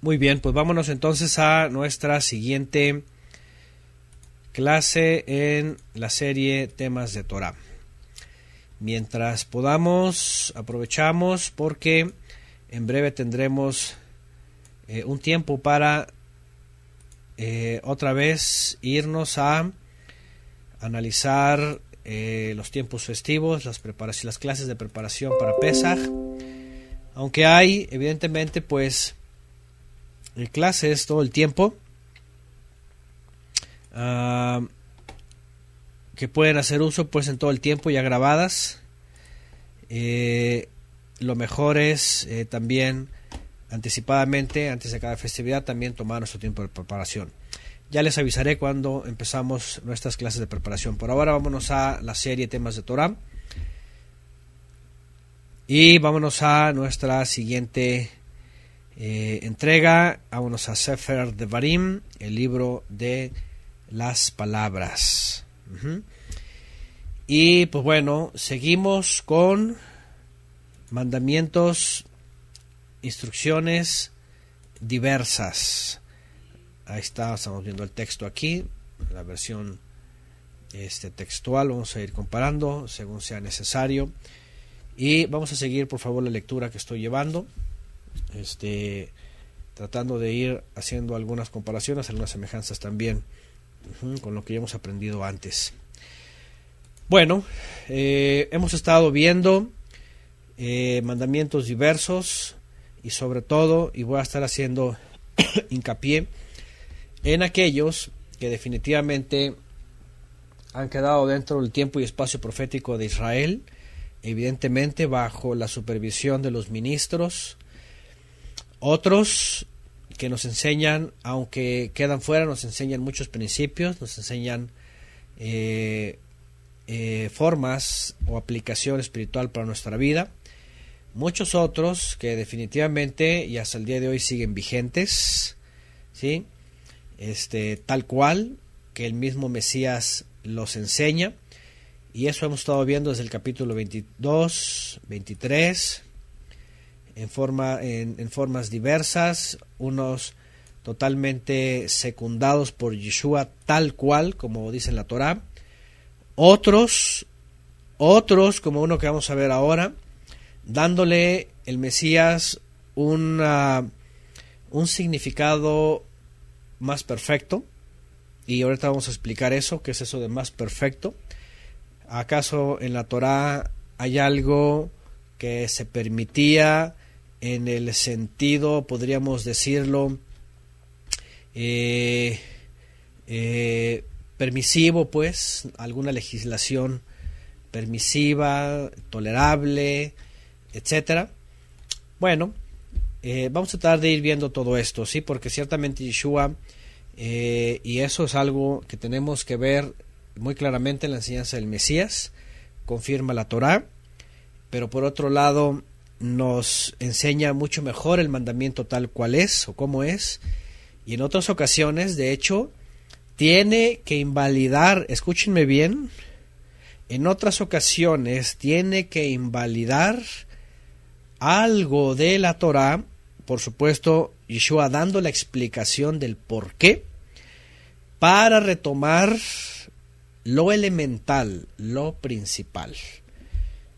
Muy bien, pues vámonos entonces a nuestra siguiente clase en la serie temas de Torah. Mientras podamos, aprovechamos porque en breve tendremos eh, un tiempo para eh, otra vez irnos a analizar eh, los tiempos festivos, las, las clases de preparación para Pesach, Aunque hay, evidentemente, pues en clases todo el tiempo. Ah, que pueden hacer uso pues en todo el tiempo ya grabadas. Eh, lo mejor es eh, también anticipadamente, antes de cada festividad, también tomar nuestro tiempo de preparación. Ya les avisaré cuando empezamos nuestras clases de preparación. Por ahora vámonos a la serie temas de Torah. Y vámonos a nuestra siguiente eh, entrega, vámonos a Sefer de Barim, el libro de las palabras. Y pues bueno, seguimos con mandamientos, instrucciones diversas. Ahí está, estamos viendo el texto aquí, la versión este, textual, vamos a ir comparando según sea necesario. Y vamos a seguir, por favor, la lectura que estoy llevando. Este, tratando de ir haciendo algunas comparaciones, algunas semejanzas también con lo que ya hemos aprendido antes. Bueno, eh, hemos estado viendo eh, mandamientos diversos y sobre todo, y voy a estar haciendo hincapié en aquellos que definitivamente han quedado dentro del tiempo y espacio profético de Israel, evidentemente bajo la supervisión de los ministros, otros que nos enseñan, aunque quedan fuera, nos enseñan muchos principios, nos enseñan eh, eh, formas o aplicación espiritual para nuestra vida. Muchos otros que definitivamente y hasta el día de hoy siguen vigentes, ¿sí? Este, tal cual que el mismo Mesías los enseña. Y eso hemos estado viendo desde el capítulo 22, 23, en, forma, en, formas diversas, unos totalmente secundados por Yeshua tal cual, como dice la Torá, otros, otros, como uno que vamos a ver ahora, dándole el Mesías una, un significado más perfecto, y ahorita vamos a explicar eso, qué es eso de más perfecto. ¿Acaso en la Torá hay algo que se permitía en el sentido, podríamos decirlo, eh, eh, permisivo, pues, alguna legislación permisiva, tolerable, etcétera. Bueno, eh, vamos a tratar de ir viendo todo esto, sí, porque ciertamente Yeshua y eso es algo que tenemos que ver muy claramente en la enseñanza del Mesías, confirma la Torá, pero por otro lado nos enseña mucho mejor el mandamiento tal cual es o cómo es, y en otras ocasiones, de hecho, tiene que invalidar, escúchenme bien, en otras ocasiones tiene que invalidar algo de la Torá, por supuesto, Yeshua dando la explicación del por qué, para retomar lo elemental, lo principal.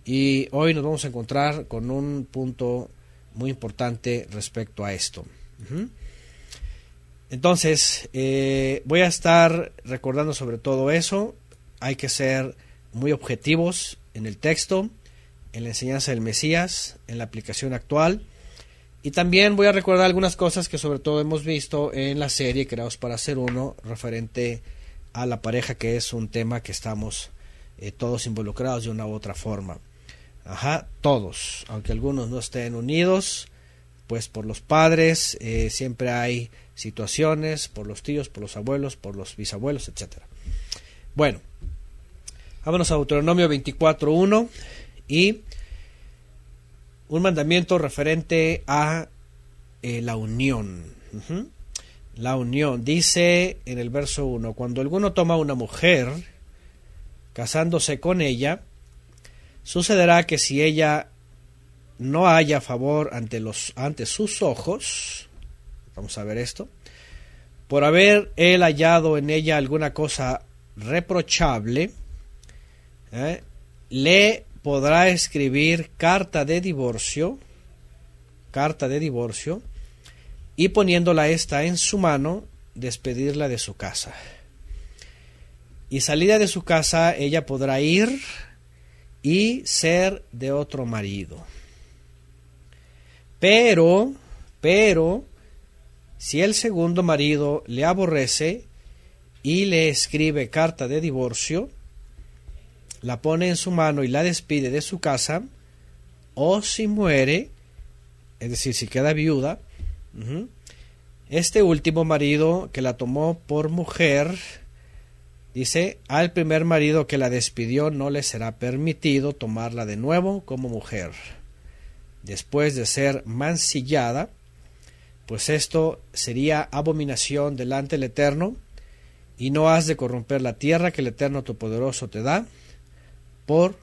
Y hoy nos vamos a encontrar con un punto muy importante respecto a esto. Entonces, eh, voy a estar recordando sobre todo eso. Hay que ser muy objetivos en el texto, en la enseñanza del Mesías, en la aplicación actual. Y también voy a recordar algunas cosas que sobre todo hemos visto en la serie Creados para Ser Uno, referente a la pareja, que es un tema que estamos eh, todos involucrados de una u otra forma. Ajá, todos, aunque algunos no estén unidos, pues por los padres eh, siempre hay situaciones, por los tíos, por los abuelos, por los bisabuelos, etcétera. Bueno, vámonos a Deuteronomio 24.1 y un mandamiento referente a eh, la unión. La unión, dice en el verso 1, cuando alguno toma una mujer, casándose con ella, Sucederá que si ella no haya favor ante, los, ante sus ojos, vamos a ver esto, por haber él hallado en ella alguna cosa reprochable, ¿eh? le podrá escribir carta de divorcio, carta de divorcio, y poniéndola esta en su mano, despedirla de su casa. Y salida de su casa, ella podrá ir y ser de otro marido. Pero, pero, si el segundo marido le aborrece y le escribe carta de divorcio, la pone en su mano y la despide de su casa, o si muere, es decir, si queda viuda, este último marido que la tomó por mujer Dice, al primer marido que la despidió no le será permitido tomarla de nuevo como mujer. Después de ser mancillada, pues esto sería abominación delante del Eterno, y no has de corromper la tierra que el Eterno poderoso te da por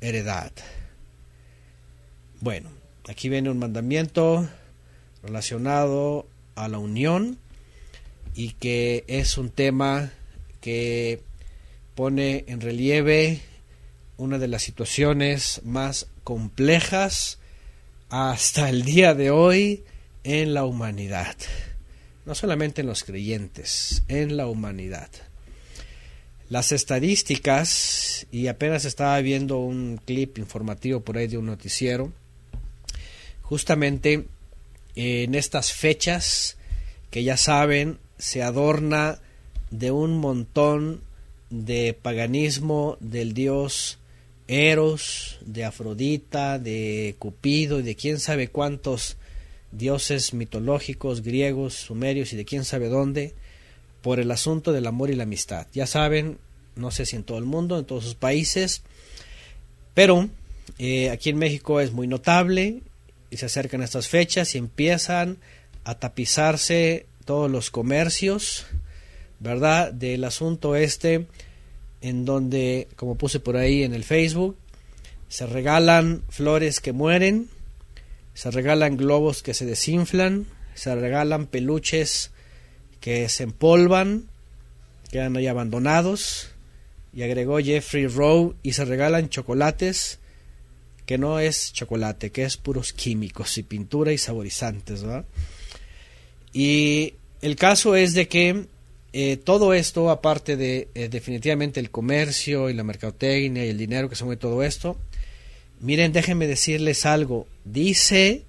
heredad. Bueno, aquí viene un mandamiento relacionado a la unión y que es un tema que pone en relieve una de las situaciones más complejas hasta el día de hoy en la humanidad. No solamente en los creyentes, en la humanidad. Las estadísticas, y apenas estaba viendo un clip informativo por ahí de un noticiero, justamente eh, en estas fechas que ya saben se adorna de un montón de paganismo del dios Eros, de Afrodita, de Cupido y de quién sabe cuántos dioses mitológicos, griegos, sumerios y de quién sabe dónde, por el asunto del amor y la amistad. Ya saben, no sé si en todo el mundo, en todos sus países, pero eh, aquí en México es muy notable y se acercan estas fechas y empiezan a tapizarse todos los comercios ¿verdad? Del asunto este en donde, como puse por ahí en el Facebook, se regalan flores que mueren, se regalan globos que se desinflan, se regalan peluches que se empolvan, quedan ahí abandonados, y agregó Jeffrey Rowe, y se regalan chocolates que no es chocolate, que es puros químicos y pintura y saborizantes, ¿verdad? Y el caso es de que eh, todo esto, aparte de eh, definitivamente el comercio y la mercadotecnia y el dinero que se mueve todo esto, miren, déjenme decirles algo. Dice,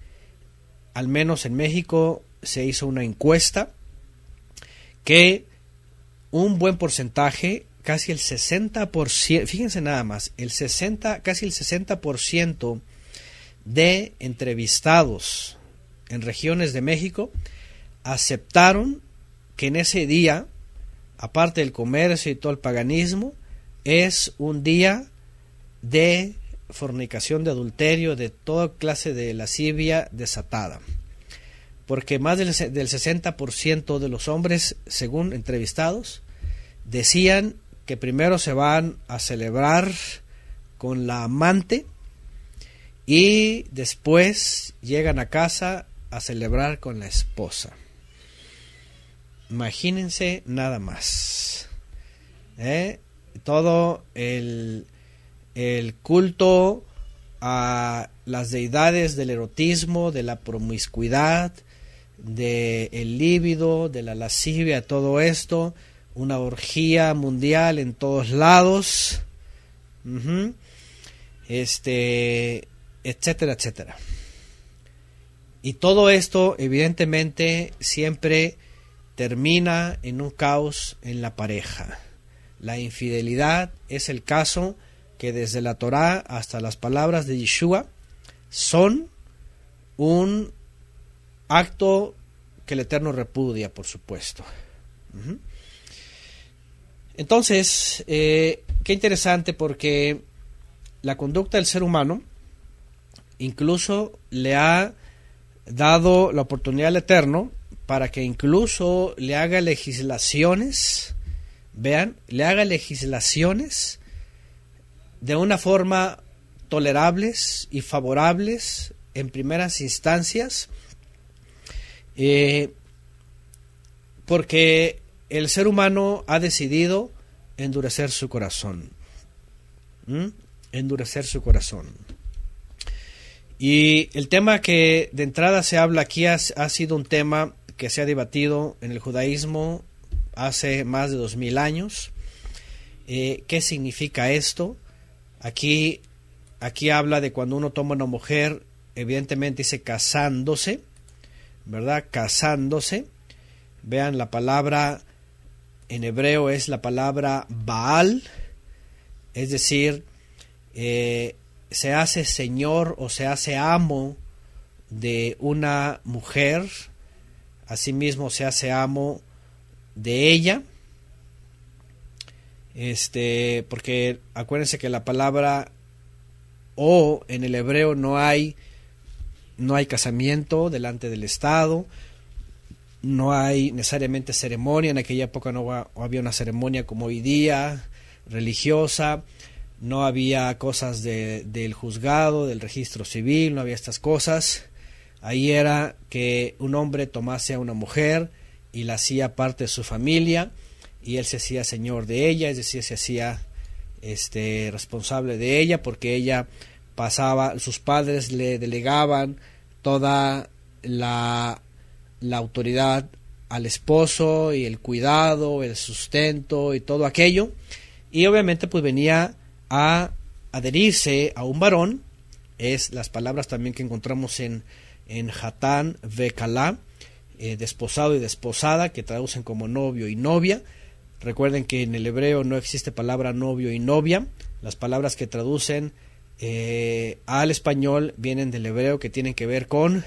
al menos en México se hizo una encuesta, que un buen porcentaje, casi el 60%, fíjense nada más, el 60, casi el 60% de entrevistados en regiones de México aceptaron que en ese día, aparte del comercio y todo el paganismo, es un día de fornicación, de adulterio, de toda clase de lascivia desatada. Porque más del, del 60% de los hombres, según entrevistados, decían que primero se van a celebrar con la amante y después llegan a casa a celebrar con la esposa. Imagínense nada más. ¿Eh? Todo el, culto a las deidades del erotismo, de la promiscuidad, del el líbido, de la lascivia, todo esto, una orgía mundial en todos lados, este, etcétera, etcétera. Y todo esto, evidentemente, siempre termina en un caos en la pareja. La infidelidad es el caso que desde la Torá hasta las palabras de Yeshua son un acto que el Eterno repudia, por supuesto. Entonces, eh, qué interesante porque la conducta del ser humano incluso le ha dado la oportunidad al Eterno para que incluso le haga legislaciones, vean, le haga legislaciones de una forma tolerables y favorables en primeras instancias, eh, porque el ser humano ha decidido endurecer su corazón, endurecer su corazón. Y el tema que de entrada se habla aquí ha, ha sido un tema que se ha debatido en el judaísmo hace más de dos mil años. Eh, ¿Qué significa esto? Aquí, aquí habla de cuando uno toma una mujer, evidentemente dice casándose, ¿verdad? Casándose. Vean, la palabra en hebreo es la palabra Baal, es decir, eh, se hace señor o se hace amo de una mujer, mismo se hace amo de ella. Este, porque acuérdense que la palabra o en el hebreo no hay no hay casamiento delante del Estado, no hay necesariamente ceremonia, en aquella época no había una ceremonia como hoy día, religiosa, no había cosas de, del juzgado, del registro civil, no había estas cosas. Ahí era que un hombre tomase a una mujer y la hacía parte de su familia y él se hacía señor de ella, es decir, se hacía este, responsable de ella porque ella pasaba, sus padres le delegaban toda la, la autoridad al esposo y el cuidado, el sustento y todo aquello. Y obviamente pues venía a adherirse a un varón, es las palabras también que encontramos en en Hatán ve eh, desposado y desposada, que traducen como novio y novia. Recuerden que en el hebreo no existe palabra novio y novia. Las palabras que traducen eh, al español vienen del hebreo que tienen que ver con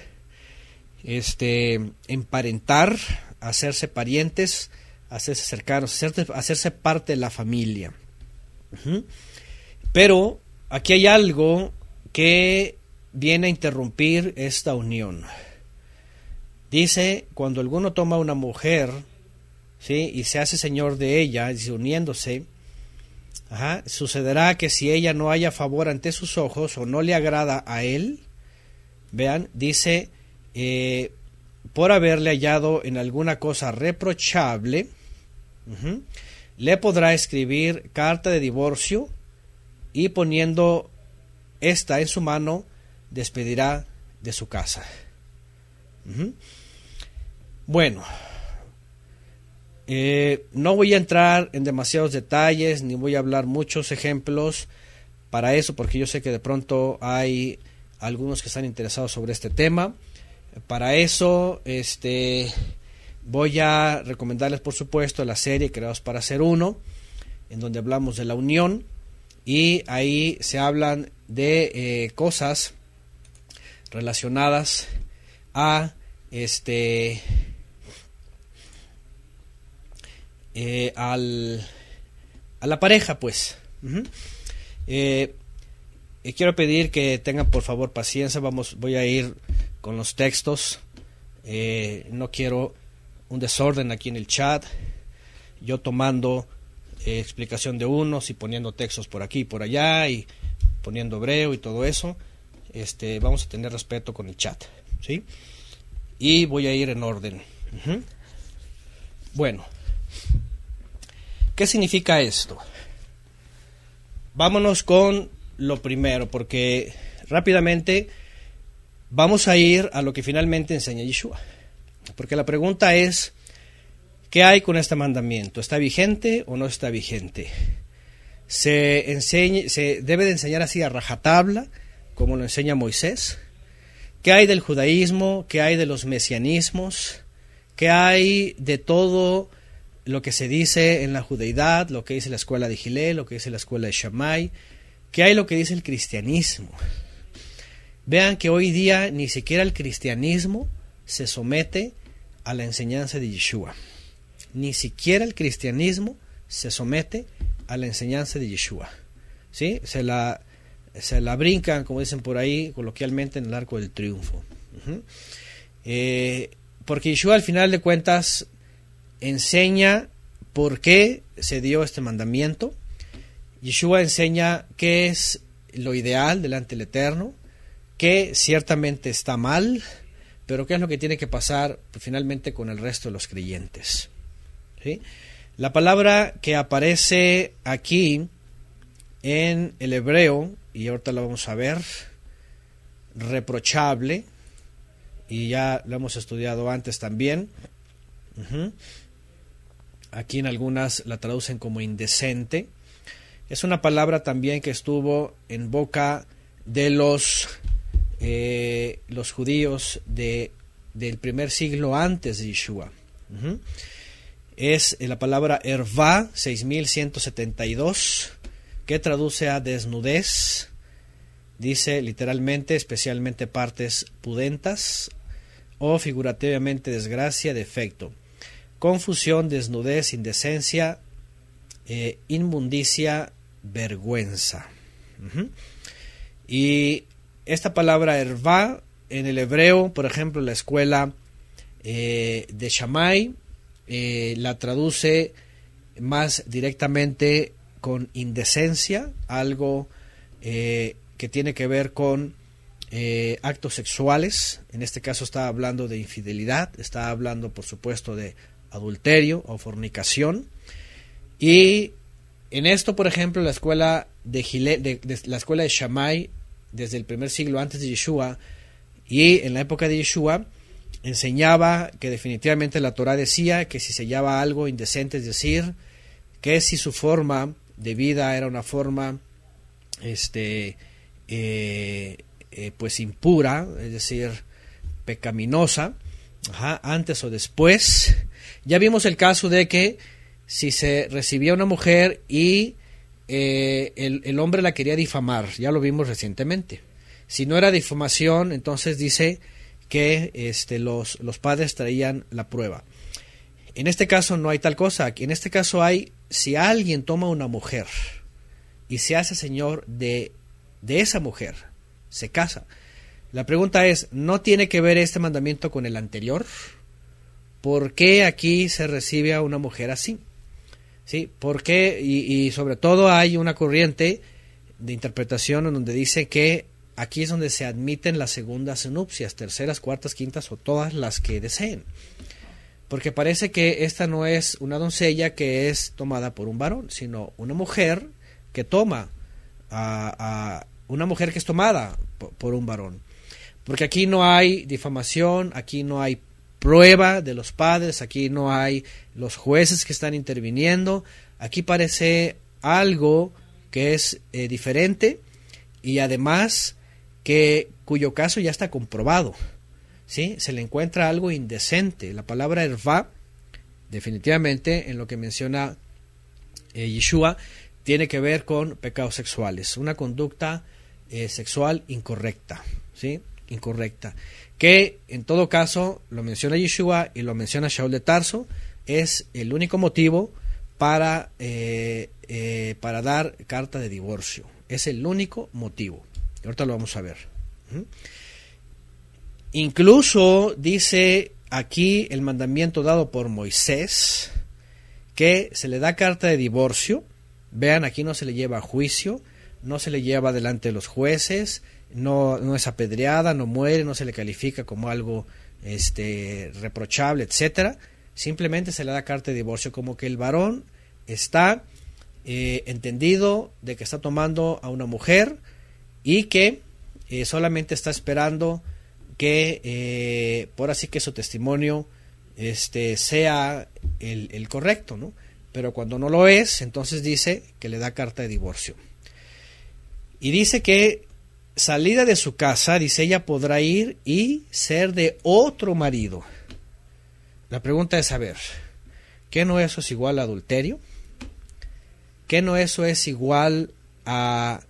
este emparentar, hacerse parientes, hacerse cercanos, hacerse, parte de la familia. Pero aquí hay algo que viene a interrumpir esta unión. Dice, cuando alguno toma una mujer, ¿sí? Y se hace señor de ella, uniéndose, sucederá que si ella no haya favor ante sus ojos o no le agrada a él, vean, dice, eh, por haberle hallado en alguna cosa reprochable, le podrá escribir carta de divorcio y poniendo esta en su mano, despedirá de su casa. Bueno, eh, no voy a entrar en demasiados detalles, ni voy a hablar muchos ejemplos para eso, porque yo sé que de pronto hay algunos que están interesados sobre este tema. Para eso, este, voy a recomendarles, por supuesto, la serie Creados para Ser Uno, en donde hablamos de la unión y ahí se hablan de eh, cosas relacionadas a este eh, al, a la pareja pues eh, eh, quiero pedir que tengan por favor paciencia vamos voy a ir con los textos no quiero un desorden aquí en el chat yo tomando explicación de unos y poniendo textos por aquí y por allá y poniendo breo y todo eso este, vamos a tener respeto con el chat, ¿sí? Y voy a ir en orden. Bueno, ¿qué significa esto? Vámonos con lo primero, porque rápidamente vamos a ir a lo que finalmente enseña Yeshua. Porque la pregunta es, ¿qué hay con este mandamiento? ¿Está vigente o no está vigente? ¿Se, enseñe, se debe de enseñar así a rajatabla? como lo enseña Moisés? ¿Qué hay del judaísmo? ¿Qué hay de los mesianismos? ¿Qué hay de todo lo que se dice en la judeidad, lo que dice la escuela de Gilé, lo que dice la escuela de Shammai? ¿Qué hay lo que dice el cristianismo? Vean que hoy día ni siquiera el cristianismo se somete a la enseñanza de Yeshua. Ni siquiera el cristianismo se somete a la enseñanza de Yeshua. ¿Sí? Se la, se la brincan, como dicen por ahí coloquialmente, en el arco del triunfo. Eh, porque Yeshua al final de cuentas enseña por qué se dio este mandamiento. Yeshua enseña qué es lo ideal delante del Eterno, qué ciertamente está mal, pero qué es lo que tiene que pasar pues, finalmente con el resto de los creyentes. La palabra que aparece aquí en el hebreo y ahorita la vamos a ver, reprochable, y ya lo hemos estudiado antes también. Aquí en algunas la traducen como indecente. Es una palabra también que estuvo en boca de los, eh, los judíos de, del primer siglo antes de Yeshua. Es la palabra Erva 6172 que traduce a desnudez, dice literalmente, especialmente partes pudentas, o figurativamente desgracia, defecto, confusión, desnudez, indecencia, eh, inmundicia, vergüenza. Y esta palabra herva en el hebreo, por ejemplo, la escuela eh, de Shammai eh, la traduce más directamente con indecencia, algo eh, que tiene que ver con eh, actos sexuales, en este caso está hablando de infidelidad, está hablando por supuesto de adulterio o fornicación, y en esto, por ejemplo, la escuela de, la escuela de Shammai, desde el primer siglo antes de Yeshua, y en la época de Yeshua, enseñaba que definitivamente la Torah decía que si se sellaba algo indecente, es decir, que si su forma de vida, era una forma este, eh, eh, pues impura, es decir, pecaminosa, antes o después. Ya vimos el caso de que si se recibía una mujer y eh, el, hombre la quería difamar, ya lo vimos recientemente. Si no era difamación, entonces dice que este, los, los padres traían la prueba. En este caso no hay tal cosa, en este caso hay si alguien toma una mujer y se hace señor de, de esa mujer, se casa. La pregunta es, ¿no tiene que ver este mandamiento con el anterior? ¿Por qué aquí se recibe a una mujer así? ¿Sí? ¿Por qué? Y, y sobre todo hay una corriente de interpretación en donde dice que aquí es donde se admiten las segundas nupcias, terceras, cuartas, quintas o todas las que deseen porque parece que esta no es una doncella que es tomada por un varón, sino una mujer que toma a, una mujer que es tomada por, un varón. Porque aquí no hay difamación, aquí no hay prueba de los padres, aquí no hay los jueces que están interviniendo, aquí parece algo que es eh, diferente y además que cuyo caso ya está comprobado se le encuentra algo indecente. La palabra erva definitivamente, en lo que menciona eh, Yeshua, tiene que ver con pecados sexuales, una conducta eh, sexual incorrecta, ¿sí? Incorrecta. Que en todo caso, lo menciona Yeshua y lo menciona Shaul de Tarso, es el único motivo para, eh, para dar carta de divorcio. Es el único motivo. ahorita lo vamos a ver. ¿Mm? Incluso dice aquí el mandamiento dado por Moisés, que se le da carta de divorcio. Vean, aquí no se le lleva a juicio, no se le lleva delante de los jueces, no, no es apedreada, no muere, no se le califica como algo este, reprochable, etcétera. Simplemente se le da carta de divorcio, como que el varón está eh, entendido de que está tomando a una mujer y que eh, solamente está esperando que eh, por así que su testimonio este, sea el, correcto, ¿no? Pero cuando no lo es, entonces dice que le da carta de divorcio. Y dice que salida de su casa, dice ella podrá ir y ser de otro marido. La pregunta es, saber ¿qué no eso es igual a adulterio? ¿Qué no eso es igual a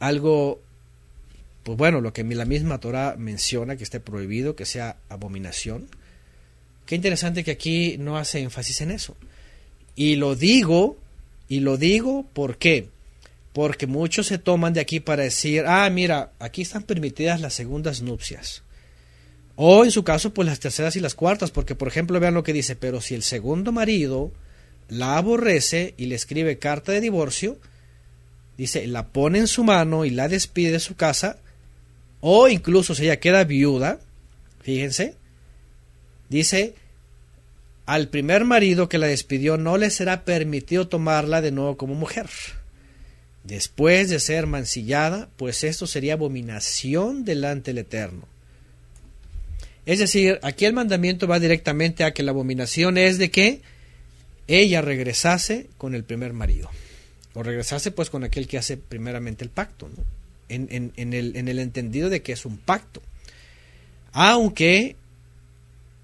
algo pues bueno, lo que la misma Torah menciona, que esté prohibido, que sea abominación. Qué interesante que aquí no hace énfasis en eso. Y lo digo, y lo digo, ¿por qué? Porque muchos se toman de aquí para decir, ah, mira, aquí están permitidas las segundas nupcias. O en su caso, pues las terceras y las cuartas, porque por ejemplo, vean lo que dice, pero si el segundo marido la aborrece y le escribe carta de divorcio, dice, la pone en su mano y la despide de su casa, o incluso si ella queda viuda, fíjense, dice, al primer marido que la despidió no le será permitido tomarla de nuevo como mujer, después de ser mancillada, pues esto sería abominación delante del Eterno. Es decir, aquí el mandamiento va directamente a que la abominación es de que ella regresase con el primer marido, o regresase pues con aquel que hace primeramente el pacto, ¿no? en, el, el entendido de que es un pacto. Aunque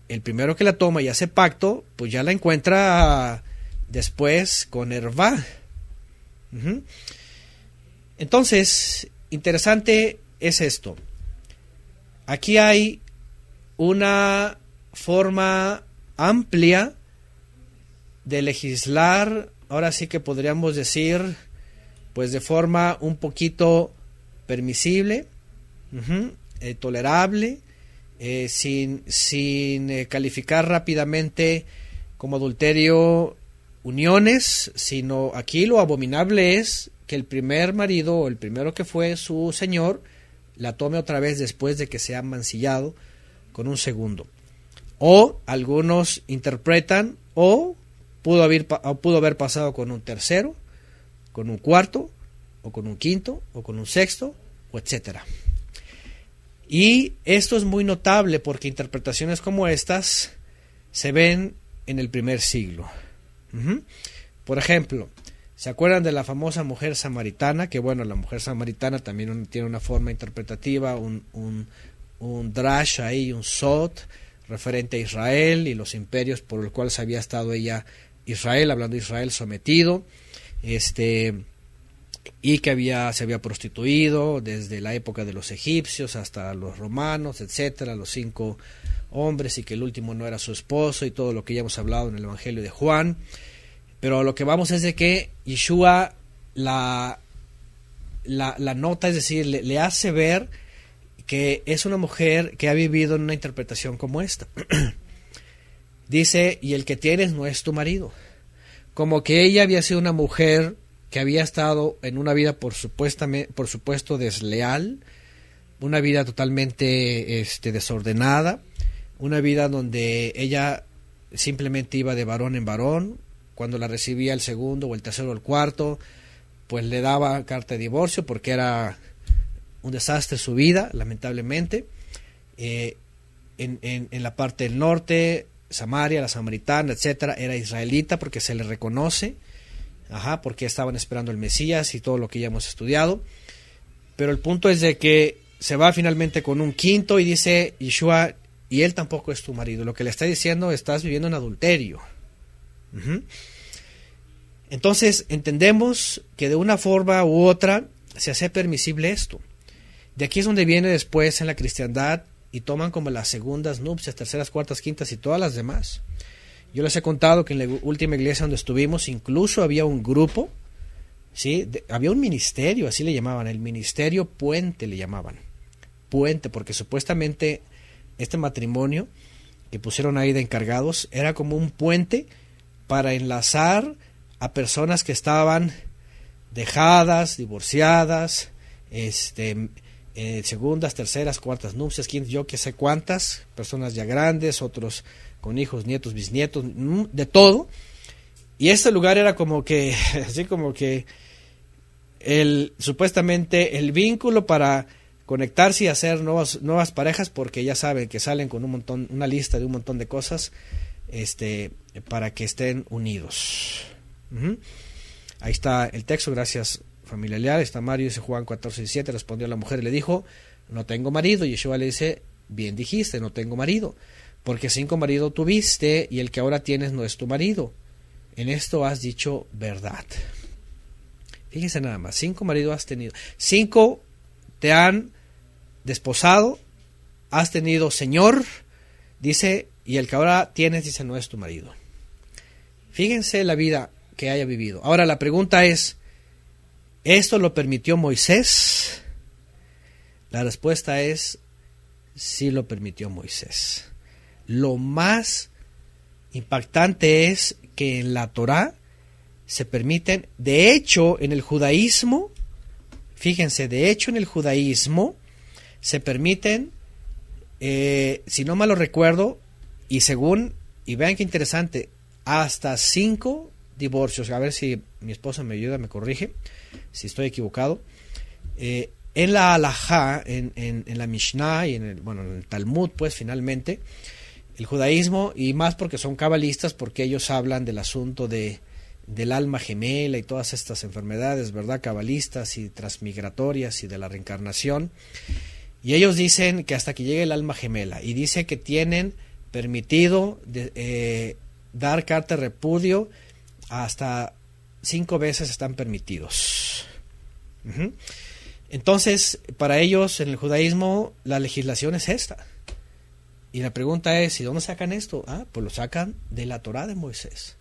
el primero que la toma y hace pacto, pues ya la encuentra después con Hervá. Entonces, interesante es esto. Aquí hay una forma amplia de legislar, ahora sí que podríamos decir, pues de forma un poquito permisible, eh, tolerable, eh, sin, sin eh, calificar rápidamente como adulterio uniones, sino aquí lo abominable es que el primer marido o el primero que fue su señor la tome otra vez después de que se ha mancillado con un segundo. O algunos interpretan o pudo haber, pudo haber pasado con un tercero, con un cuarto, o con un quinto, o con un sexto, o etcétera. Y esto es muy notable porque interpretaciones como estas se ven en el primer siglo. Por ejemplo, ¿se acuerdan de la famosa mujer samaritana? Que bueno, la mujer samaritana también tiene una forma interpretativa, un, un drash ahí, un sot, referente a Israel y los imperios por los cual había estado ella Israel, hablando de Israel sometido. Este, y que había, se había prostituido desde la época de los egipcios hasta los romanos, etcétera, los cinco hombres y que el último no era su esposo y todo lo que ya hemos hablado en el Evangelio de Juan. Pero lo que vamos es de que Yeshua la, la, nota, es decir, le, le hace ver que es una mujer que ha vivido en una interpretación como esta. Dice, y el que tienes no es tu marido. Como que ella había sido una mujer que había estado en una vida por, supuestamente, por supuesto desleal, una vida totalmente este, desordenada, una vida donde ella simplemente iba de varón en varón, cuando la recibía el segundo o el tercero o el cuarto, pues le daba carta de divorcio porque era un desastre su vida, lamentablemente. Eh, en, la parte del norte, Samaria, la samaritana, etcétera, era israelita porque se le reconoce Ajá, porque estaban esperando el Mesías y todo lo que ya hemos estudiado. Pero el punto es de que se va finalmente con un quinto y dice Yeshua, y él tampoco es tu marido. Lo que le está diciendo, estás viviendo en adulterio. Entonces entendemos que de una forma u otra se hace permisible esto. De aquí es donde viene después en la cristiandad y toman como las segundas nupcias, terceras, cuartas, quintas y todas las demás. Yo les he contado que en la última iglesia donde estuvimos incluso había un grupo, ¿sí? había un ministerio, así le llamaban, el ministerio puente le llamaban. Puente, porque supuestamente este matrimonio que pusieron ahí de encargados era como un puente para enlazar a personas que estaban dejadas, divorciadas, este, eh, segundas, terceras, cuartas nupcias, quién yo que sé cuántas, personas ya grandes, otros con hijos, nietos, bisnietos, mm, de todo. Y este lugar era como que, así como que, el, supuestamente el vínculo para conectarse y hacer nuevas, nuevas parejas, porque ya saben que salen con un montón, una lista de un montón de cosas, este, para que estén unidos. Ahí está el texto, gracias familia leal, está Mario, dice Juan 14, 7 respondió a la mujer y le dijo, no tengo marido. Y Yeshua le dice, bien dijiste, no tengo marido, porque cinco maridos tuviste y el que ahora tienes no es tu marido. En esto has dicho verdad. Fíjense nada más, cinco maridos has tenido. Cinco te han desposado, has tenido señor, dice, y el que ahora tienes, dice, no es tu marido. Fíjense la vida que haya vivido. Ahora la pregunta es, ¿Esto lo permitió Moisés? La respuesta es sí lo permitió Moisés. Lo más impactante es que en la Torá se permiten, de hecho, en el judaísmo, fíjense, de hecho en el judaísmo se permiten, eh, si no mal lo recuerdo, y según, y vean qué interesante, hasta cinco divorcios, a ver si mi esposa me ayuda, me corrige, si estoy equivocado. Eh, en la Alajá, en, la Mishnah y en el, bueno, en el Talmud, pues finalmente, el judaísmo, y más porque son cabalistas, porque ellos hablan del asunto de, del alma gemela y todas estas enfermedades, ¿verdad? Cabalistas y transmigratorias y de la reencarnación. Y ellos dicen que hasta que llegue el alma gemela, y dice que tienen permitido eh, dar carta de repudio hasta cinco veces están permitidos. Entonces, para ellos en el judaísmo la legislación es esta. Y la pregunta es, ¿y dónde sacan esto? Ah, pues lo sacan de la Torá de Moisés.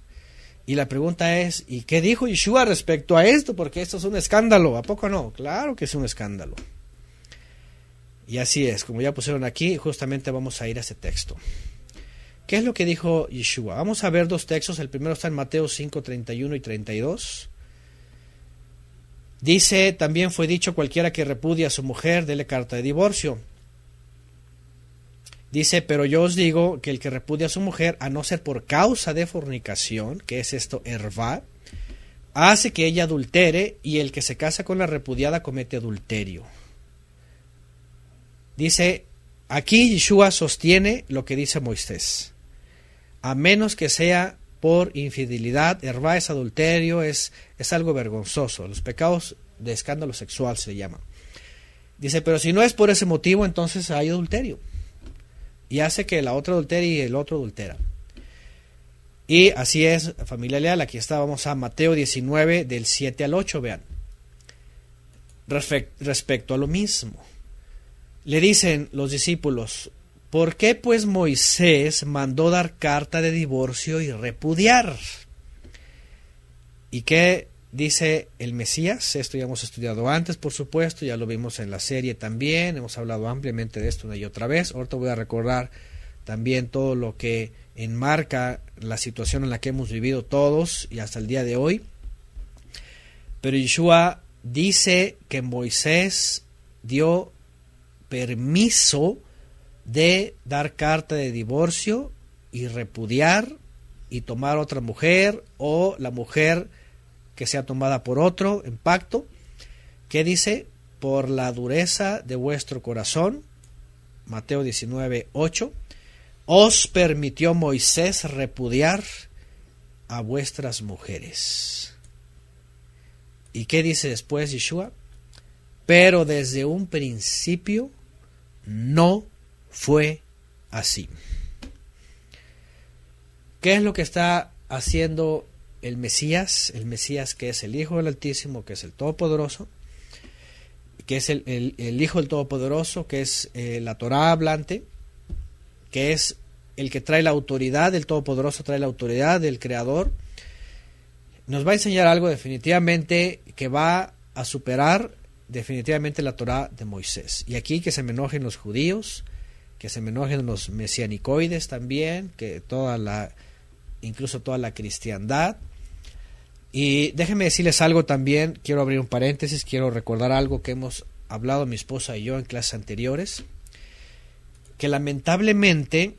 Y la pregunta es, ¿y qué dijo Yeshua respecto a esto? Porque esto es un escándalo, ¿a poco no? Claro que es un escándalo. Y así es, como ya pusieron aquí, justamente vamos a ir a ese texto. ¿Qué es lo que dijo Yeshua? Vamos a ver dos textos. El primero está en Mateo 5, 31 y 32. Dice, también fue dicho cualquiera que repudia a su mujer, dele carta de divorcio. Dice, pero yo os digo que el que repudia a su mujer, a no ser por causa de fornicación, que es esto hervá, hace que ella adultere y el que se casa con la repudiada comete adulterio. Dice, aquí Yeshua sostiene lo que dice Moisés a menos que sea por infidelidad, herba es adulterio, es, es algo vergonzoso. Los pecados de escándalo sexual se llaman. Dice, pero si no es por ese motivo, entonces hay adulterio. Y hace que la otra adultera y el otro adultera. Y así es, familia leal, aquí está, vamos a Mateo 19, del 7 al 8, vean. respecto a lo mismo. Le dicen los discípulos, ¿Por qué pues Moisés mandó dar carta de divorcio y repudiar? ¿Y qué dice el Mesías? Esto ya hemos estudiado antes, por supuesto, ya lo vimos en la serie también, hemos hablado ampliamente de esto una y otra vez. Ahorita voy a recordar también todo lo que enmarca la situación en la que hemos vivido todos y hasta el día de hoy. Pero Yeshua dice que Moisés dio permiso de dar carta de divorcio y repudiar y tomar otra mujer o la mujer que sea tomada por otro en pacto, qué dice, por la dureza de vuestro corazón, Mateo 19, 8, os permitió Moisés repudiar a vuestras mujeres. ¿Y qué dice después Yeshua? Pero desde un principio no fue así. ¿Qué es lo que está haciendo el Mesías? El Mesías que es el Hijo del Altísimo, que es el Todopoderoso, que es el, el, Hijo del Todopoderoso, que es eh, la Torá hablante, que es el que trae la autoridad, del Todopoderoso trae la autoridad del Creador, nos va a enseñar algo definitivamente que va a superar definitivamente la Torá de Moisés. Y aquí que se me enojen los judíos, que se me enojen los mesianicoides también, que toda la, incluso toda la cristiandad. Y déjenme decirles algo también, quiero abrir un paréntesis, quiero recordar algo que hemos hablado mi esposa y yo en clases anteriores, que lamentablemente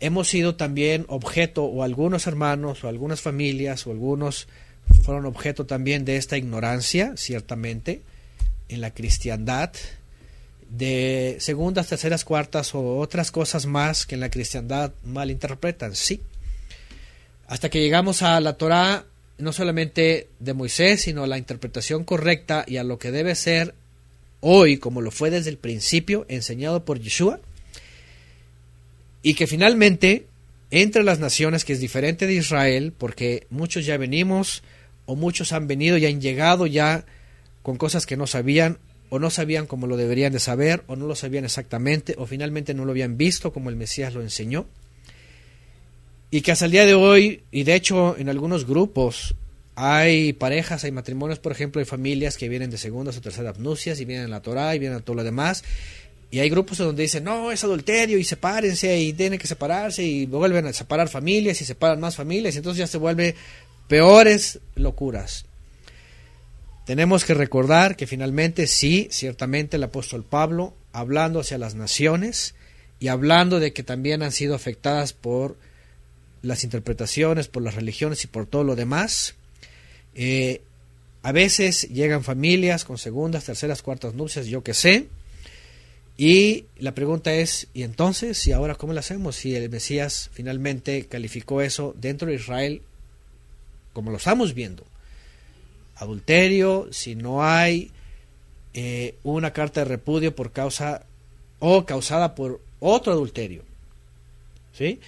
hemos sido también objeto, o algunos hermanos, o algunas familias, o algunos fueron objeto también de esta ignorancia, ciertamente, en la cristiandad, de segundas, terceras, cuartas o otras cosas más que en la cristiandad malinterpretan. Sí. Hasta que llegamos a la Torá, no solamente de Moisés, sino a la interpretación correcta y a lo que debe ser hoy, como lo fue desde el principio, enseñado por Yeshua, y que finalmente entre las naciones, que es diferente de Israel, porque muchos ya venimos, o muchos han venido y han llegado ya con cosas que no sabían, o no sabían cómo lo deberían de saber, o no lo sabían exactamente, o finalmente no lo habían visto como el Mesías lo enseñó. Y que hasta el día de hoy, y de hecho en algunos grupos, hay parejas, hay matrimonios, por ejemplo, hay familias que vienen de segundas o terceras nupcias y vienen a la Torah y vienen a todo lo demás. Y hay grupos donde dicen, no, es adulterio y sepárense y tienen que separarse y vuelven a separar familias y separan más familias. Y entonces ya se vuelve peores locuras. Tenemos que recordar que finalmente sí, ciertamente el apóstol Pablo, hablando hacia las naciones y hablando de que también han sido afectadas por las interpretaciones, por las religiones y por todo lo demás, eh, a veces llegan familias con segundas, terceras, cuartas nupcias, yo que sé, y la pregunta es, ¿y entonces? ¿Y ahora cómo lo hacemos? Si el Mesías finalmente calificó eso dentro de Israel, como lo estamos viendo adulterio, si no hay eh, una carta de repudio por causa o causada por otro adulterio. ¿Sí?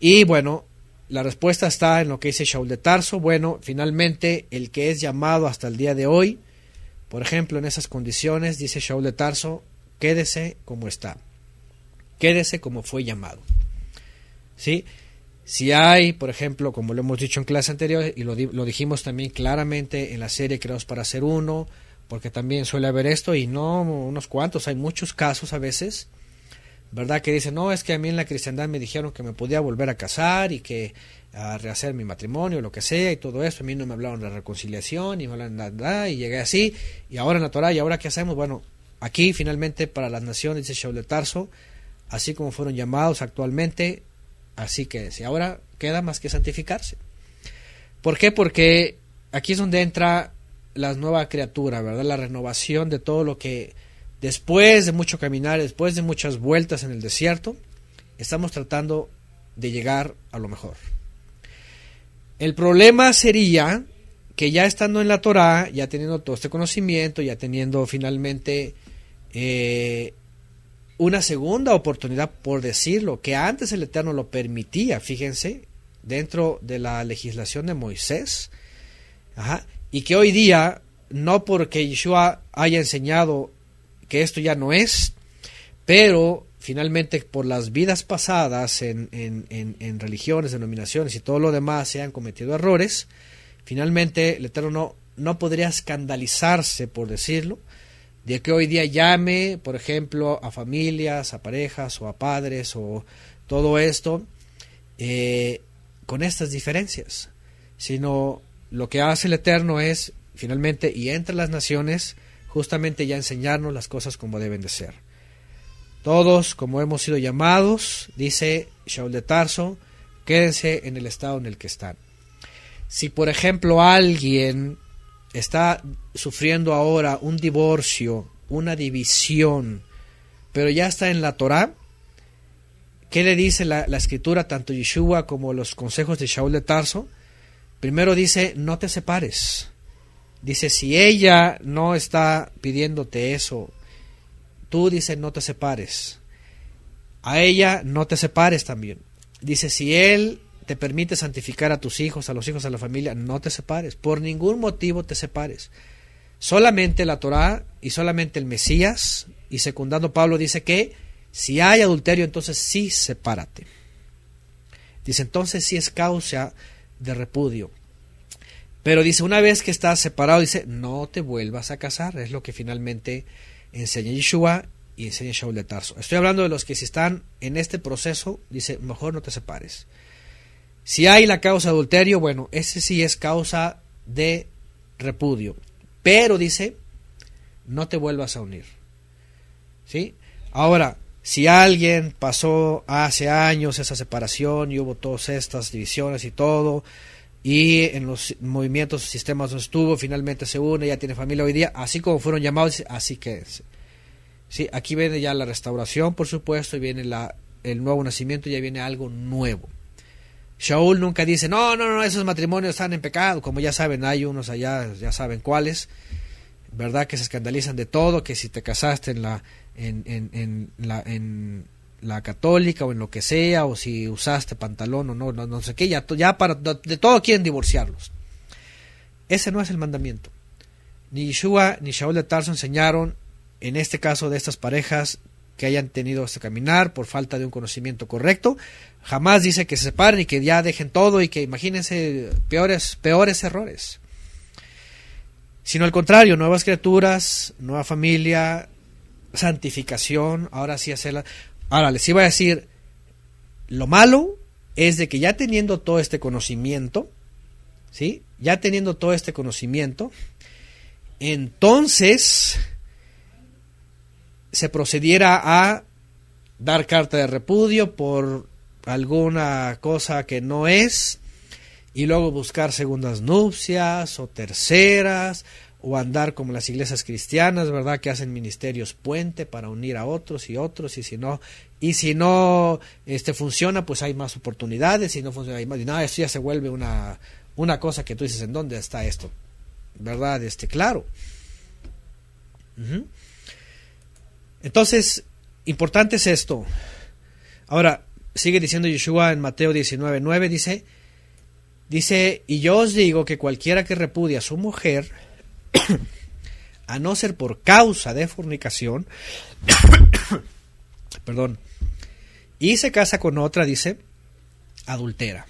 Y bueno, la respuesta está en lo que dice Shaul de Tarso. Bueno, finalmente el que es llamado hasta el día de hoy, por ejemplo, en esas condiciones, dice Shaul de Tarso, quédese como está. Quédese como fue llamado. ¿Sí? Si hay, por ejemplo, como lo hemos dicho en clase anterior y lo, lo dijimos también claramente en la serie Creados para Ser Uno, porque también suele haber esto y no unos cuantos, hay muchos casos a veces, ¿verdad? Que dicen, no, es que a mí en la cristiandad me dijeron que me podía volver a casar y que a rehacer mi matrimonio, lo que sea y todo eso, a mí no me hablaron de reconciliación y nada y llegué así y ahora en la Torah y ahora qué hacemos, bueno, aquí finalmente para las naciones de Shaul de Tarso, así como fueron llamados actualmente, Así que si ahora queda más que santificarse. ¿Por qué? Porque aquí es donde entra la nueva criatura, ¿verdad? La renovación de todo lo que después de mucho caminar, después de muchas vueltas en el desierto, estamos tratando de llegar a lo mejor. El problema sería que ya estando en la Torá, ya teniendo todo este conocimiento, ya teniendo finalmente eh, una segunda oportunidad, por decirlo, que antes el Eterno lo permitía, fíjense, dentro de la legislación de Moisés, y que hoy día, no porque Yeshua haya enseñado que esto ya no es, pero finalmente por las vidas pasadas en, en, en, en religiones, denominaciones y todo lo demás se han cometido errores, finalmente el Eterno no podría escandalizarse, por decirlo, de que hoy día llame, por ejemplo, a familias, a parejas o a padres o todo esto, eh, con estas diferencias, sino lo que hace el Eterno es, finalmente, y entre las naciones, justamente ya enseñarnos las cosas como deben de ser. Todos, como hemos sido llamados, dice Shaul de Tarso, quédense en el estado en el que están. Si, por ejemplo, alguien está sufriendo ahora un divorcio, una división, pero ya está en la Torá. ¿Qué le dice la, escritura, tanto Yeshua como los consejos de Shaul de Tarso? Primero dice, no te separes. Dice, si ella no está pidiéndote eso, tú dice, no te separes. A ella no te separes también. Dice, si él te permite santificar a tus hijos, a los hijos, a la familia, no te separes. Por ningún motivo te separes solamente la Torá y solamente el Mesías. Y secundando Pablo dice que si hay adulterio, entonces sí sepárate. Dice, entonces sí es causa de repudio. Pero dice, una vez que estás separado, dice, no te vuelvas a casar. Es lo que finalmente enseña Yeshua y enseña Shaul de Tarso. Estoy hablando de los que si están en este proceso, dice, mejor no te separes. Si hay la causa de adulterio, bueno, ese sí es causa de repudio. Pero dice, no te vuelvas a unir. ¿Sí? Ahora, si alguien pasó hace años esa separación y hubo todas estas divisiones y todo, y en los movimientos, sistemas no estuvo, finalmente se une, ya tiene familia hoy día, así como fueron llamados, así que Sí, aquí viene ya la restauración, por supuesto, y viene la, el nuevo nacimiento, ya viene algo nuevo. Shaul nunca dice, no, no, no, esos matrimonios están en pecado, como ya saben, hay unos allá, ya saben cuáles, ¿verdad? Que se escandalizan de todo, que si te casaste en la, en, la, católica o en lo que sea, o si usaste pantalón o no, no, no sé qué, ya, ya para, de todo quieren divorciarlos. Ese no es el mandamiento. Ni Yeshua ni Shaul de Tarso enseñaron, en este caso de estas parejas, que hayan tenido hasta caminar por falta de un conocimiento correcto. Jamás dice que se separen y que ya dejen todo y que imagínense peores, peores errores. Sino al contrario, nuevas criaturas, nueva familia, santificación, ahora sí hacerla. Ahora les iba a decir, lo malo es de que ya teniendo todo este conocimiento, ¿sí? Ya teniendo todo este conocimiento, entonces se procediera a dar carta de repudio por alguna cosa que no es y luego buscar segundas nupcias o terceras o andar como las iglesias cristianas, ¿verdad? Que hacen ministerios puente para unir a otros y otros y si no y si no este funciona, pues hay más oportunidades, si no funciona hay más y nada, ah, eso ya se vuelve una una cosa que tú dices, ¿en dónde está esto? ¿Verdad? Este, claro. Entonces, importante es esto. Ahora, sigue diciendo Yeshua en Mateo 19, 9, dice, dice, y yo os digo que cualquiera que repudia a su mujer, a no ser por causa de fornicación, perdón, y se casa con otra, dice, adultera.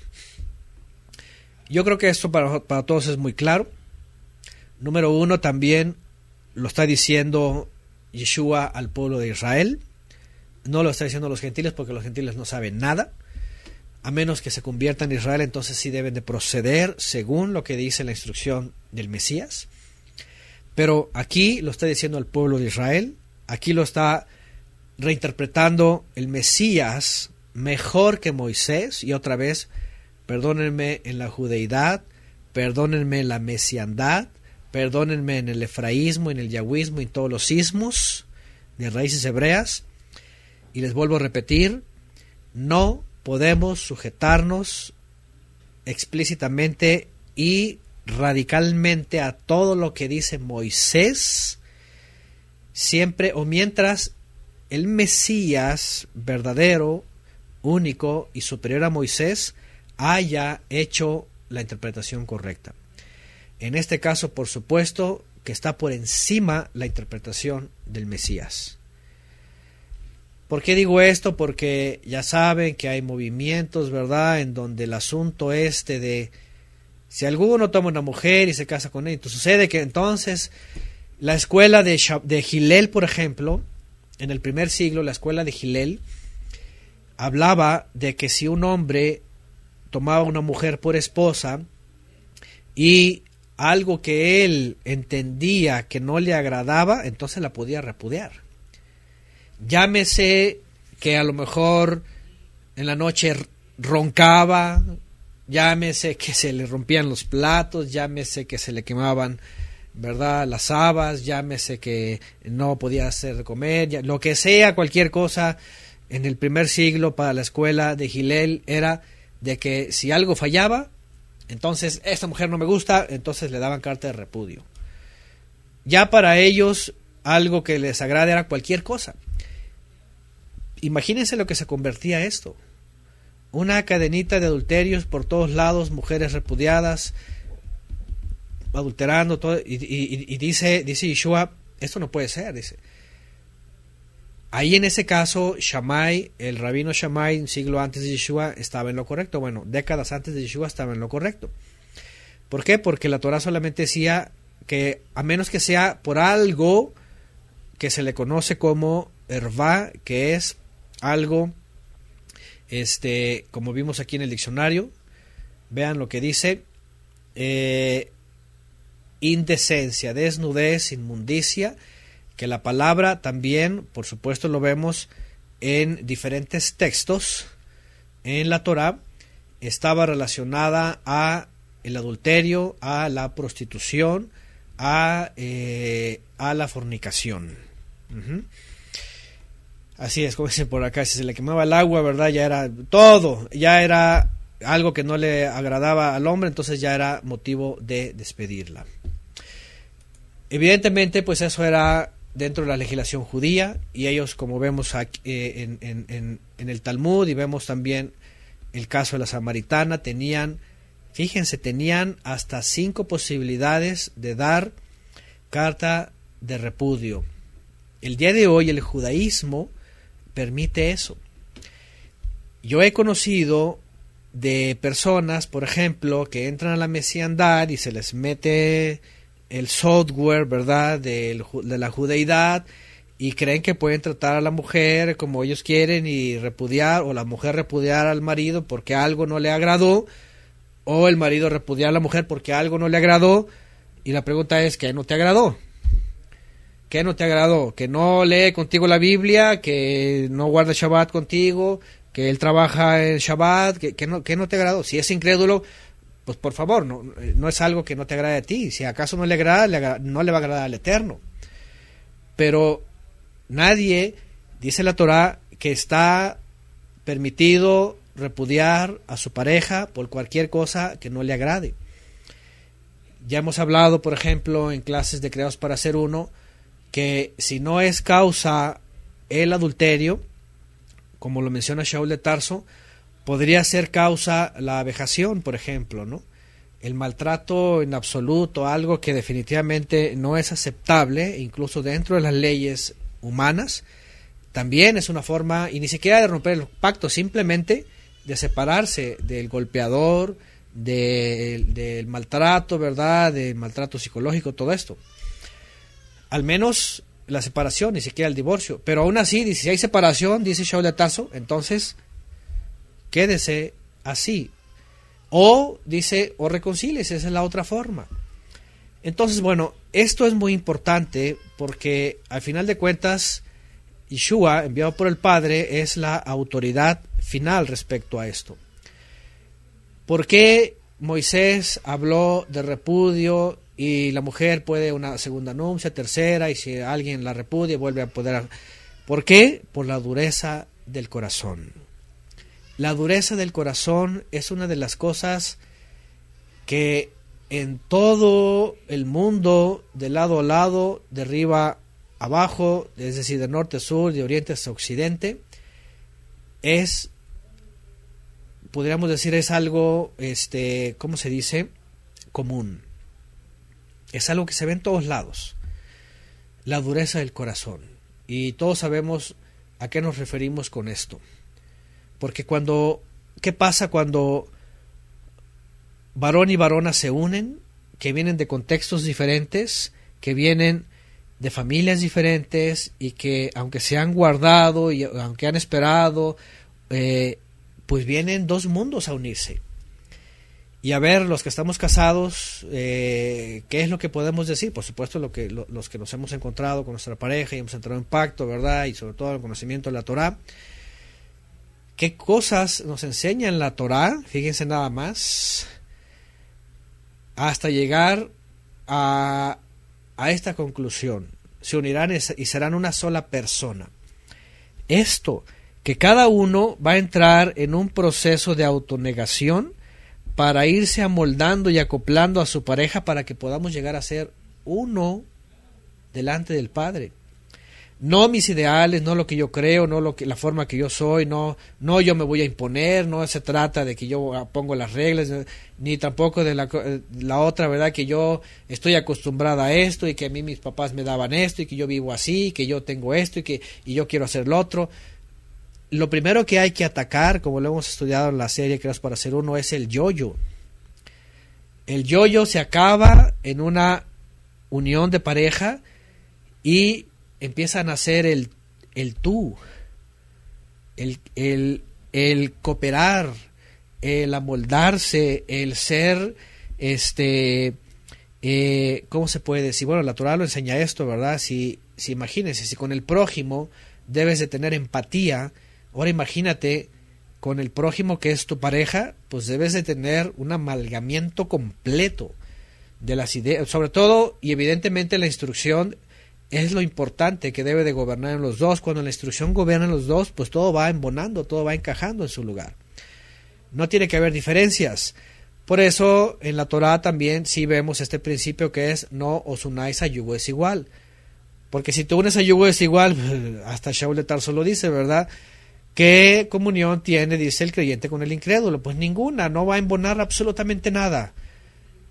Yo creo que esto para, para todos es muy claro. Número uno, también lo está diciendo Yeshua al pueblo de Israel. No lo está diciendo los gentiles porque los gentiles no saben nada. A menos que se convierta en Israel, entonces sí deben de proceder según lo que dice la instrucción del Mesías. Pero aquí lo está diciendo al pueblo de Israel, aquí lo está reinterpretando el Mesías mejor que Moisés y otra vez, perdónenme en la judeidad, perdónenme en la mesiandad, perdónenme en el efraísmo, en el yahwismo, en todos los sismos de raíces hebreas. Y les vuelvo a repetir, no podemos sujetarnos explícitamente y radicalmente a todo lo que dice Moisés, siempre o mientras el Mesías verdadero, único y superior a Moisés haya hecho la interpretación correcta. En este caso, por supuesto, que está por encima la interpretación del Mesías. ¿Por qué digo esto? Porque ya saben que hay movimientos, ¿verdad?, en donde el asunto este de si alguno toma una mujer y se casa con ella, entonces sucede que entonces la escuela de, de Gilel, por ejemplo, en el primer siglo, la escuela de Gilel hablaba de que si un hombre tomaba una mujer por esposa y algo que él entendía que no le agradaba, entonces la podía repudiar. Llámese que a lo mejor en la noche roncaba, llámese que se le rompían los platos, llámese que se le quemaban, ¿verdad? Las habas, llámese que no podía hacer comer, lo que sea, cualquier cosa, en el primer siglo para la escuela de Gilel era de que si algo fallaba, entonces, esta mujer no me gusta, entonces le daban carta de repudio. Ya para ellos, algo que les agrade era cualquier cosa. Imagínense lo que se convertía esto. Una cadenita de adulterios por todos lados, mujeres repudiadas, adulterando todo. Y, dice, dice Yeshua, esto no puede ser, dice. Ahí en ese caso, Shammai, el rabino Shammai, un siglo antes de Yeshua, estaba en lo correcto. Bueno, décadas antes de Yeshua estaba en lo correcto. ¿Por qué? Porque la Torah solamente decía que a menos que sea por algo que se le conoce como hervá, que es algo, este, como vimos aquí en el diccionario, vean lo que dice, eh, indecencia, desnudez, inmundicia, que la palabra también, por supuesto, lo vemos en diferentes textos en la Torá, estaba relacionada a el adulterio, a la prostitución, a, eh, a la fornicación. Así es, como dicen por acá, si se le quemaba el agua, ¿verdad? Ya era todo, ya era algo que no le agradaba al hombre, entonces ya era motivo de despedirla. Evidentemente, pues eso era dentro de la legislación judía y ellos, como vemos eh, en, en el Talmud y vemos también el caso de la samaritana, tenían, fíjense, tenían hasta cinco posibilidades de dar carta de repudio. El día de hoy el judaísmo permite eso. Yo he conocido de personas, por ejemplo, que entran a la mesiandad y se les mete el software, ¿verdad?, de, la judeidad y creen que pueden tratar a la mujer como ellos quieren y repudiar, o la mujer repudiar al marido porque algo no le agradó, o el marido repudiar a la mujer porque algo no le agradó, y la pregunta es, ¿qué no te agradó? ¿Qué no te agradó? ¿Que no lee contigo la Biblia? ¿Que no guarda Shabbat contigo? ¿Que él trabaja en Shabbat? ¿Qué, que no, que no te agradó? Si es incrédulo, pues por favor, eh, no, es algo que no te agrade a ti. Si acaso no le agrada, no le va a agradar al Eterno. Pero nadie, dice la Torá, que está permitido repudiar a su pareja por cualquier cosa que no le agrade. Ya hemos hablado, por ejemplo, en clases de Creados para Ser Uno, que si no es causa el adulterio, como lo menciona Shaul de Tarso, Podría ser causa la vejación, por ejemplo, ¿no? El maltrato en absoluto, algo que definitivamente no es aceptable, incluso dentro de las leyes humanas, también es una forma, y ni siquiera de romper el pacto, simplemente de separarse del golpeador, del maltrato, ¿verdad? Del maltrato psicológico, todo esto. Al menos la separación, ni siquiera el divorcio. Pero aún así, si hay separación, dice atazo entonces quédese así. O dice, o reconciles esa es la otra forma. Entonces, bueno, esto es muy importante porque al final de cuentas, Yeshua, enviado por el Padre, es la autoridad final respecto a esto. ¿Por qué Moisés habló de repudio y la mujer puede una segunda anuncia, tercera, y si alguien la repudia, vuelve a poder. ¿Por qué? Por la dureza del corazón. La dureza del corazón es una de las cosas que en todo el mundo, de lado a lado, de arriba abajo, es decir, de norte a sur, de oriente hasta occidente, es, podríamos decir, es algo, este, ¿cómo se dice? Común. Es algo que se ve en todos lados. La dureza del corazón. Y todos sabemos a qué nos referimos con esto. Porque cuando, ¿qué pasa cuando varón y varona se unen, que vienen de contextos diferentes, que vienen de familias diferentes y que aunque se han guardado y aunque han esperado, eh, pues vienen dos mundos a unirse. Y a ver, los que estamos casados, eh, ¿qué es lo que podemos decir? Por supuesto, lo que, los que nos hemos encontrado con nuestra pareja y hemos entrado en pacto, ¿verdad? Y sobre todo el conocimiento de la Torah qué cosas nos enseña la Torá, fíjense nada más, hasta llegar a, a esta conclusión. Se unirán y serán una sola persona. Esto, que cada uno va a entrar en un proceso de autonegación para irse amoldando y acoplando a su pareja para que podamos llegar a ser uno delante del Padre no mis ideales, no lo que yo creo, no lo que la forma que yo soy, no no yo me voy a imponer, no se trata de que yo pongo las reglas ni tampoco de la, eh, otra verdad que yo estoy acostumbrada a esto y que a mí mis papás me daban esto y que yo vivo así, que yo tengo esto y que yo quiero hacer lo otro. Lo primero que hay que atacar, como lo hemos estudiado en la serie Creas para ser uno, es el yo-yo. El yoyo se acaba en una unión de pareja y empiezan a nacer el, el tú, el, cooperar, el amoldarse, el ser, este, eh, ¿cómo se puede decir? Bueno, la Torah lo enseña esto, ¿verdad? Si, si imagínense, si con el prójimo debes de tener empatía, ahora imagínate con el prójimo que es tu pareja, pues debes de tener un amalgamiento completo de las ideas, sobre todo y evidentemente la instrucción es lo importante que debe de gobernar en los dos. Cuando la instrucción gobierna en los dos, pues todo va embonando, todo va encajando en su lugar. No tiene que haber diferencias. Por eso en la Torah también sí vemos este principio que es no os unáis a yugo desigual. Porque si te unes a yugo desigual, hasta Shaul de Tarso lo dice, ¿verdad? ¿Qué comunión tiene, dice el creyente, con el incrédulo? Pues ninguna, no va a embonar absolutamente nada.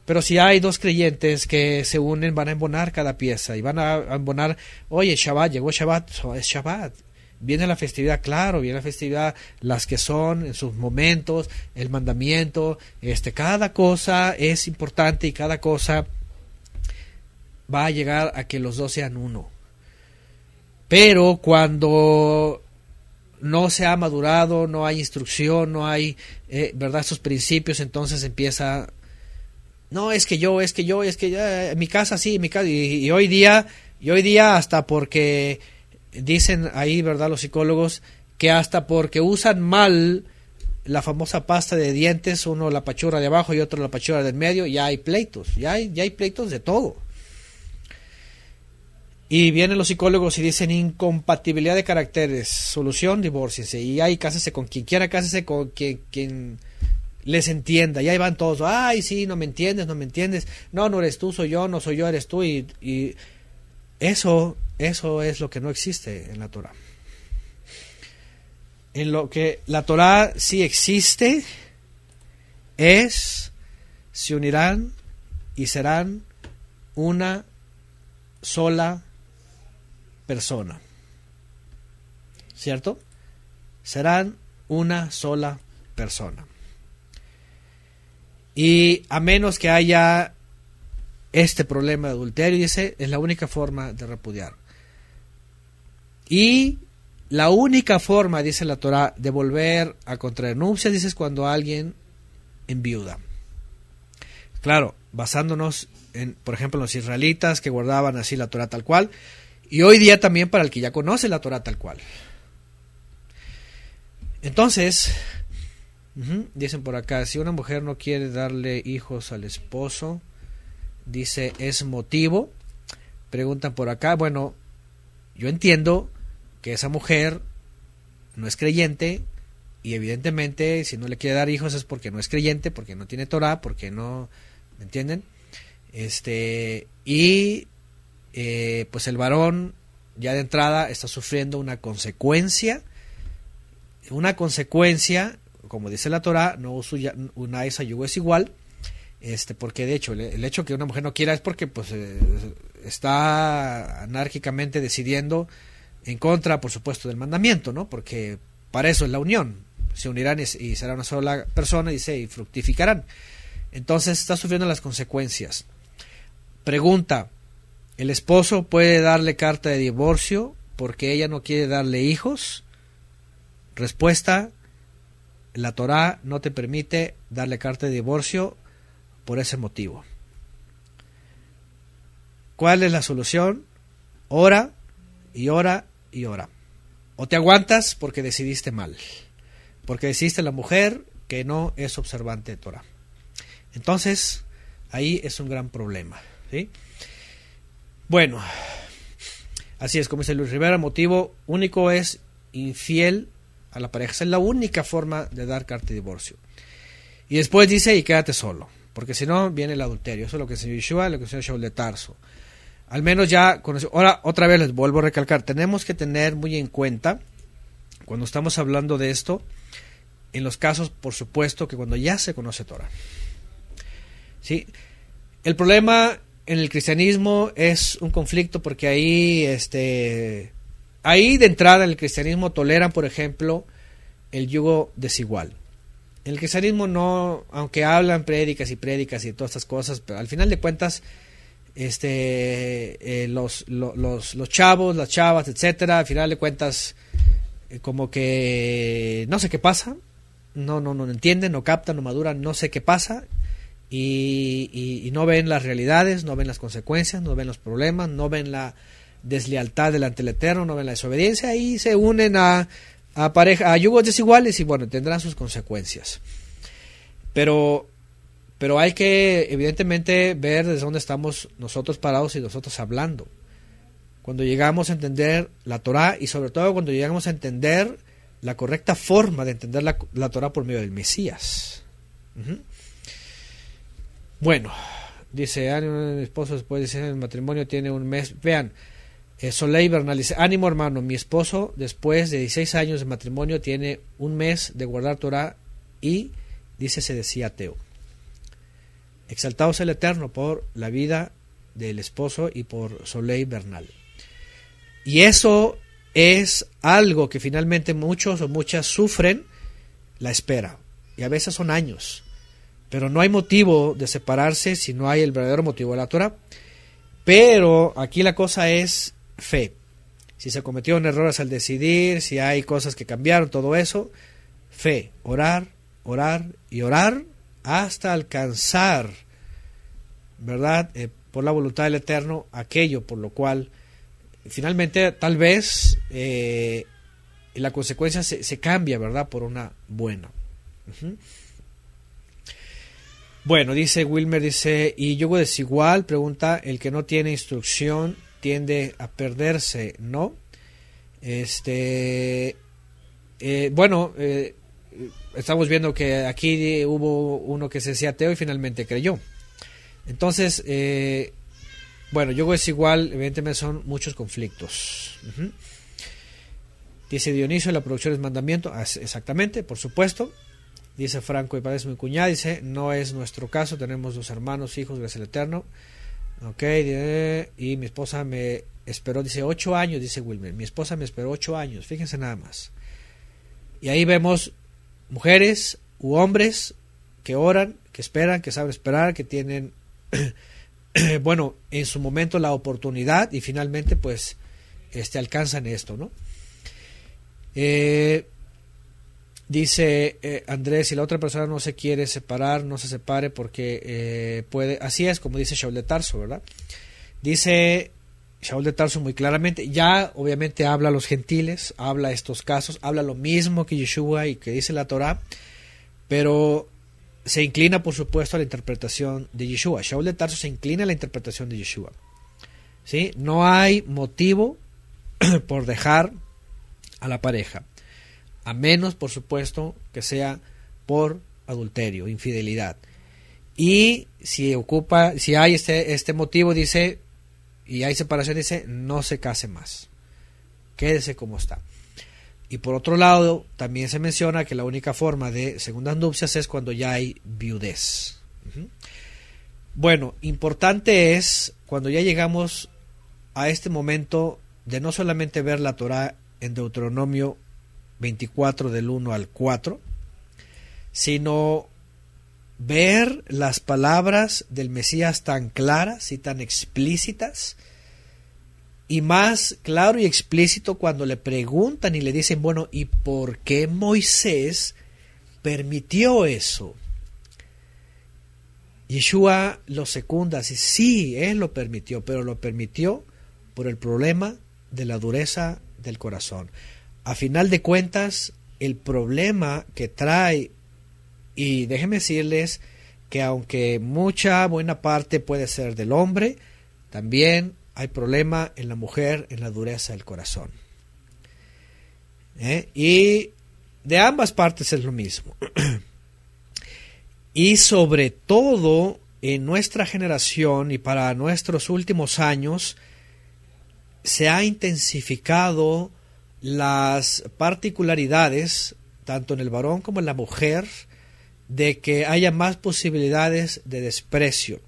Pero si hay dos creyentes que se unen, van a embonar cada pieza y van a embonar, oye, Shabbat, llegó Shabbat, es Shabbat. Viene la festividad, claro, viene la festividad, las que son, en sus momentos, el mandamiento, este, cada cosa es importante y cada cosa va a llegar a que los dos sean uno. Pero cuando no se ha madurado, no hay instrucción, no hay, eh, ¿verdad?, sus principios, entonces empieza no, es que yo, es que yo, es que ya, eh, mi casa sí, mi casa. Y, hoy día, y hoy día hasta porque dicen ahí, ¿verdad? Los psicólogos que hasta porque usan mal la famosa pasta de dientes, uno la pachura de abajo y otro la pachura del medio, ya hay pleitos, ya hay, ya hay pleitos de todo. Y vienen los psicólogos y dicen incompatibilidad de caracteres, solución, divórciense. Y ahí cásese con quien quiera, cásese con quien les entienda. Y ahí van todos, ay, sí, no me entiendes, no me entiendes, no, no eres tú, soy yo, no soy yo, eres tú. Y, eso, eso es lo que no existe en la Torah. En lo que la Torah sí existe es, se unirán y serán una sola persona. ¿Cierto? Serán una sola persona. Y a menos que haya este problema de adulterio, dice, es la única forma de repudiar. Y la única forma, dice la Torah, de volver a contraer nupcias, dice, es cuando alguien enviuda. Claro, basándonos en, por ejemplo, los israelitas que guardaban así la Torah tal cual, y hoy día también para el que ya conoce la Torah tal cual. Entonces, Dicen por acá, si una mujer no quiere darle hijos al esposo, dice, ¿es motivo? Preguntan por acá, bueno, yo entiendo que esa mujer no es creyente y evidentemente si no le quiere dar hijos es porque no es creyente, porque no tiene Torah, porque no, ¿me entienden? Este, y eh, pues el varón ya de entrada está sufriendo una consecuencia, una consecuencia como dice la Torah, no una una a es igual, este, porque de hecho el, hecho que una mujer no quiera es porque pues eh, está anárquicamente decidiendo en contra, por supuesto, del mandamiento, ¿no? Porque para eso es la unión, se unirán y, será una sola persona, y fructificarán. Entonces está sufriendo las consecuencias. Pregunta, ¿el esposo puede darle carta de divorcio porque ella no quiere darle hijos? Respuesta, la Torá no te permite darle carta de divorcio por ese motivo. ¿Cuál es la solución? Ora y ora y ora. O te aguantas porque decidiste mal, porque decidiste la mujer que no es observante de Torah. Entonces, ahí es un gran problema. Bueno, así es como dice Luis Rivera, motivo único es infiel a la pareja. Esa es la única forma de dar carta de divorcio. Y después dice, y quédate solo, porque si no, viene el adulterio. Eso es lo que el señor Yeshua, lo que el Shaul de Tarso. Al menos ya conoció. Ahora, otra vez les vuelvo a recalcar, tenemos que tener muy en cuenta, cuando estamos hablando de esto, en los casos, por supuesto, que cuando ya se conoce Torah. ¿Sí? El problema en el cristianismo es un conflicto porque ahí este, Ahí de entrada en el cristianismo toleran, por ejemplo, el yugo desigual. En el cristianismo no, aunque hablan prédicas y prédicas y todas estas cosas, pero al final de cuentas, este, eh, los, los, chavos, las chavas, etcétera, al final de cuentas, eh, como que no sé qué pasa, no, no, no entienden, no captan, no maduran, no sé qué pasa, y, y no ven las realidades, no ven las consecuencias, no ven los problemas, no ven la, deslealtad delante del Eterno, no ven la desobediencia y se unen a, pareja, a yugos desiguales y bueno, tendrán sus consecuencias. Pero, pero hay que evidentemente ver desde dónde estamos nosotros parados y nosotros hablando. Cuando llegamos a entender la Torah y sobre todo cuando llegamos a entender la correcta forma de entender la, Torah por medio del Mesías. Bueno, dice, ah, esposo después de el matrimonio tiene un mes. Vean, eh, Soleil Bernal dice, ánimo hermano, mi esposo después de 16 años de matrimonio tiene un mes de guardar Torah y dice se decía ateo. Exaltado el Eterno por la vida del esposo y por Soleil Bernal. Y eso es algo que finalmente muchos o muchas sufren la espera. Y a veces son años. Pero no hay motivo de separarse si no hay el verdadero motivo de la Torah. Pero aquí la cosa es fe. Si se cometieron errores al decidir, si hay cosas que cambiaron, todo eso, fe, orar, orar y orar hasta alcanzar, ¿verdad? Eh, por la voluntad del Eterno, aquello por lo cual finalmente tal vez eh, la consecuencia se, cambia, ¿verdad? Por una buena. Bueno, dice Wilmer, dice, y yo desigual, pregunta, el que no tiene instrucción tiende a perderse, ¿no? Este, eh, bueno, eh, estamos viendo que aquí hubo uno que se decía ateo y finalmente creyó. Entonces, eh, bueno, yo es igual, evidentemente son muchos conflictos. Dice Dionisio, la producción es mandamiento, ah, exactamente, por supuesto. Dice Franco, y parece mi cuñada, dice, no es nuestro caso, tenemos dos hermanos, hijos, gracias al Eterno. Ok, y mi esposa me esperó, dice, ocho años, dice Wilmer. Mi esposa me esperó ocho años, fíjense nada más. Y ahí vemos mujeres u hombres que oran, que esperan, que saben esperar, que tienen, bueno, en su momento la oportunidad y finalmente pues este, alcanzan esto, ¿no? Eh, Dice eh, Andrés, si la otra persona no se quiere separar, no se separe porque eh, puede... Así es, como dice Shaul de Tarso, ¿verdad? Dice Shaul de Tarso muy claramente, ya obviamente habla a los gentiles, habla estos casos, habla lo mismo que Yeshua y que dice la Torá, pero se inclina por supuesto a la interpretación de Yeshua. Shaul de Tarso se inclina a la interpretación de Yeshua. ¿Sí? No hay motivo por dejar a la pareja a menos, por supuesto, que sea por adulterio, infidelidad. Y si ocupa, si hay este, este motivo, dice, y hay separación, dice, no se case más. Quédese como está. Y por otro lado, también se menciona que la única forma de segundas nupcias es cuando ya hay viudez. Bueno, importante es cuando ya llegamos a este momento de no solamente ver la Torah en Deuteronomio 24 del 1 al 4, sino ver las palabras del Mesías tan claras y tan explícitas, y más claro y explícito cuando le preguntan y le dicen, bueno, ¿y por qué Moisés permitió eso? Yeshua lo secunda, y sí, él lo permitió, pero lo permitió por el problema de la dureza del corazón a final de cuentas, el problema que trae, y déjenme decirles que aunque mucha buena parte puede ser del hombre, también hay problema en la mujer, en la dureza del corazón. ¿Eh? Y de ambas partes es lo mismo. y sobre todo en nuestra generación y para nuestros últimos años, se ha intensificado las particularidades, tanto en el varón como en la mujer, de que haya más posibilidades de desprecio.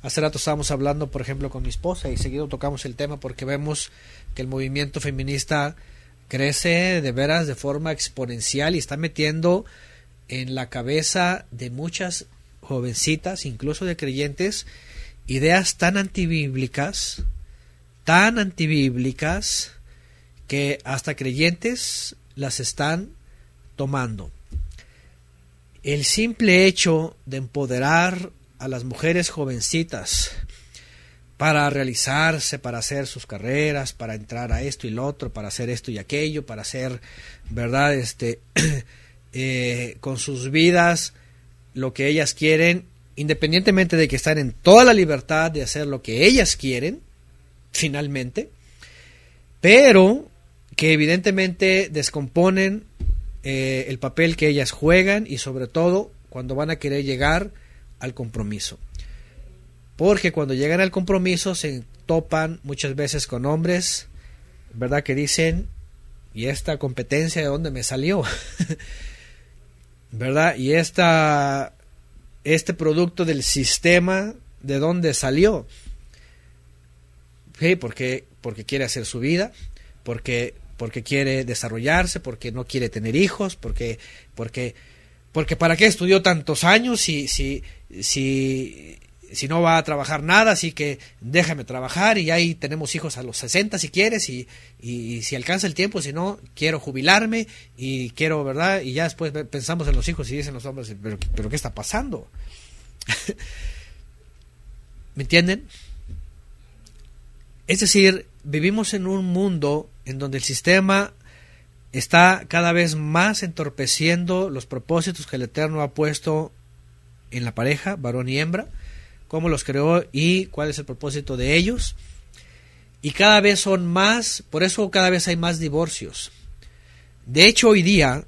Hace rato estábamos hablando, por ejemplo, con mi esposa y seguido tocamos el tema porque vemos que el movimiento feminista crece de veras de forma exponencial y está metiendo en la cabeza de muchas jovencitas, incluso de creyentes, ideas tan antibíblicas, tan antibíblicas, que hasta creyentes las están tomando. El simple hecho de empoderar a las mujeres jovencitas para realizarse, para hacer sus carreras, para entrar a esto y lo otro, para hacer esto y aquello, para hacer, ¿verdad? Este, eh, con sus vidas lo que ellas quieren, independientemente de que están en toda la libertad de hacer lo que ellas quieren, finalmente, pero que evidentemente descomponen eh, el papel que ellas juegan y sobre todo cuando van a querer llegar al compromiso. Porque cuando llegan al compromiso se topan muchas veces con hombres, ¿verdad? Que dicen, ¿y esta competencia de dónde me salió? ¿Verdad? ¿Y esta, este producto del sistema de dónde salió? por porque, porque quiere hacer su vida, porque porque quiere desarrollarse, porque no quiere tener hijos, porque, porque, porque para qué estudió tantos años si, si, si, si no va a trabajar nada, así que déjame trabajar y ahí tenemos hijos a los 60 si quieres y, si alcanza el tiempo, si no, quiero jubilarme y quiero, ¿verdad? Y ya después pensamos en los hijos y dicen los hombres, pero, pero ¿qué está pasando? ¿Me entienden? Es decir, vivimos en un mundo en donde el sistema está cada vez más entorpeciendo los propósitos que el Eterno ha puesto en la pareja, varón y hembra, cómo los creó y cuál es el propósito de ellos. Y cada vez son más, por eso cada vez hay más divorcios. De hecho, hoy día,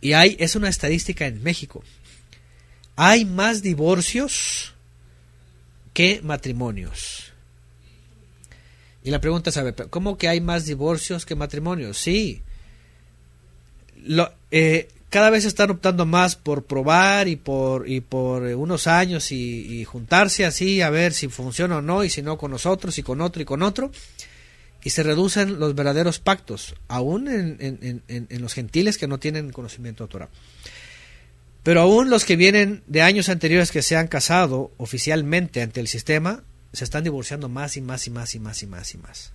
y hay, es una estadística en México, hay más divorcios que matrimonios. Y la pregunta es, ¿cómo que hay más divorcios que matrimonios? Sí. Eh, cada vez están optando más por probar y por, y por eh, unos años y, juntarse así a ver si funciona o no y si no con nosotros y con otro y con otro y se reducen los verdaderos pactos, aún en, los gentiles que no tienen conocimiento autoral. Pero aún los que vienen de años anteriores que se han casado oficialmente ante el sistema, se están divorciando más y más y más y más y más y más.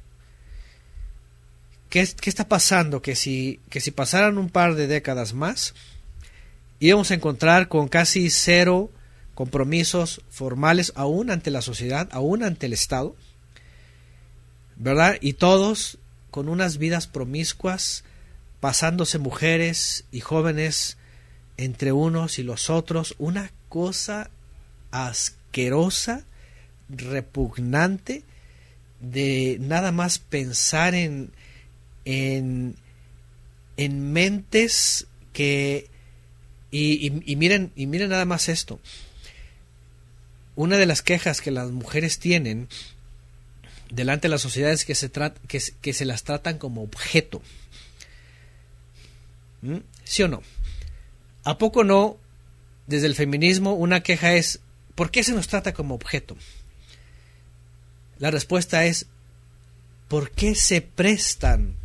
¿Qué, está pasando? Que si, que si pasaran un par de décadas más, íbamos a encontrar con casi cero compromisos formales aún ante la sociedad, aún ante el Estado, ¿verdad? Y todos con unas vidas promiscuas, pasándose mujeres y jóvenes entre unos y los otros, una cosa asquerosa repugnante de nada más pensar en, en, en mentes que... Y, miren, y miren nada más esto. Una de las quejas que las mujeres tienen delante de la sociedad que se, que, que se las tratan como objeto. ¿Mm? ¿Sí o no? ¿A poco no? Desde el feminismo una queja es, ¿por qué se nos trata como objeto? La respuesta es, ¿por qué se prestan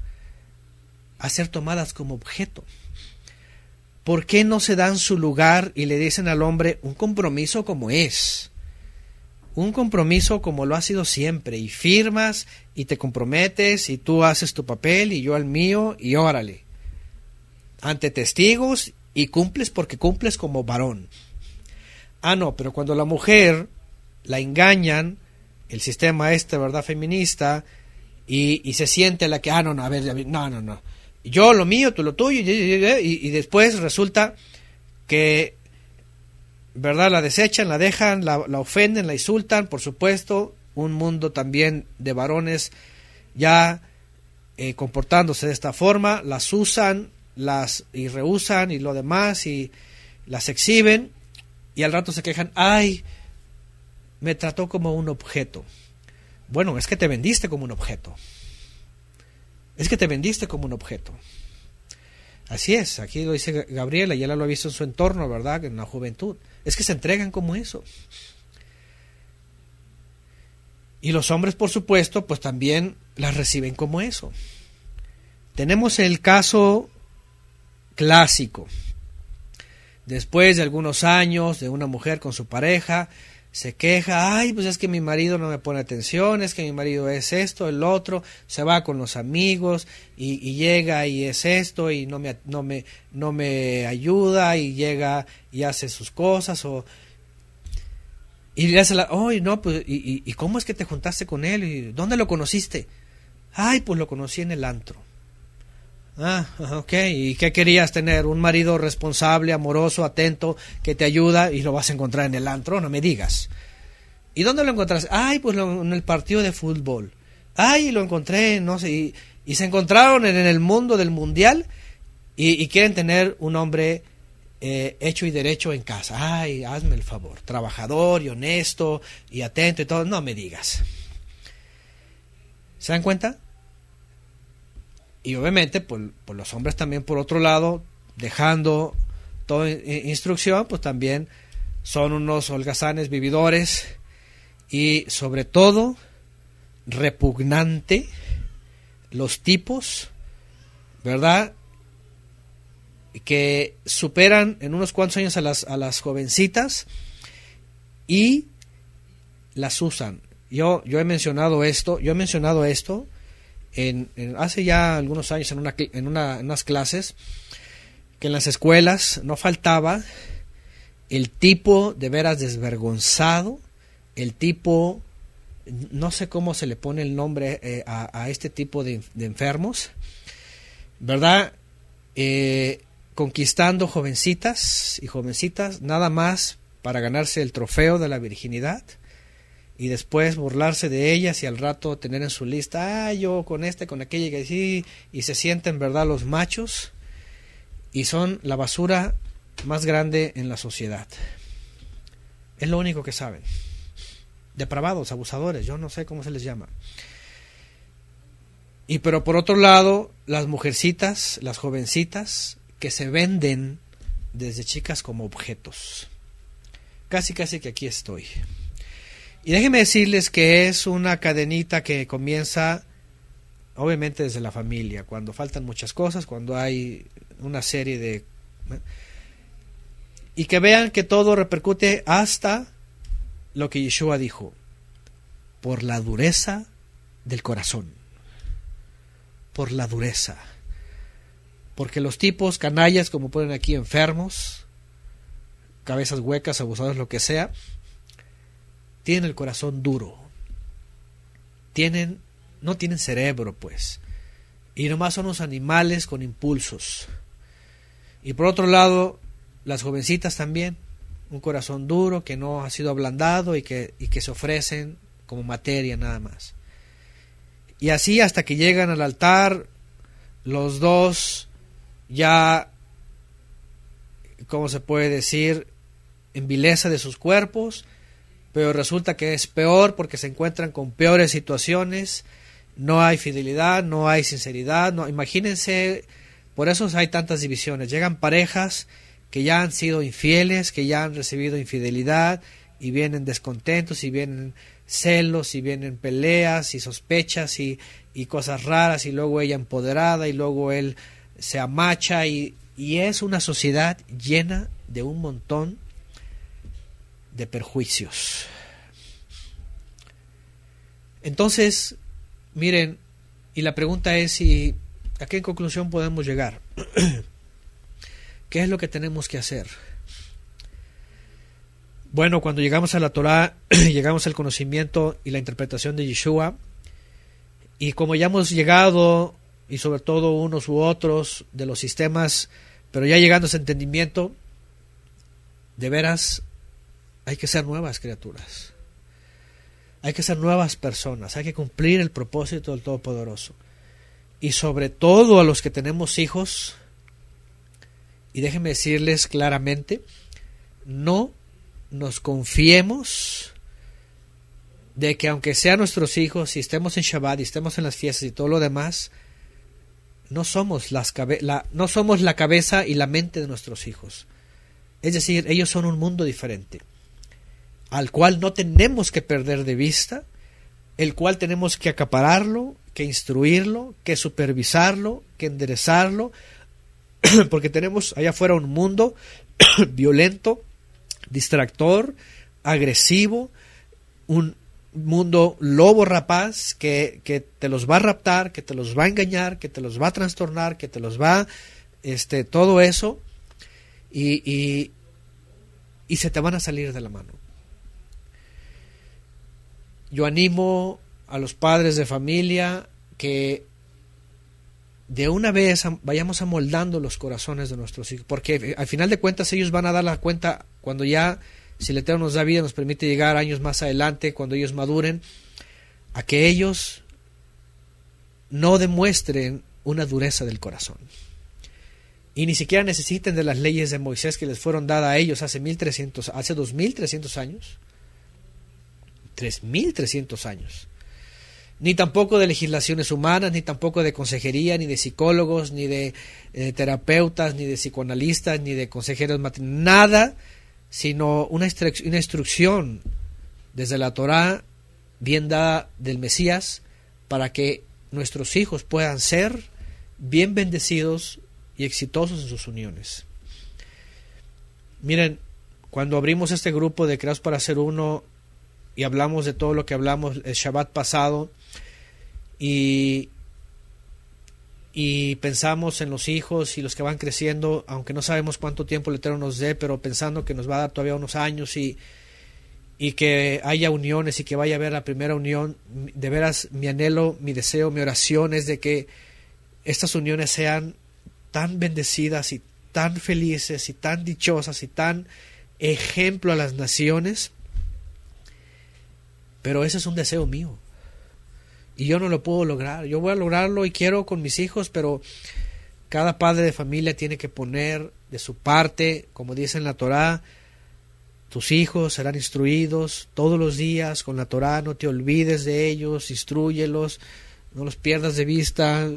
a ser tomadas como objeto? ¿Por qué no se dan su lugar y le dicen al hombre un compromiso como es? Un compromiso como lo ha sido siempre, y firmas y te comprometes y tú haces tu papel y yo el mío y órale. Ante testigos y cumples porque cumples como varón. Ah, no, pero cuando la mujer la engañan, el sistema este, ¿verdad? Feminista, y, se siente la que, ah, no, no, a ver, no, no, no. Yo lo mío, tú lo tuyo, y, después resulta que, ¿verdad? La desechan, la dejan, la, ofenden, la insultan, por supuesto, un mundo también de varones ya eh, comportándose de esta forma, las usan, las y rehusan y lo demás y las exhiben y al rato se quejan, ay, me trató como un objeto. Bueno, es que te vendiste como un objeto. Es que te vendiste como un objeto. Así es, aquí lo dice Gabriela, y ella lo ha visto en su entorno, ¿verdad? En la juventud. Es que se entregan como eso. Y los hombres, por supuesto, pues también las reciben como eso. Tenemos el caso clásico. Después de algunos años de una mujer con su pareja, se queja, ay, pues es que mi marido no me pone atención, es que mi marido es esto, el otro, se va con los amigos y, llega y es esto y no me, no, me, no me ayuda y llega y hace sus cosas o... Y le hace la, no, pues, y, ¿y cómo es que te juntaste con él? ¿Y dónde lo conociste? Ay, pues lo conocí en el antro. Ah, ok. ¿Y qué querías tener? Un marido responsable, amoroso, atento, que te ayuda y lo vas a encontrar en el antro, no me digas. ¿Y dónde lo encontraste? Ay, pues en el partido de fútbol. Ay, lo encontré, no sé. Y, se encontraron en, el mundo del mundial y, quieren tener un hombre eh, hecho y derecho en casa. Ay, hazme el favor. Trabajador y honesto y atento y todo. No me digas. ¿Se dan cuenta? Y obviamente, pues, pues, los hombres también, por otro lado, dejando toda instrucción, pues también son unos holgazanes vividores y sobre todo repugnante los tipos, ¿verdad? Que superan en unos cuantos años a las, a las jovencitas y las usan. Yo, yo he mencionado esto, yo he mencionado esto hace ya algunos años en, unas clases que en las escuelas no faltaba el tipo de veras desvergonzado, el tipo, no sé cómo se le pone el nombre eh, a, este tipo de, enfermos, ¿verdad? Eh, conquistando jovencitas y jovencitas nada más para ganarse el trofeo de la virginidad y después burlarse de ellas y al rato tener en su lista, ah, yo con este, con aquella y sí, y se sienten, ¿verdad?, los machos y son la basura más grande en la sociedad. Es lo único que saben. Depravados, abusadores, yo no sé cómo se les llama. Y pero por otro lado, las mujercitas, las jovencitas, que se venden desde chicas como objetos. Casi, casi que aquí estoy. Y déjenme decirles que es una cadenita que comienza obviamente desde la familia, cuando faltan muchas cosas, cuando hay una serie de... Y que vean que todo repercute hasta lo que Yeshua dijo, por la dureza del corazón, por la dureza, porque los tipos canallas, como ponen aquí, enfermos, cabezas huecas, abusados, lo que sea, tienen el corazón duro, tienen, no tienen cerebro, pues, y nomás son unos animales con impulsos. Y por otro lado, las jovencitas también, un corazón duro que no ha sido ablandado y que, y que se ofrecen como materia nada más. Y así hasta que llegan al altar, los dos ya, ¿cómo se puede decir?, en vileza de sus cuerpos, pero resulta que es peor porque se encuentran con peores situaciones, no hay fidelidad, no hay sinceridad, no, imagínense, por eso hay tantas divisiones, llegan parejas que ya han sido infieles, que ya han recibido infidelidad y vienen descontentos y vienen celos y vienen peleas y sospechas y, cosas raras y luego ella empoderada y luego él se amacha y, y es una sociedad llena de un montón de perjuicios. Entonces, miren, y la pregunta es si a qué conclusión podemos llegar. ¿Qué es lo que tenemos que hacer? Bueno, cuando llegamos a la Torá, llegamos al conocimiento y la interpretación de Yeshua, y como ya hemos llegado, y sobre todo unos u otros de los sistemas, pero ya llegando a ese entendimiento, de veras hay que ser nuevas criaturas. Hay que ser nuevas personas. Hay que cumplir el propósito del Todopoderoso. Y sobre todo a los que tenemos hijos. Y déjenme decirles claramente, no nos confiemos de que aunque sean nuestros hijos y estemos en Shabbat y estemos en las fiestas y todo lo demás, no somos, la, no somos la cabeza y la mente de nuestros hijos. Es decir, ellos son un mundo diferente al cual no tenemos que perder de vista, el cual tenemos que acapararlo, que instruirlo, que supervisarlo, que enderezarlo, porque tenemos allá afuera un mundo violento, distractor, agresivo, un mundo lobo rapaz que, que, te los va a raptar, que te los va a engañar, que te los va a trastornar, que te los va, este, todo eso, y, y, y se te van a salir de la mano yo animo a los padres de familia que de una vez vayamos amoldando los corazones de nuestros hijos, porque al final de cuentas ellos van a dar la cuenta cuando ya, si el Eterno nos da vida, nos permite llegar años más adelante, cuando ellos maduren, a que ellos no demuestren una dureza del corazón. Y ni siquiera necesiten de las leyes de Moisés que les fueron dadas a ellos hace, 1300, hace 2300 años, 3.300 años. Ni tampoco de legislaciones humanas, ni tampoco de consejería, ni de psicólogos, ni de eh, terapeutas, ni de psicoanalistas, ni de consejeros, nada, sino una, instrucción desde la Torá bien dada del Mesías para que nuestros hijos puedan ser bien bendecidos y exitosos en sus uniones. Miren, cuando abrimos este grupo de Creados para Ser Uno y hablamos de todo lo que hablamos el Shabbat pasado y, y pensamos en los hijos y los que van creciendo, aunque no sabemos cuánto tiempo el Eterno nos dé, pero pensando que nos va a dar todavía unos años y, y que haya uniones y que vaya a haber la primera unión, de veras mi anhelo, mi deseo, mi oración es de que estas uniones sean tan bendecidas y tan felices y tan dichosas y tan ejemplo a las naciones pero ese es un deseo mío. Y yo no lo puedo lograr. Yo voy a lograrlo y quiero con mis hijos, pero cada padre de familia tiene que poner de su parte, como dice en la Torá, tus hijos serán instruidos todos los días con la Torá, no te olvides de ellos, instruyelos, no los pierdas de vista,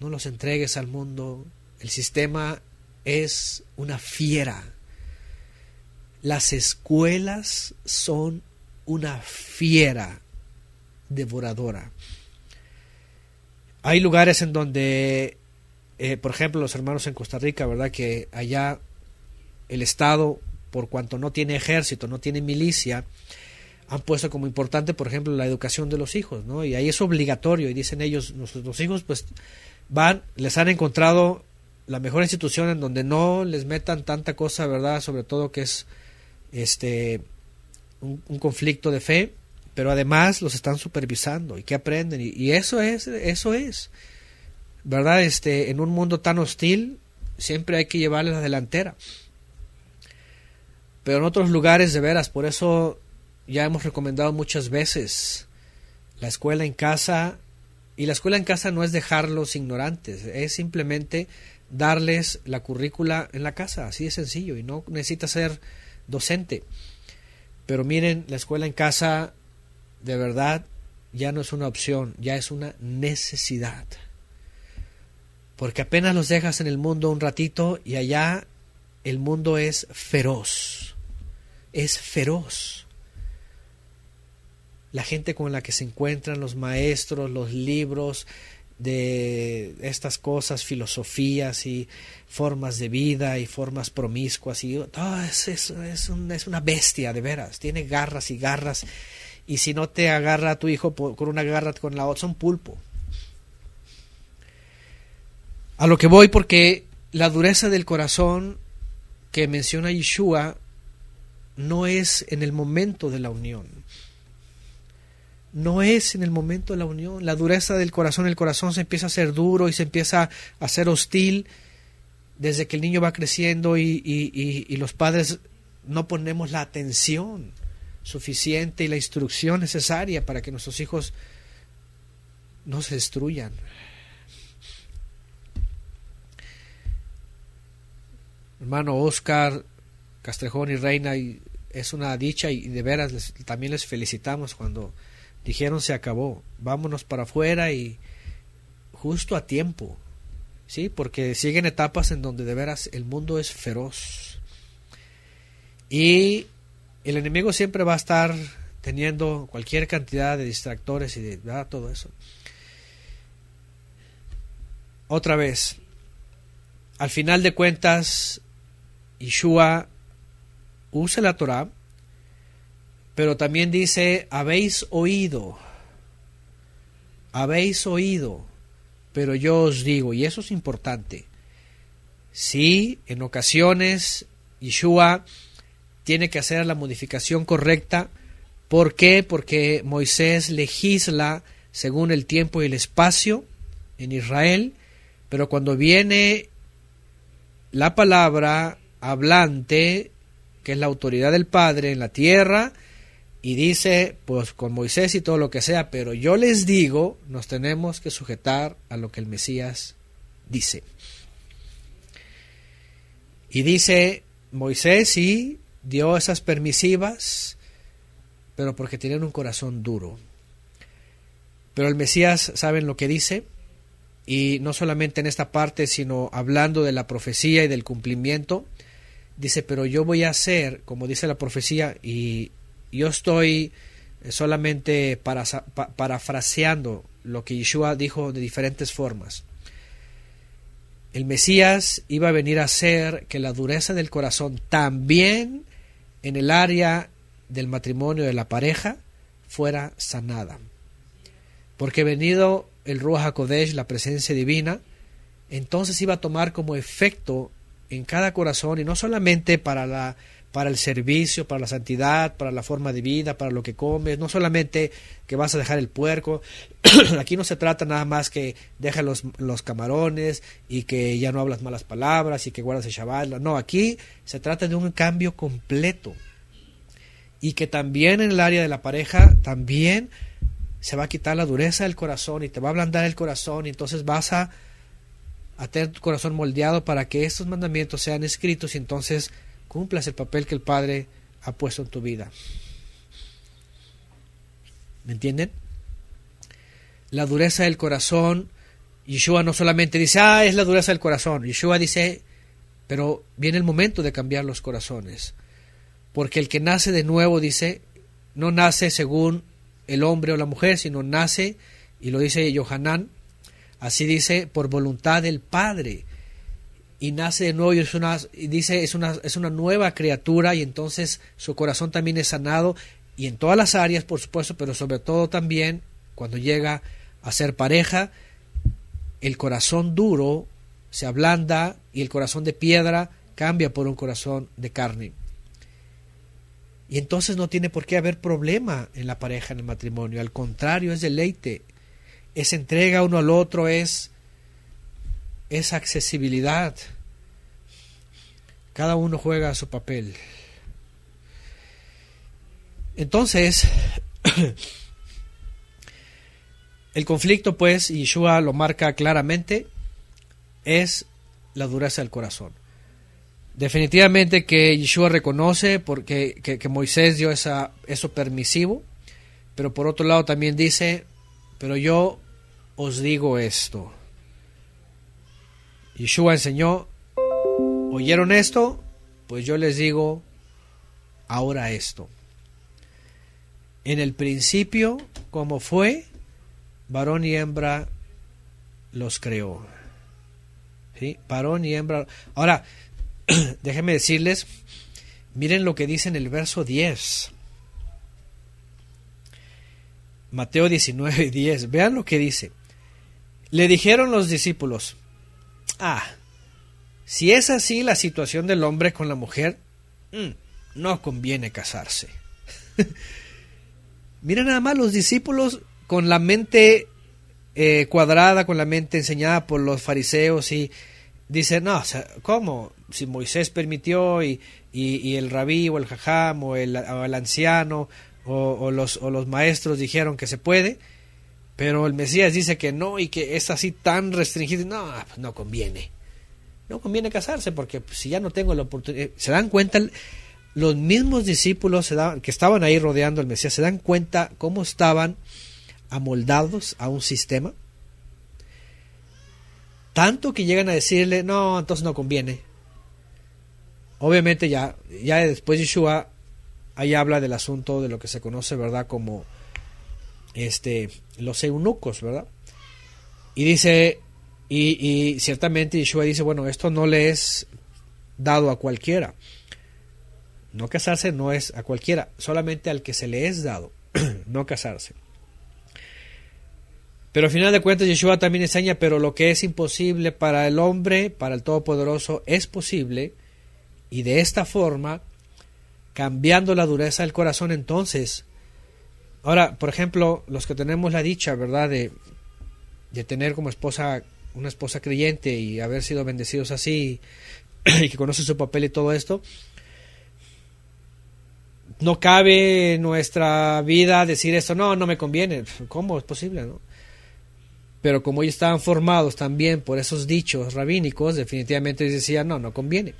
no los entregues al mundo. El sistema es una fiera las escuelas son una fiera devoradora. Hay lugares en donde, eh, por ejemplo, los hermanos en Costa Rica, ¿verdad? Que allá el Estado, por cuanto no tiene ejército, no tiene milicia, han puesto como importante, por ejemplo, la educación de los hijos, ¿no? Y ahí es obligatorio, y dicen ellos, nuestros hijos, pues van, les han encontrado la mejor institución en donde no les metan tanta cosa, ¿verdad? Sobre todo que es este, un, conflicto de fe, pero además los están supervisando y que aprenden. Y, eso es, eso es. ¿Verdad? Este, en un mundo tan hostil, siempre hay que llevarles la delantera. Pero en otros lugares, de veras, por eso ya hemos recomendado muchas veces la escuela en casa. Y la escuela en casa no es dejarlos ignorantes, es simplemente darles la currícula en la casa, así de sencillo. Y no necesita ser docente. Pero miren, la escuela en casa de verdad ya no es una opción, ya es una necesidad. Porque apenas los dejas en el mundo un ratito y allá el mundo es feroz. Es feroz. La gente con la que se encuentran, los maestros, los libros, de estas cosas, filosofías y formas de vida y formas promiscuas. Y ah, es, es, es, una bestia, de veras. Tiene garras y garras. Y si no te agarra a tu hijo con una garra con la otra, son pulpo. A lo que voy, porque la dureza del corazón que menciona Yeshua no es en el momento de la unión no es en el momento de la unión. La dureza del corazón, el corazón se empieza a ser duro y se empieza a ser hostil desde que el niño va creciendo y, los padres no ponemos la atención suficiente y la instrucción necesaria para que nuestros hijos no se destruyan. Hermano Oscar, Castrejón y Reina, es una dicha y de veras también les felicitamos cuando dijeron se acabó, vámonos para afuera y justo a tiempo, ¿sí? Porque siguen etapas en donde de veras el mundo es feroz. Y el enemigo siempre va a estar teniendo cualquier cantidad de distractores y de todo eso. Otra vez, al final de cuentas, Yeshua usa la Torah pero también dice, habéis oído, habéis oído, pero yo os digo, y eso es importante, sí, en ocasiones Yeshua tiene que hacer la modificación correcta. ¿Por qué? Porque Moisés legisla según el tiempo y el espacio en Israel, pero cuando viene la palabra hablante, que es la autoridad del Padre en la tierra, y dice, pues con Moisés y todo lo que sea, pero yo les digo, nos tenemos que sujetar a lo que el Mesías dice. Y dice, Moisés sí dio esas permisivas, pero porque tienen un corazón duro. Pero el Mesías, ¿saben lo que dice? Y no solamente en esta parte, sino hablando de la profecía y del cumplimiento, dice, pero yo voy a hacer, como dice la profecía, y yo estoy eh, solamente para, parafraseando lo que Yeshua dijo de diferentes formas. El Mesías iba a venir a hacer que la dureza del corazón también en el área del matrimonio de la pareja fuera sanada. Porque venido el Ruach HaKodesh, la presencia divina, entonces iba a tomar como efecto en cada corazón y no solamente para la para el servicio, para la santidad, para la forma de vida, para lo que comes, no solamente que vas a dejar el puerco, aquí no se trata nada más que deja los, los, camarones y que ya no hablas malas palabras y que guardas el Shabbat, no, aquí se trata de un cambio completo y que también en el área de la pareja también se va a quitar la dureza del corazón y te va a ablandar el corazón y entonces vas a, a tener tu corazón moldeado para que estos mandamientos sean escritos y entonces cumplas el papel que el Padre ha puesto en tu vida. ¿Me entienden? La dureza del corazón. Yeshua no solamente dice, ah, es la dureza del corazón. Yeshua dice, pero viene el momento de cambiar los corazones. Porque el que nace de nuevo, dice, no nace según el hombre o la mujer, sino nace, y lo dice Yohanan, así dice, por voluntad del Padre y nace de nuevo y es una dice es una es una nueva criatura y entonces su corazón también es sanado y en todas las áreas por supuesto pero sobre todo también cuando llega a ser pareja el corazón duro se ablanda y el corazón de piedra cambia por un corazón de carne y entonces no tiene por qué haber problema en la pareja en el matrimonio al contrario es deleite es entrega uno al otro es es accesibilidad. Cada uno juega su papel. Entonces, el conflicto, pues, Yeshua lo marca claramente, es la dureza del corazón. Definitivamente que Yeshua reconoce porque, que, Moisés dio esa, eso permisivo, pero por otro lado también dice, pero yo os digo esto. Yeshua enseñó, ¿oyeron esto? Pues yo les digo ahora esto. En el principio, como fue, varón y hembra los creó. ¿Sí? Varón y hembra. Ahora, déjenme decirles, miren lo que dice en el verso 10. Mateo 19, 10. Vean lo que dice. Le dijeron los discípulos, Ah, si es así la situación del hombre con la mujer, mm, no conviene casarse. Mira nada más los discípulos con la mente eh, cuadrada, con la mente enseñada por los fariseos y dicen, no, ¿cómo? Si Moisés permitió y, y, el rabí o el jajam o el, anciano o, o, los, o los maestros dijeron que se puede, pero el Mesías dice que no y que es así tan restringido. No, ah, pues no conviene. No conviene casarse porque pues, si ya no tengo la oportunidad. Eh, se dan cuenta, los mismos discípulos que estaban ahí rodeando al Mesías, se dan cuenta cómo estaban amoldados a un sistema. Tanto que llegan a decirle, no, entonces no conviene. Obviamente ya, ya después Yeshua ahí habla del asunto de lo que se conoce, ¿verdad? Como este, los eunucos, ¿verdad? Y dice, y, y ciertamente Yeshua dice, bueno, esto no le es dado a cualquiera. No casarse no es a cualquiera, solamente al que se le es dado, no casarse. Pero al final de cuentas Yeshua también enseña, pero lo que es imposible para el hombre, para el Todopoderoso, es posible. Y de esta forma, cambiando la dureza del corazón, entonces Ahora, por ejemplo, los que tenemos la dicha, ¿verdad?, de, tener como esposa una esposa creyente y haber sido bendecidos así y que conoce su papel y todo esto, no cabe en nuestra vida decir esto, no, no me conviene, ¿cómo es posible? No? Pero como ellos estaban formados también por esos dichos rabínicos, definitivamente ellos decían, no, no conviene.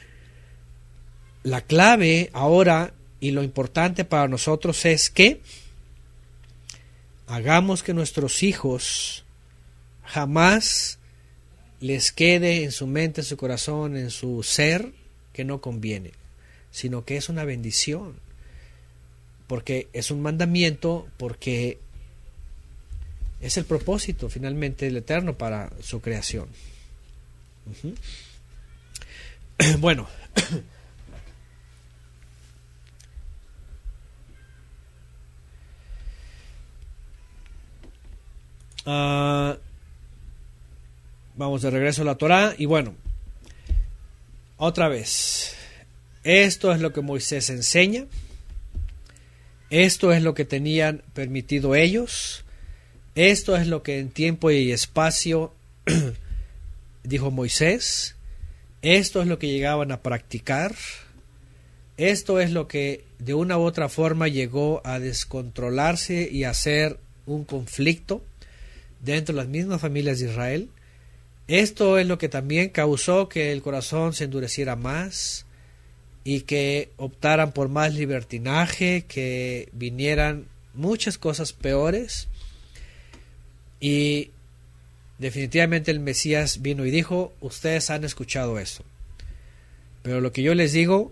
La clave ahora y lo importante para nosotros es que hagamos que nuestros hijos jamás les quede en su mente, en su corazón, en su ser, que no conviene, sino que es una bendición, porque es un mandamiento, porque es el propósito finalmente del Eterno para su creación. Bueno, Ah, vamos de regreso a la Torá y bueno, otra vez, esto es lo que Moisés enseña, esto es lo que tenían permitido ellos, esto es lo que en tiempo y espacio dijo Moisés, esto es lo que llegaban a practicar, esto es lo que de una u otra forma llegó a descontrolarse y a ser un conflicto dentro de las mismas familias de Israel. Esto es lo que también causó que el corazón se endureciera más y que optaran por más libertinaje, que vinieran muchas cosas peores. Y definitivamente el Mesías vino y dijo, ustedes han escuchado eso Pero lo que yo les digo,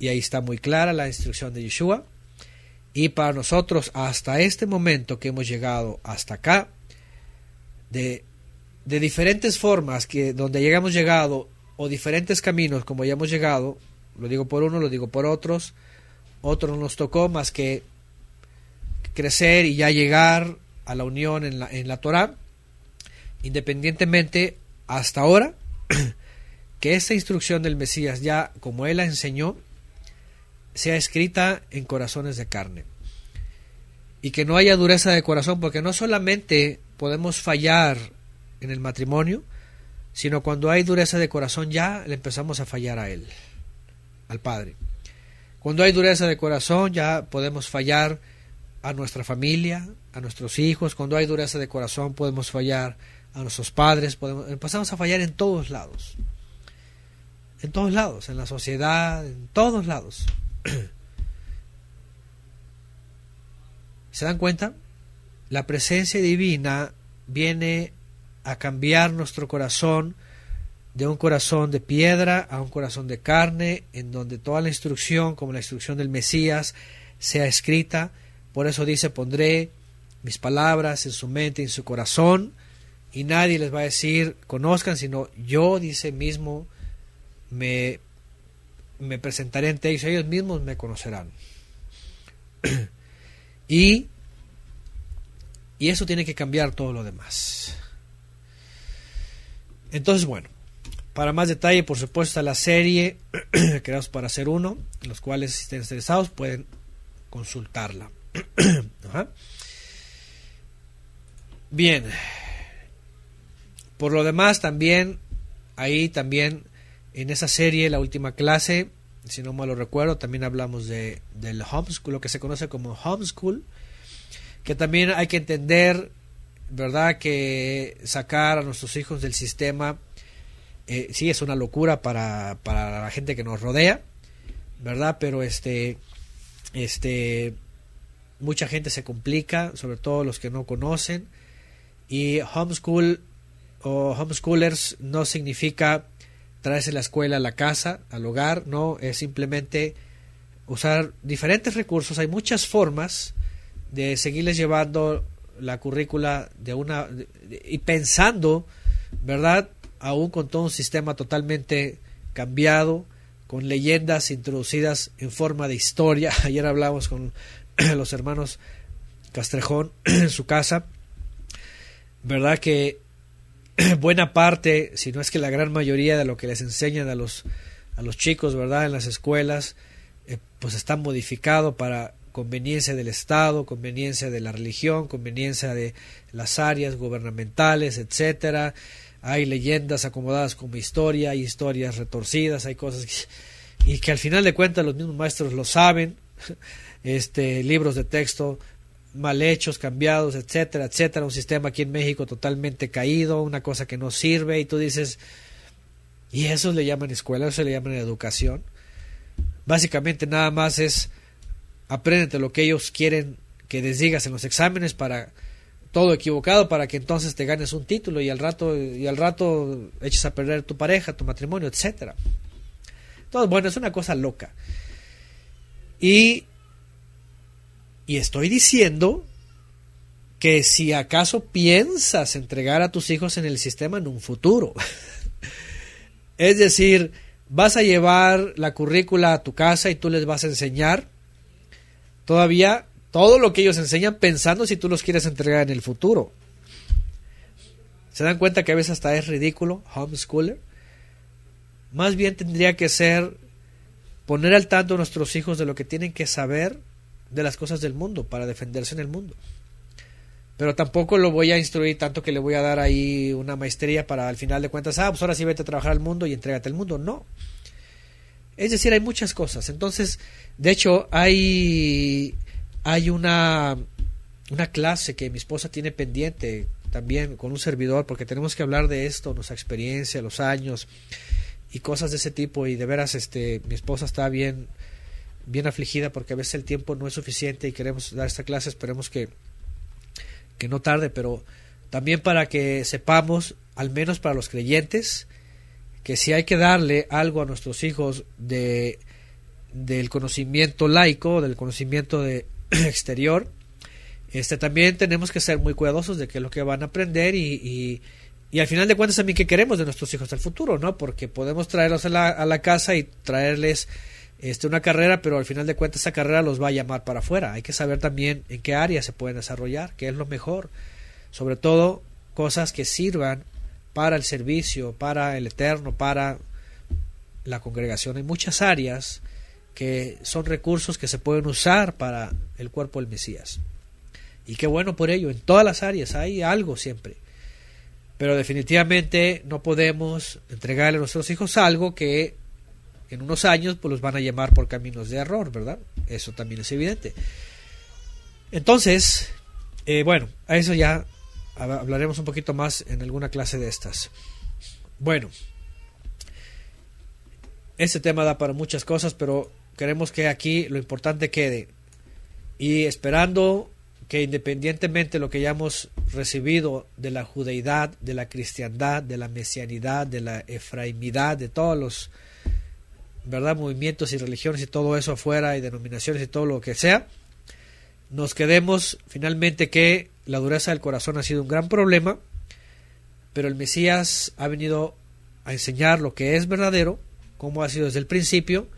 y ahí está muy clara la instrucción de Yeshua, y para nosotros hasta este momento que hemos llegado hasta acá, de, diferentes formas que donde hayamos llegado o diferentes caminos como hayamos llegado, lo digo por uno, lo digo por otros, otro nos tocó más que crecer y ya llegar a la unión en la, en la Torah, independientemente hasta ahora que esta instrucción del Mesías ya como él la enseñó sea escrita en corazones de carne y que no haya dureza de corazón porque no solamente podemos fallar en el matrimonio, sino cuando hay dureza de corazón ya le empezamos a fallar a Él, al Padre. Cuando hay dureza de corazón ya podemos fallar a nuestra familia, a nuestros hijos, cuando hay dureza de corazón podemos fallar a nuestros padres, podemos, empezamos a fallar en todos lados, en todos lados, en la sociedad, en todos lados. ¿Se dan cuenta? La presencia divina viene a cambiar nuestro corazón de un corazón de piedra a un corazón de carne, en donde toda la instrucción, como la instrucción del Mesías, sea escrita. Por eso dice, pondré mis palabras en su mente, en su corazón, y nadie les va a decir, conozcan, sino yo, dice mismo, me, me presentaré ante ellos, ellos mismos me conocerán. y y eso tiene que cambiar todo lo demás. Entonces, bueno, para más detalle, por supuesto, está la serie creados para hacer uno, los cuales si estén interesados pueden consultarla. Bien. Por lo demás, también, ahí también, en esa serie, la última clase, si no mal lo recuerdo, también hablamos de, del homeschool, lo que se conoce como homeschool, que también hay que entender, ¿verdad? Que sacar a nuestros hijos del sistema eh, sí es una locura para, para la gente que nos rodea, ¿verdad? Pero este, este, mucha gente se complica, sobre todo los que no conocen, y homeschool o homeschoolers no significa traerse la escuela a la casa, al hogar, no, es simplemente usar diferentes recursos, hay muchas formas de seguirles llevando la currícula de una y pensando, ¿verdad? Aún con todo un sistema totalmente cambiado, con leyendas introducidas en forma de historia. Ayer hablamos con los hermanos Castrejón en su casa, ¿verdad? Que buena parte, si no es que la gran mayoría de lo que les enseñan a los, a los chicos, ¿verdad? En las escuelas, eh, pues está modificado para conveniencia del Estado, conveniencia de la religión, conveniencia de las áreas gubernamentales, etcétera. Hay leyendas acomodadas como historia, hay historias retorcidas, hay cosas y que al final de cuentas los mismos maestros lo saben. Este libros de texto mal hechos, cambiados, etcétera, etcétera, un sistema aquí en México totalmente caído, una cosa que no sirve y tú dices y eso le llaman escuela, eso le llaman educación. Básicamente nada más es Apréndete lo que ellos quieren que les en los exámenes para todo equivocado para que entonces te ganes un título y al rato y al rato eches a perder tu pareja, tu matrimonio, etcétera. Entonces, bueno, es una cosa loca. Y y estoy diciendo que si acaso piensas entregar a tus hijos en el sistema en un futuro. es decir, vas a llevar la currícula a tu casa y tú les vas a enseñar todavía todo lo que ellos enseñan pensando si tú los quieres entregar en el futuro. ¿Se dan cuenta que a veces hasta es ridículo homeschooler? Más bien tendría que ser poner al tanto a nuestros hijos de lo que tienen que saber de las cosas del mundo para defenderse en el mundo. Pero tampoco lo voy a instruir tanto que le voy a dar ahí una maestría para al final de cuentas, ah, pues ahora sí vete a trabajar al mundo y entrégate al mundo. No. Es decir, hay muchas cosas. Entonces, de hecho, hay, hay una, una clase que mi esposa tiene pendiente también con un servidor, porque tenemos que hablar de esto, nuestra experiencia, los años y cosas de ese tipo. Y de veras, este, mi esposa está bien, bien afligida porque a veces el tiempo no es suficiente y queremos dar esta clase. Esperemos que, que no tarde, pero también para que sepamos, al menos para los creyentes, que si hay que darle algo a nuestros hijos de del conocimiento laico, del conocimiento de exterior, este también tenemos que ser muy cuidadosos de qué es lo que van a aprender y, al final de cuentas también qué queremos de nuestros hijos del futuro, ¿no? Porque podemos traerlos a la, casa y traerles este, una carrera, pero al final de cuentas esa carrera los va a llamar para afuera. Hay que saber también en qué área se pueden desarrollar, qué es lo mejor. Sobre todo cosas que sirvan para el servicio, para el eterno, para la congregación. Hay muchas áreas que son recursos que se pueden usar para el cuerpo del Mesías. Y qué bueno por ello, en todas las áreas hay algo siempre. Pero definitivamente no podemos entregarle a nuestros hijos algo que en unos años pues, los van a llamar por caminos de error, ¿verdad? Eso también es evidente. Entonces, eh, bueno, a eso ya hablaremos un poquito más en alguna clase de estas. Bueno, este tema da para muchas cosas, pero queremos que aquí lo importante quede. Y esperando que independientemente de lo que hayamos recibido de la judeidad, de la cristiandad, de la mesianidad, de la efraimidad, de todos los ¿verdad? movimientos y religiones y todo eso afuera y denominaciones y todo lo que sea, nos quedemos finalmente que la dureza del corazón ha sido un gran problema, pero el Mesías ha venido a enseñar lo que es verdadero, como ha sido desde el principio,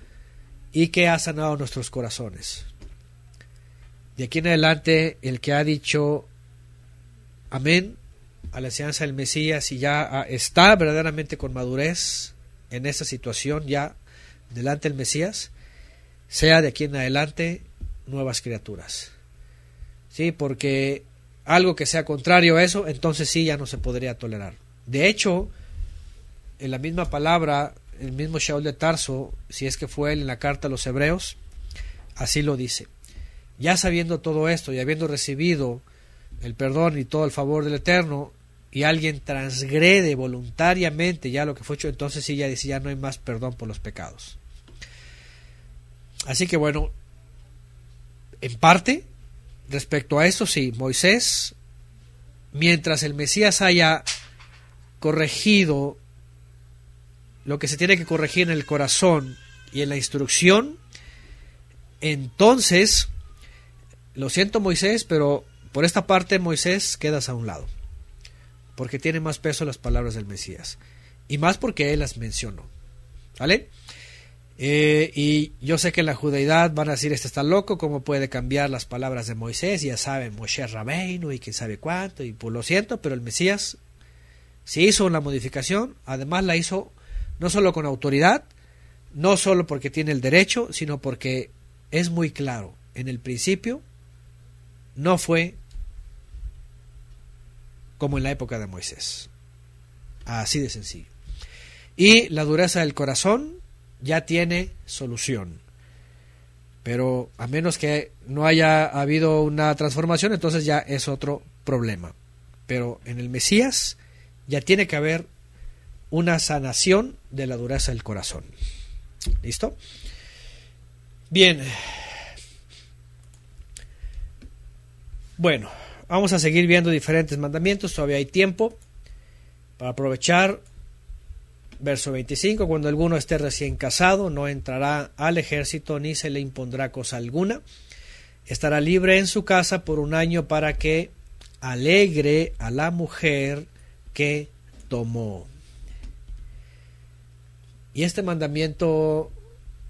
y que ha sanado nuestros corazones. De aquí en adelante, el que ha dicho amén a la enseñanza del Mesías y ya está verdaderamente con madurez en esta situación, ya delante del Mesías, sea de aquí en adelante nuevas criaturas. ¿sí? Porque algo que sea contrario a eso, entonces sí ya no se podría tolerar. De hecho, en la misma palabra, el mismo Shaul de Tarso, si es que fue él en la carta a los hebreos, así lo dice. Ya sabiendo todo esto y habiendo recibido el perdón y todo el favor del Eterno, y alguien transgrede voluntariamente ya lo que fue hecho, entonces sí ya dice, ya no hay más perdón por los pecados. Así que bueno, en parte Respecto a eso, sí, Moisés, mientras el Mesías haya corregido lo que se tiene que corregir en el corazón y en la instrucción, entonces, lo siento Moisés, pero por esta parte Moisés quedas a un lado, porque tiene más peso las palabras del Mesías, y más porque él las mencionó. ¿Vale? Eh, y yo sé que en la judaidad van a decir, este está loco, ¿cómo puede cambiar las palabras de Moisés? Ya saben, Moshe Rabbeinu y quién sabe cuánto, y pues lo siento, pero el Mesías se hizo una modificación, además la hizo no solo con autoridad, no solo porque tiene el derecho, sino porque es muy claro, en el principio no fue como en la época de Moisés, así de sencillo. Y la dureza del corazón ya tiene solución. Pero a menos que no haya habido una transformación, entonces ya es otro problema. Pero en el Mesías ya tiene que haber una sanación de la dureza del corazón. ¿Listo? Bien. Bueno, vamos a seguir viendo diferentes mandamientos, todavía hay tiempo para aprovechar Verso 25, cuando alguno esté recién casado, no entrará al ejército ni se le impondrá cosa alguna. Estará libre en su casa por un año para que alegre a la mujer que tomó. Y este mandamiento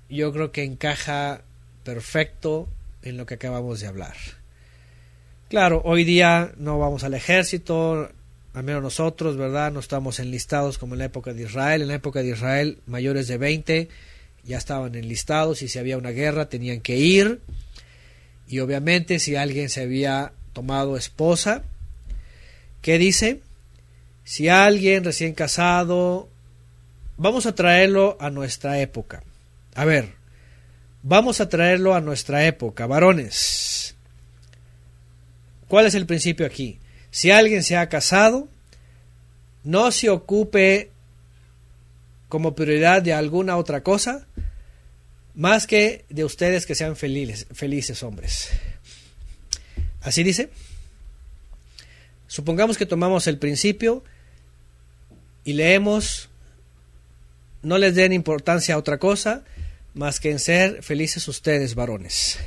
yo creo que encaja perfecto en lo que acabamos de hablar. Claro, hoy día no vamos al ejército, al menos nosotros, ¿verdad? No estamos enlistados como en la época de Israel. En la época de Israel, mayores de 20 ya estaban enlistados y si había una guerra tenían que ir. Y obviamente si alguien se había tomado esposa, ¿qué dice? Si alguien recién casado, vamos a traerlo a nuestra época. A ver, vamos a traerlo a nuestra época, varones. ¿Cuál es el principio aquí? Si alguien se ha casado, no se ocupe como prioridad de alguna otra cosa más que de ustedes que sean felices, felices hombres. Así dice. Supongamos que tomamos el principio y leemos, no les den importancia a otra cosa más que en ser felices ustedes, varones.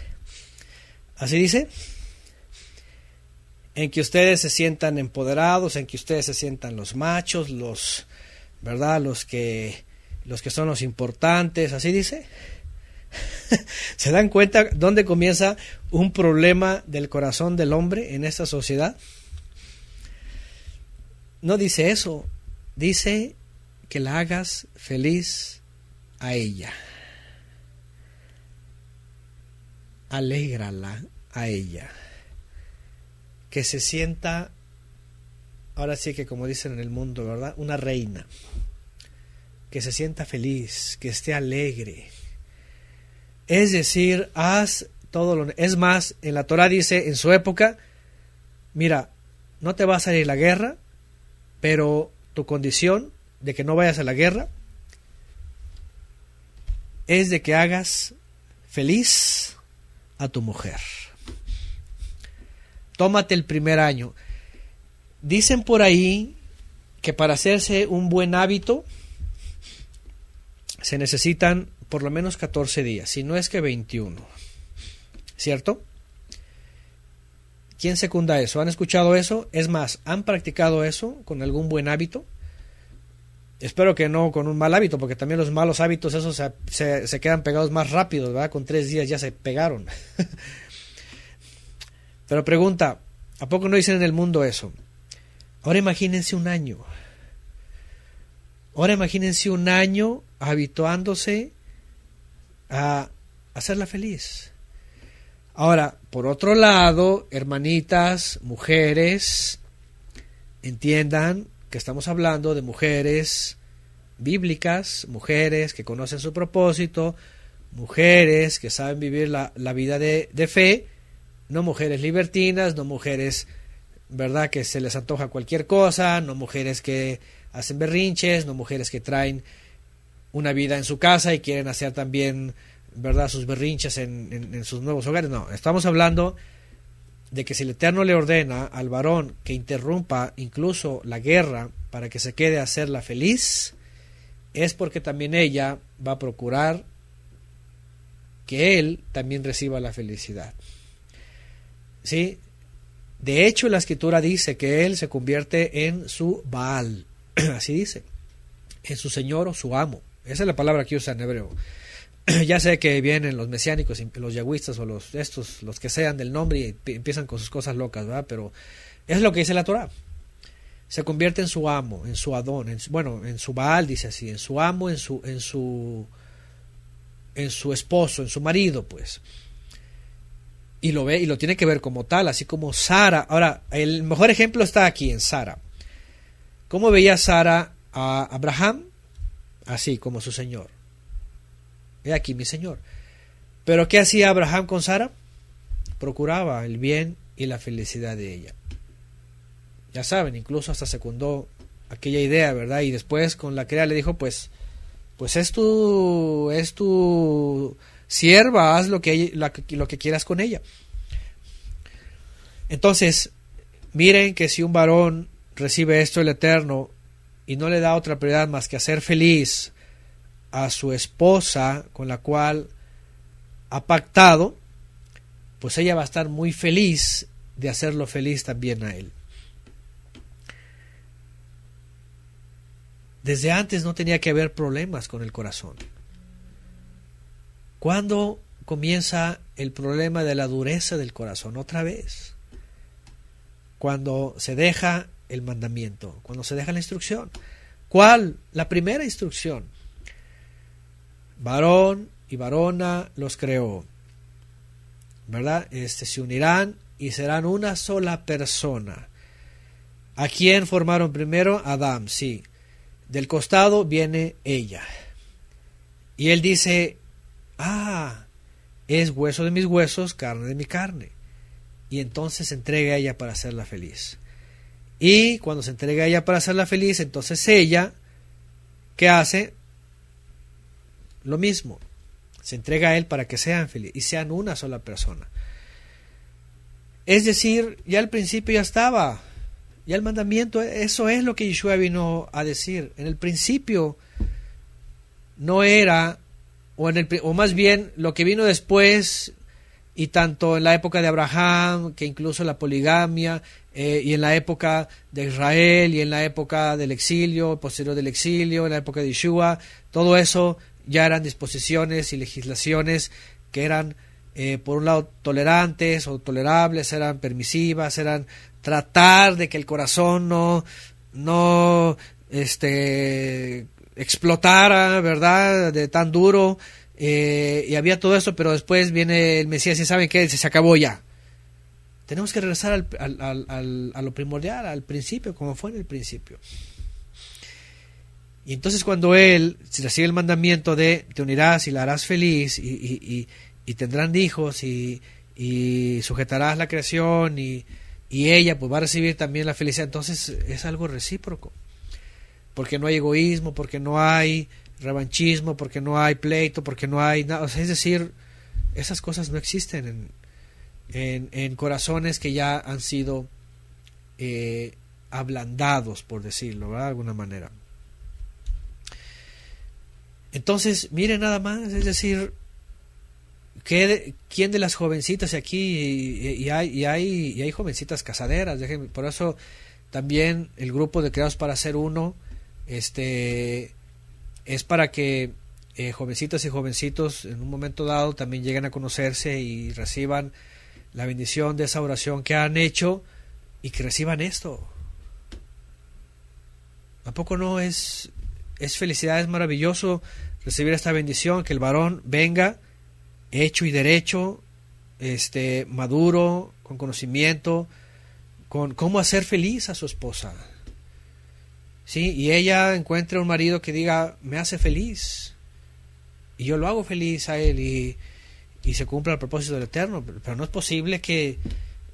Así dice en que ustedes se sientan empoderados, en que ustedes se sientan los machos, los, ¿verdad? Los que, los que son los importantes, así dice. ¿Se dan cuenta dónde comienza un problema del corazón del hombre en esta sociedad? No dice eso, dice que la hagas feliz a ella. Alégrala a ella que se sienta, ahora sí que como dicen en el mundo, ¿verdad? Una reina, que se sienta feliz, que esté alegre. Es decir, haz todo lo... Es más, en la Torah dice, en su época, mira, no te va a salir la guerra, pero tu condición de que no vayas a la guerra es de que hagas feliz a tu mujer tómate el primer año. Dicen por ahí que para hacerse un buen hábito se necesitan por lo menos 14 días, si no es que 21. ¿Cierto? ¿Quién secunda eso? ¿Han escuchado eso? Es más, ¿han practicado eso con algún buen hábito? Espero que no con un mal hábito, porque también los malos hábitos, esos se, quedan pegados más rápido, ¿verdad? Con tres días ya se pegaron. Pero pregunta, ¿a poco no dicen en el mundo eso? Ahora imagínense un año. Ahora imagínense un año habituándose a hacerla feliz. Ahora, por otro lado, hermanitas, mujeres, entiendan que estamos hablando de mujeres bíblicas, mujeres que conocen su propósito, mujeres que saben vivir la, vida de fe no mujeres libertinas, no mujeres, ¿verdad?, que se les antoja cualquier cosa, no mujeres que hacen berrinches, no mujeres que traen una vida en su casa y quieren hacer también, ¿verdad?, sus berrinches en, en sus nuevos hogares. No, estamos hablando de que si el Eterno le ordena al varón que interrumpa incluso la guerra para que se quede a hacerla feliz, es porque también ella va a procurar que él también reciba la felicidad. De hecho, la escritura dice que él se convierte en su Baal, así dice, en su señor o su amo. Esa es la palabra que usa en hebreo. ya sé que vienen los mesiánicos, los yagüistas o los estos, los que sean del nombre y empiezan con sus cosas locas, ¿verdad? Pero es lo que dice la Torah. Se convierte en su amo, en su Adón, en bueno, en su Baal dice así, en su amo, en su en su en su esposo, en su marido, pues y lo ve y lo tiene que ver como tal, así como Sara. Ahora, el mejor ejemplo está aquí en Sara. ¿Cómo veía Sara a Abraham? Así como su señor. Ve aquí mi señor. Pero ¿qué hacía Abraham con Sara? Procuraba el bien y la felicidad de ella. Ya saben, incluso hasta secundó aquella idea, ¿verdad? Y después con la crea le dijo, pues, pues es tu, es tu sierva, haz lo que, lo que quieras con ella. Entonces, miren que si un varón recibe esto del Eterno y no le da otra prioridad más que hacer feliz a su esposa con la cual ha pactado, pues ella va a estar muy feliz de hacerlo feliz también a él. Desde antes no tenía que haber problemas con el corazón. ¿Cuándo comienza el problema de la dureza del corazón? Otra vez. Cuando se deja el mandamiento, cuando se deja la instrucción. ¿Cuál? La primera instrucción. Varón y varona los creó. ¿Verdad? Este, se unirán y serán una sola persona. ¿A quién formaron primero? Adam, sí. Del costado viene ella. Y él dice, ah, es hueso de mis huesos, carne de mi carne. Y entonces se entrega a ella para hacerla feliz. Y cuando se entrega a ella para hacerla feliz, entonces ella, ¿qué hace? Lo mismo, se entrega a él para que sean felices y sean una sola persona. Es decir, ya al principio ya estaba, ya el mandamiento, eso es lo que Yeshua vino a decir. En el principio no era o, más bien lo que vino después, y tanto en la época de Abraham, que incluso la poligamia, eh, y en la época de Israel, y en la época del exilio, posterior del exilio, en la época de Yeshua, todo eso ya eran disposiciones y legislaciones que eran, eh, por un lado, tolerantes o tolerables, eran permisivas, eran tratar de que el corazón no, no este explotara, ¿verdad? De tan duro. Eh, y había todo eso, pero después viene el Mesías y saben que se acabó ya. Tenemos que regresar al, a lo primordial, al principio, como fue en el principio. Y entonces cuando él recibe el mandamiento de te unirás y la harás feliz y, y, y tendrán hijos y, sujetarás la creación y, ella pues va a recibir también la felicidad, entonces es algo recíproco porque no hay egoísmo, porque no hay revanchismo, porque no hay pleito, porque no hay nada. es decir, esas cosas no existen en, corazones que ya han sido eh, ablandados, por decirlo, de alguna manera. Entonces, mire nada más, es decir, ¿quién de las jovencitas aquí, y, hay, y, hay, y hay jovencitas casaderas, déjenme, por eso también el grupo de Creados para Ser Uno, este es para que eh, jovencitas y jovencitos en un momento dado también lleguen a conocerse y reciban la bendición de esa oración que han hecho y que reciban esto. ¿A poco no es, es felicidad, es maravilloso recibir esta bendición, que el varón venga hecho y derecho, este, maduro, con conocimiento, con cómo hacer feliz a su esposa? Y ella encuentra un marido que diga, me hace feliz. Y yo lo hago feliz a él y, se cumpla el propósito del Eterno. Pero, no es posible que,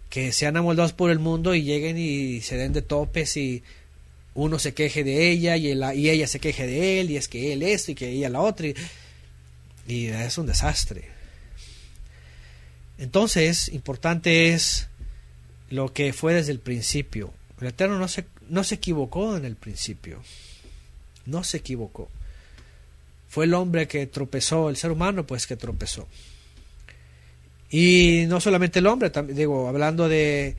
que sean amoldados por el mundo y lleguen y se den de topes y uno se queje de ella y, ella se queje de él y es que él esto y que ella la otra. Y, y es un desastre. Entonces, importante es lo que fue desde el principio. El Eterno no se no se equivocó en el principio. No se equivocó. Fue el hombre que tropezó, el ser humano, pues que tropezó. Y no solamente el hombre, digo, hablando de,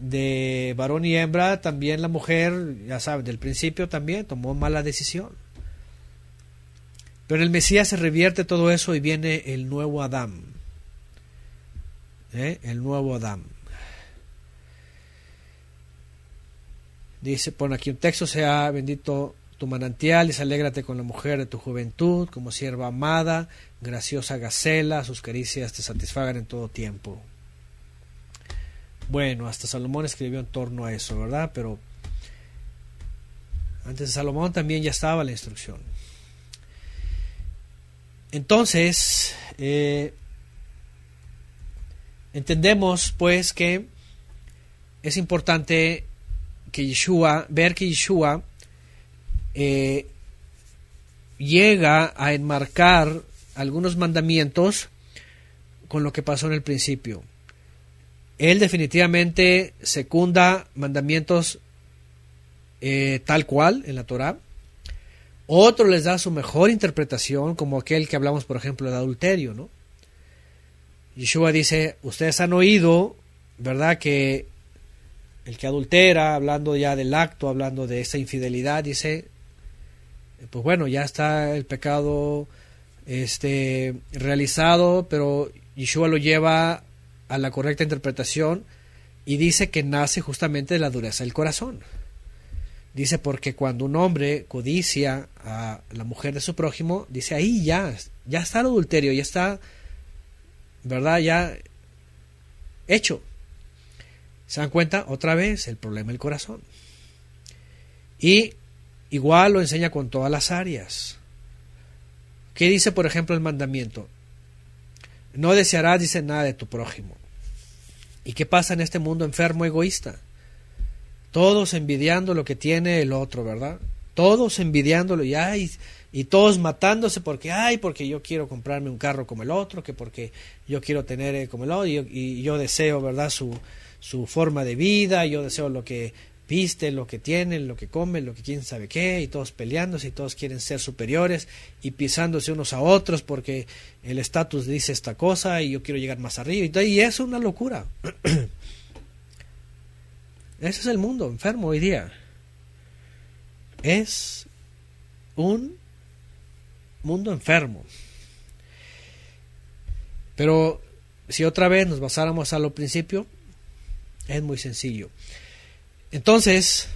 de varón y hembra, también la mujer, ya sabes, del principio también tomó mala decisión. Pero el Mesías se revierte todo eso y viene el nuevo Adán. ¿Eh? El nuevo Adán. Dice, pone aquí un texto, sea bendito tu manantial, y alégrate con la mujer de tu juventud, como sierva amada, graciosa gacela, sus caricias te satisfagan en todo tiempo. Bueno, hasta Salomón escribió en torno a eso, ¿verdad? Pero antes de Salomón también ya estaba la instrucción. Entonces, eh, entendemos pues que es importante que ver que Yeshua eh, llega a enmarcar algunos mandamientos con lo que pasó en el principio. Él definitivamente secunda mandamientos eh, tal cual en la Torah. Otro les da su mejor interpretación, como aquel que hablamos, por ejemplo, de adulterio, ¿no? Yeshua dice, ustedes han oído, ¿verdad?, que el que adultera, hablando ya del acto, hablando de esa infidelidad, dice, pues bueno, ya está el pecado este, realizado, pero Yeshua lo lleva a la correcta interpretación y dice que nace justamente de la dureza del corazón. Dice, porque cuando un hombre codicia a la mujer de su prójimo, dice, ahí ya, ya está el adulterio, ya está, ¿verdad? Ya hecho. Se dan cuenta, otra vez, el problema del corazón. Y igual lo enseña con todas las áreas. ¿Qué dice, por ejemplo, el mandamiento? No desearás, dice nada de tu prójimo. ¿Y qué pasa en este mundo enfermo, egoísta? Todos envidiando lo que tiene el otro, ¿verdad? Todos envidiándolo y, ay, y todos matándose porque, ay, porque yo quiero comprarme un carro como el otro, que porque yo quiero tener eh, como el otro, y, y yo deseo, ¿verdad? Su, su forma de vida, yo deseo lo que viste, lo que tienen, lo que comen, lo que quién sabe qué, y todos peleándose, y todos quieren ser superiores y pisándose unos a otros porque el estatus dice esta cosa y yo quiero llegar más arriba, y es una locura. Ese es el mundo enfermo hoy día. Es un mundo enfermo. Pero si otra vez nos basáramos a lo principio, es muy sencillo. Entonces,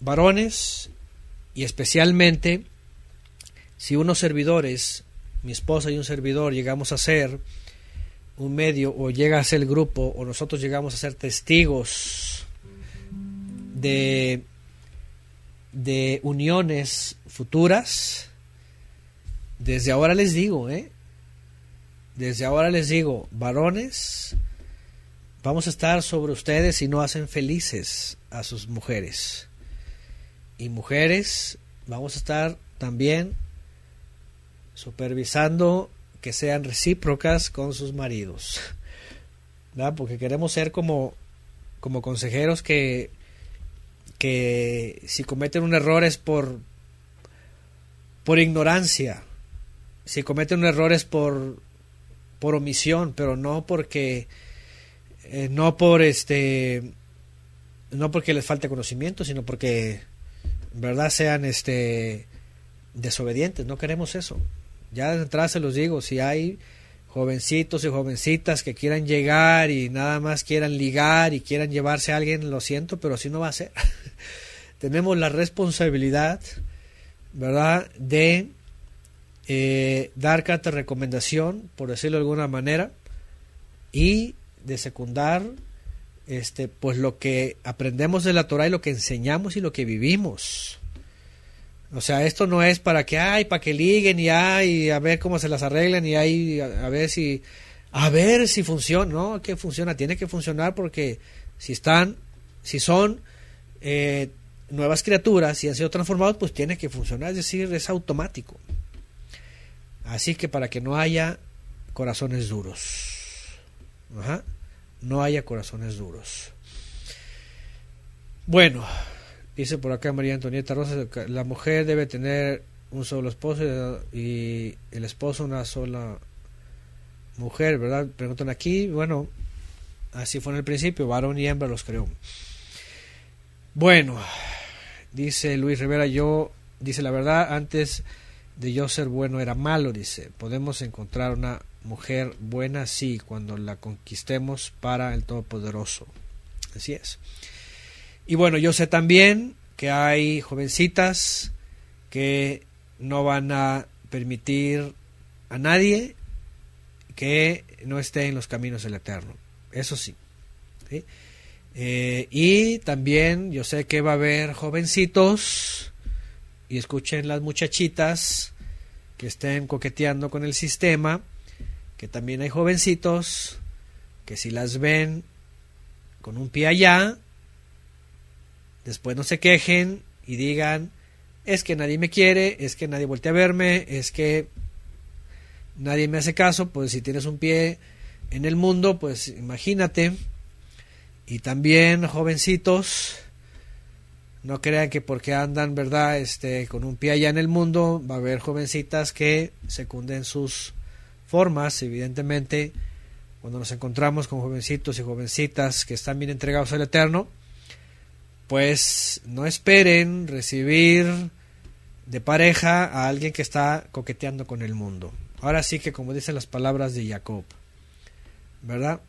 varones, y especialmente si unos servidores, mi esposa y un servidor, llegamos a ser un medio o llega a ser el grupo o nosotros llegamos a ser testigos de, de uniones futuras, desde ahora les digo, ¿eh? desde ahora les digo, varones, Vamos a estar sobre ustedes si no hacen felices a sus mujeres. Y mujeres, vamos a estar también supervisando que sean recíprocas con sus maridos. Porque queremos ser como, como consejeros que, que si cometen un error es por, por ignorancia, si cometen un error es por, por omisión, pero no porque eh, no por este no porque les falte conocimiento sino porque verdad sean este desobedientes no queremos eso ya de entrada se los digo si hay jovencitos y jovencitas que quieran llegar y nada más quieran ligar y quieran llevarse a alguien lo siento pero así no va a ser tenemos la responsabilidad verdad de eh, dar carta recomendación por decirlo de alguna manera y de secundar este, pues lo que aprendemos de la Torah y lo que enseñamos y lo que vivimos. O sea, esto no es para que, hay, para que liguen y ay, a ver cómo se las arreglan y ay, a, ver si, a ver si funciona, ¿no? Que funciona, tiene que funcionar porque si están, si son eh, nuevas criaturas y si han sido transformados, pues tiene que funcionar, es decir, es automático. Así que para que no haya corazones duros. No haya corazones duros. Bueno, dice por acá María Antonieta Rosa, la mujer debe tener un solo esposo y el esposo una sola mujer, ¿verdad? Preguntan aquí, bueno, así fue en el principio, varón y hembra los creó. Bueno, dice Luis Rivera, yo, dice la verdad, antes de yo ser bueno era malo, dice, podemos encontrar una mujer buena sí, cuando la conquistemos para el Todopoderoso. Así es. Y bueno, yo sé también que hay jovencitas que no van a permitir a nadie que no esté en los caminos del Eterno. Eso sí. Eh, y también yo sé que va a haber jovencitos, y escuchen las muchachitas que estén coqueteando con el sistema, que también hay jovencitos que si las ven con un pie allá, después no se quejen y digan, es que nadie me quiere, es que nadie voltea a verme, es que nadie me hace caso, pues si tienes un pie en el mundo, pues imagínate. Y también jovencitos, no crean que porque andan, ¿verdad? Este, con un pie allá en el mundo, va a haber jovencitas que secunden sus formas, evidentemente, cuando nos encontramos con jovencitos y jovencitas que están bien entregados al Eterno, pues no esperen recibir de pareja a alguien que está coqueteando con el mundo. Ahora sí que como dicen las palabras de Jacob, ¿verdad?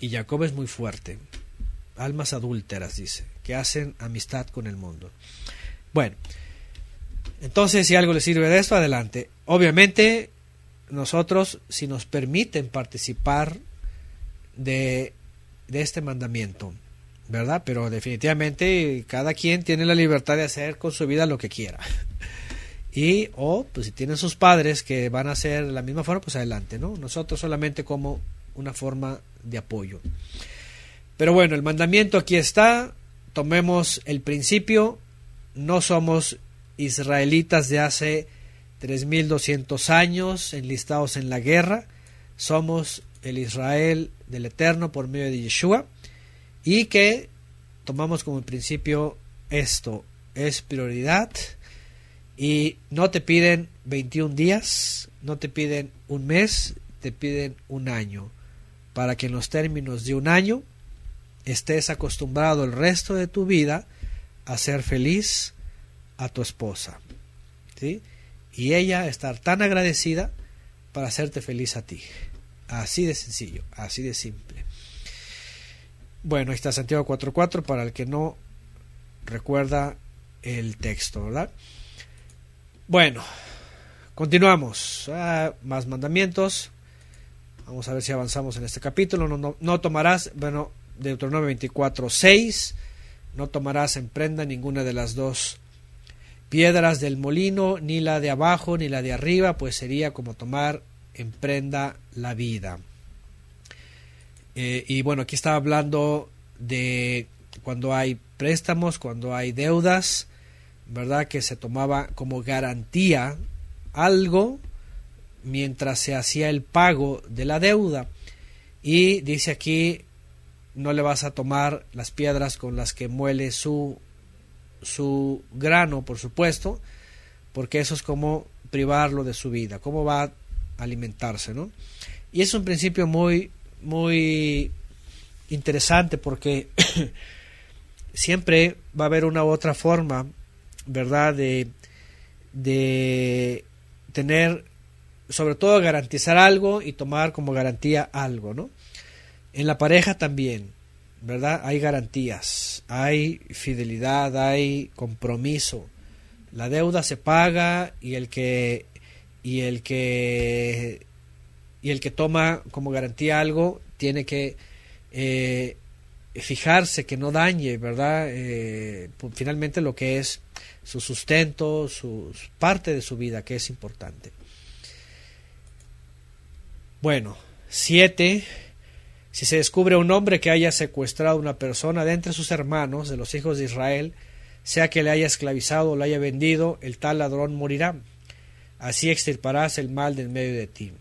Y Jacob es muy fuerte. Almas adúlteras, dice, que hacen amistad con el mundo. Bueno, entonces si algo les sirve de esto, adelante. Obviamente nosotros, si nos permiten participar de, este mandamiento, ¿verdad? Pero definitivamente cada quien tiene la libertad de hacer con su vida lo que quiera. Y, o, pues si tienen sus padres que van a hacer de la misma forma, pues adelante, ¿no? Nosotros solamente como una forma de apoyo. Pero bueno, el mandamiento aquí está, tomemos el principio, no somos israelitas de hace 3.200 años enlistados en la guerra. Somos el Israel del Eterno por medio de Yeshua y que tomamos como principio esto es prioridad y no te piden 21 días, no te piden un mes, te piden un año para que en los términos de un año estés acostumbrado el resto de tu vida a ser feliz a tu esposa. ¿Sí? y ella estar tan agradecida para hacerte feliz a ti. Así de sencillo, así de simple. Bueno, ahí está Santiago 4.4 para el que no recuerda el texto, ¿verdad? Bueno, continuamos. Ah, más mandamientos. Vamos a ver si avanzamos en este capítulo. No, tomarás, bueno, Deuteronomio 24.6 No tomarás en prenda ninguna de las dos piedras del molino, ni la de abajo ni la de arriba, pues sería como tomar en prenda la vida. Eh, y bueno, aquí está hablando de cuando hay préstamos, cuando hay deudas, ¿verdad? Que se tomaba como garantía algo mientras se hacía el pago de la deuda. Y dice aquí, no le vas a tomar las piedras con las que muele su su grano, por supuesto, porque eso es como privarlo de su vida, cómo va a alimentarse, ¿no? Y es un principio muy, muy interesante porque siempre va a haber una u otra forma, ¿verdad?, de, de tener, sobre todo garantizar algo y tomar como garantía algo, ¿no? En la pareja también. ¿verdad? Hay garantías, hay fidelidad, hay compromiso. La deuda se paga y el que y el que y el que toma como garantía algo tiene que eh, fijarse que no dañe, ¿verdad? Eh, finalmente lo que es su sustento, su parte de su vida que es importante. Bueno, siete si se descubre un hombre que haya secuestrado a una persona de entre sus hermanos, de los hijos de Israel, sea que le haya esclavizado o le haya vendido, el tal ladrón morirá. Así extirparás el mal del medio de ti.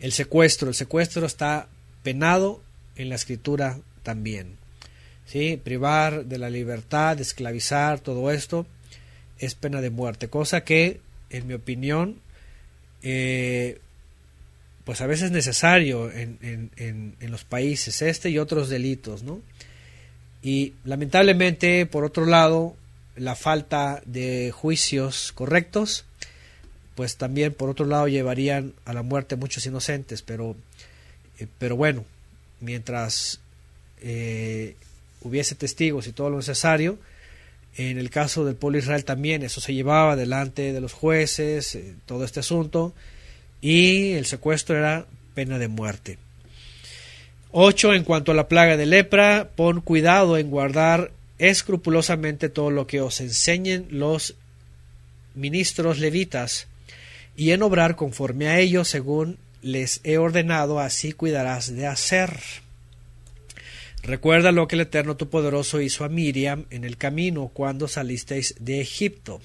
El secuestro, el secuestro está penado en la escritura también. ¿Sí? Privar de la libertad, esclavizar, todo esto es pena de muerte, cosa que, en mi opinión, eh, pues a veces necesario en, los países, este y otros delitos, ¿no? Y lamentablemente, por otro lado, la falta de juicios correctos, pues también por otro lado llevarían a la muerte muchos inocentes, pero, eh, pero bueno, mientras eh, hubiese testigos y todo lo necesario, en el caso del pueblo Israel también eso se llevaba delante de los jueces, eh, todo este asunto, y el secuestro era pena de muerte. 8. En cuanto a la plaga de lepra, pon cuidado en guardar escrupulosamente todo lo que os enseñen los ministros levitas y en obrar conforme a ellos según les he ordenado, así cuidarás de hacer. Recuerda lo que el Eterno tu poderoso hizo a Miriam en el camino cuando salisteis de Egipto.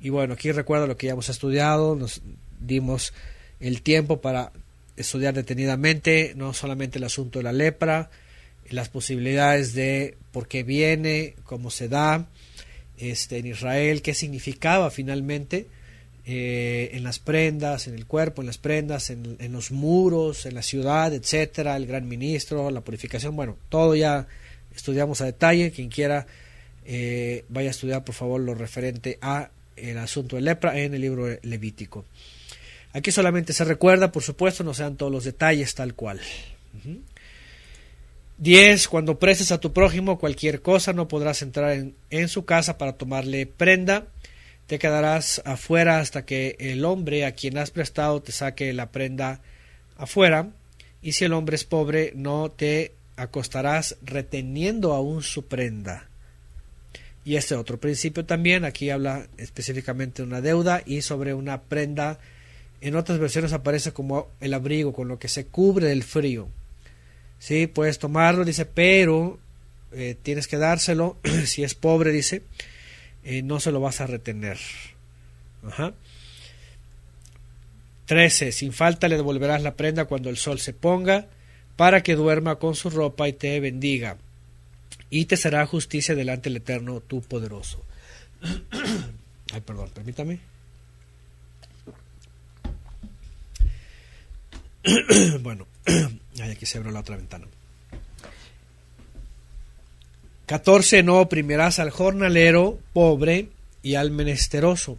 Y bueno, aquí recuerda lo que ya hemos estudiado, nos dimos el tiempo para estudiar detenidamente no solamente el asunto de la lepra, las posibilidades de por qué viene, cómo se da este, en Israel, qué significaba finalmente eh, en las prendas, en el cuerpo, en las prendas, en, los muros, en la ciudad, etcétera, el gran ministro, la purificación, bueno, todo ya estudiamos a detalle, quien quiera eh, vaya a estudiar por favor lo referente a el asunto de lepra en el libro levítico. Aquí solamente se recuerda, por supuesto, no sean todos los detalles tal cual. 10. Cuando prestes a tu prójimo cualquier cosa, no podrás entrar en su casa para tomarle prenda. Te quedarás afuera hasta que el hombre a quien has prestado te saque la prenda afuera. Y si el hombre es pobre, no te acostarás reteniendo aún su prenda. Y este otro principio también, aquí habla específicamente de una deuda y sobre una prenda en otras versiones aparece como el abrigo, con lo que se cubre del frío. Sí, puedes tomarlo, dice, pero eh, tienes que dárselo. si es pobre, dice, eh, no se lo vas a retener. Ajá. 13. Sin falta le devolverás la prenda cuando el sol se ponga, para que duerma con su ropa y te bendiga. Y te será justicia delante del Eterno, tu poderoso. Ay, perdón, permítame. bueno, aquí se la otra ventana. 14. No oprimirás al jornalero pobre y al menesteroso,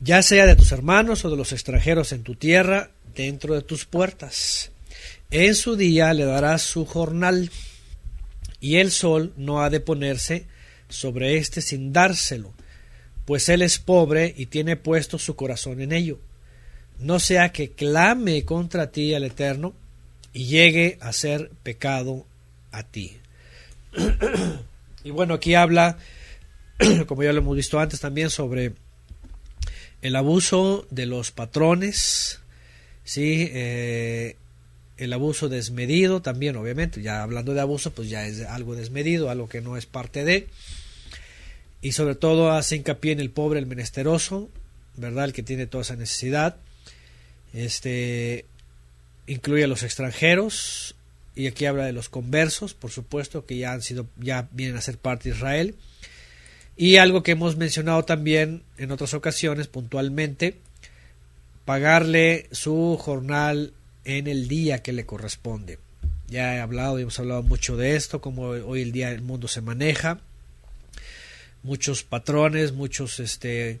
ya sea de tus hermanos o de los extranjeros en tu tierra, dentro de tus puertas. En su día le darás su jornal, y el sol no ha de ponerse sobre éste sin dárselo, pues él es pobre y tiene puesto su corazón en ello no sea que clame contra ti al Eterno y llegue a ser pecado a ti. y bueno, aquí habla, como ya lo hemos visto antes también, sobre el abuso de los patrones, ¿sí? Eh, el abuso desmedido también, obviamente, ya hablando de abuso, pues ya es algo desmedido, algo que no es parte de. Y sobre todo hace hincapié en el pobre, el menesteroso, ¿verdad? El que tiene toda esa necesidad. Este incluye a los extranjeros y aquí habla de los conversos, por supuesto, que ya han sido ya vienen a ser parte de Israel. Y algo que hemos mencionado también en otras ocasiones puntualmente, pagarle su jornal en el día que le corresponde. Ya he hablado y hemos hablado mucho de esto, como hoy el día el mundo se maneja. Muchos patrones, muchos este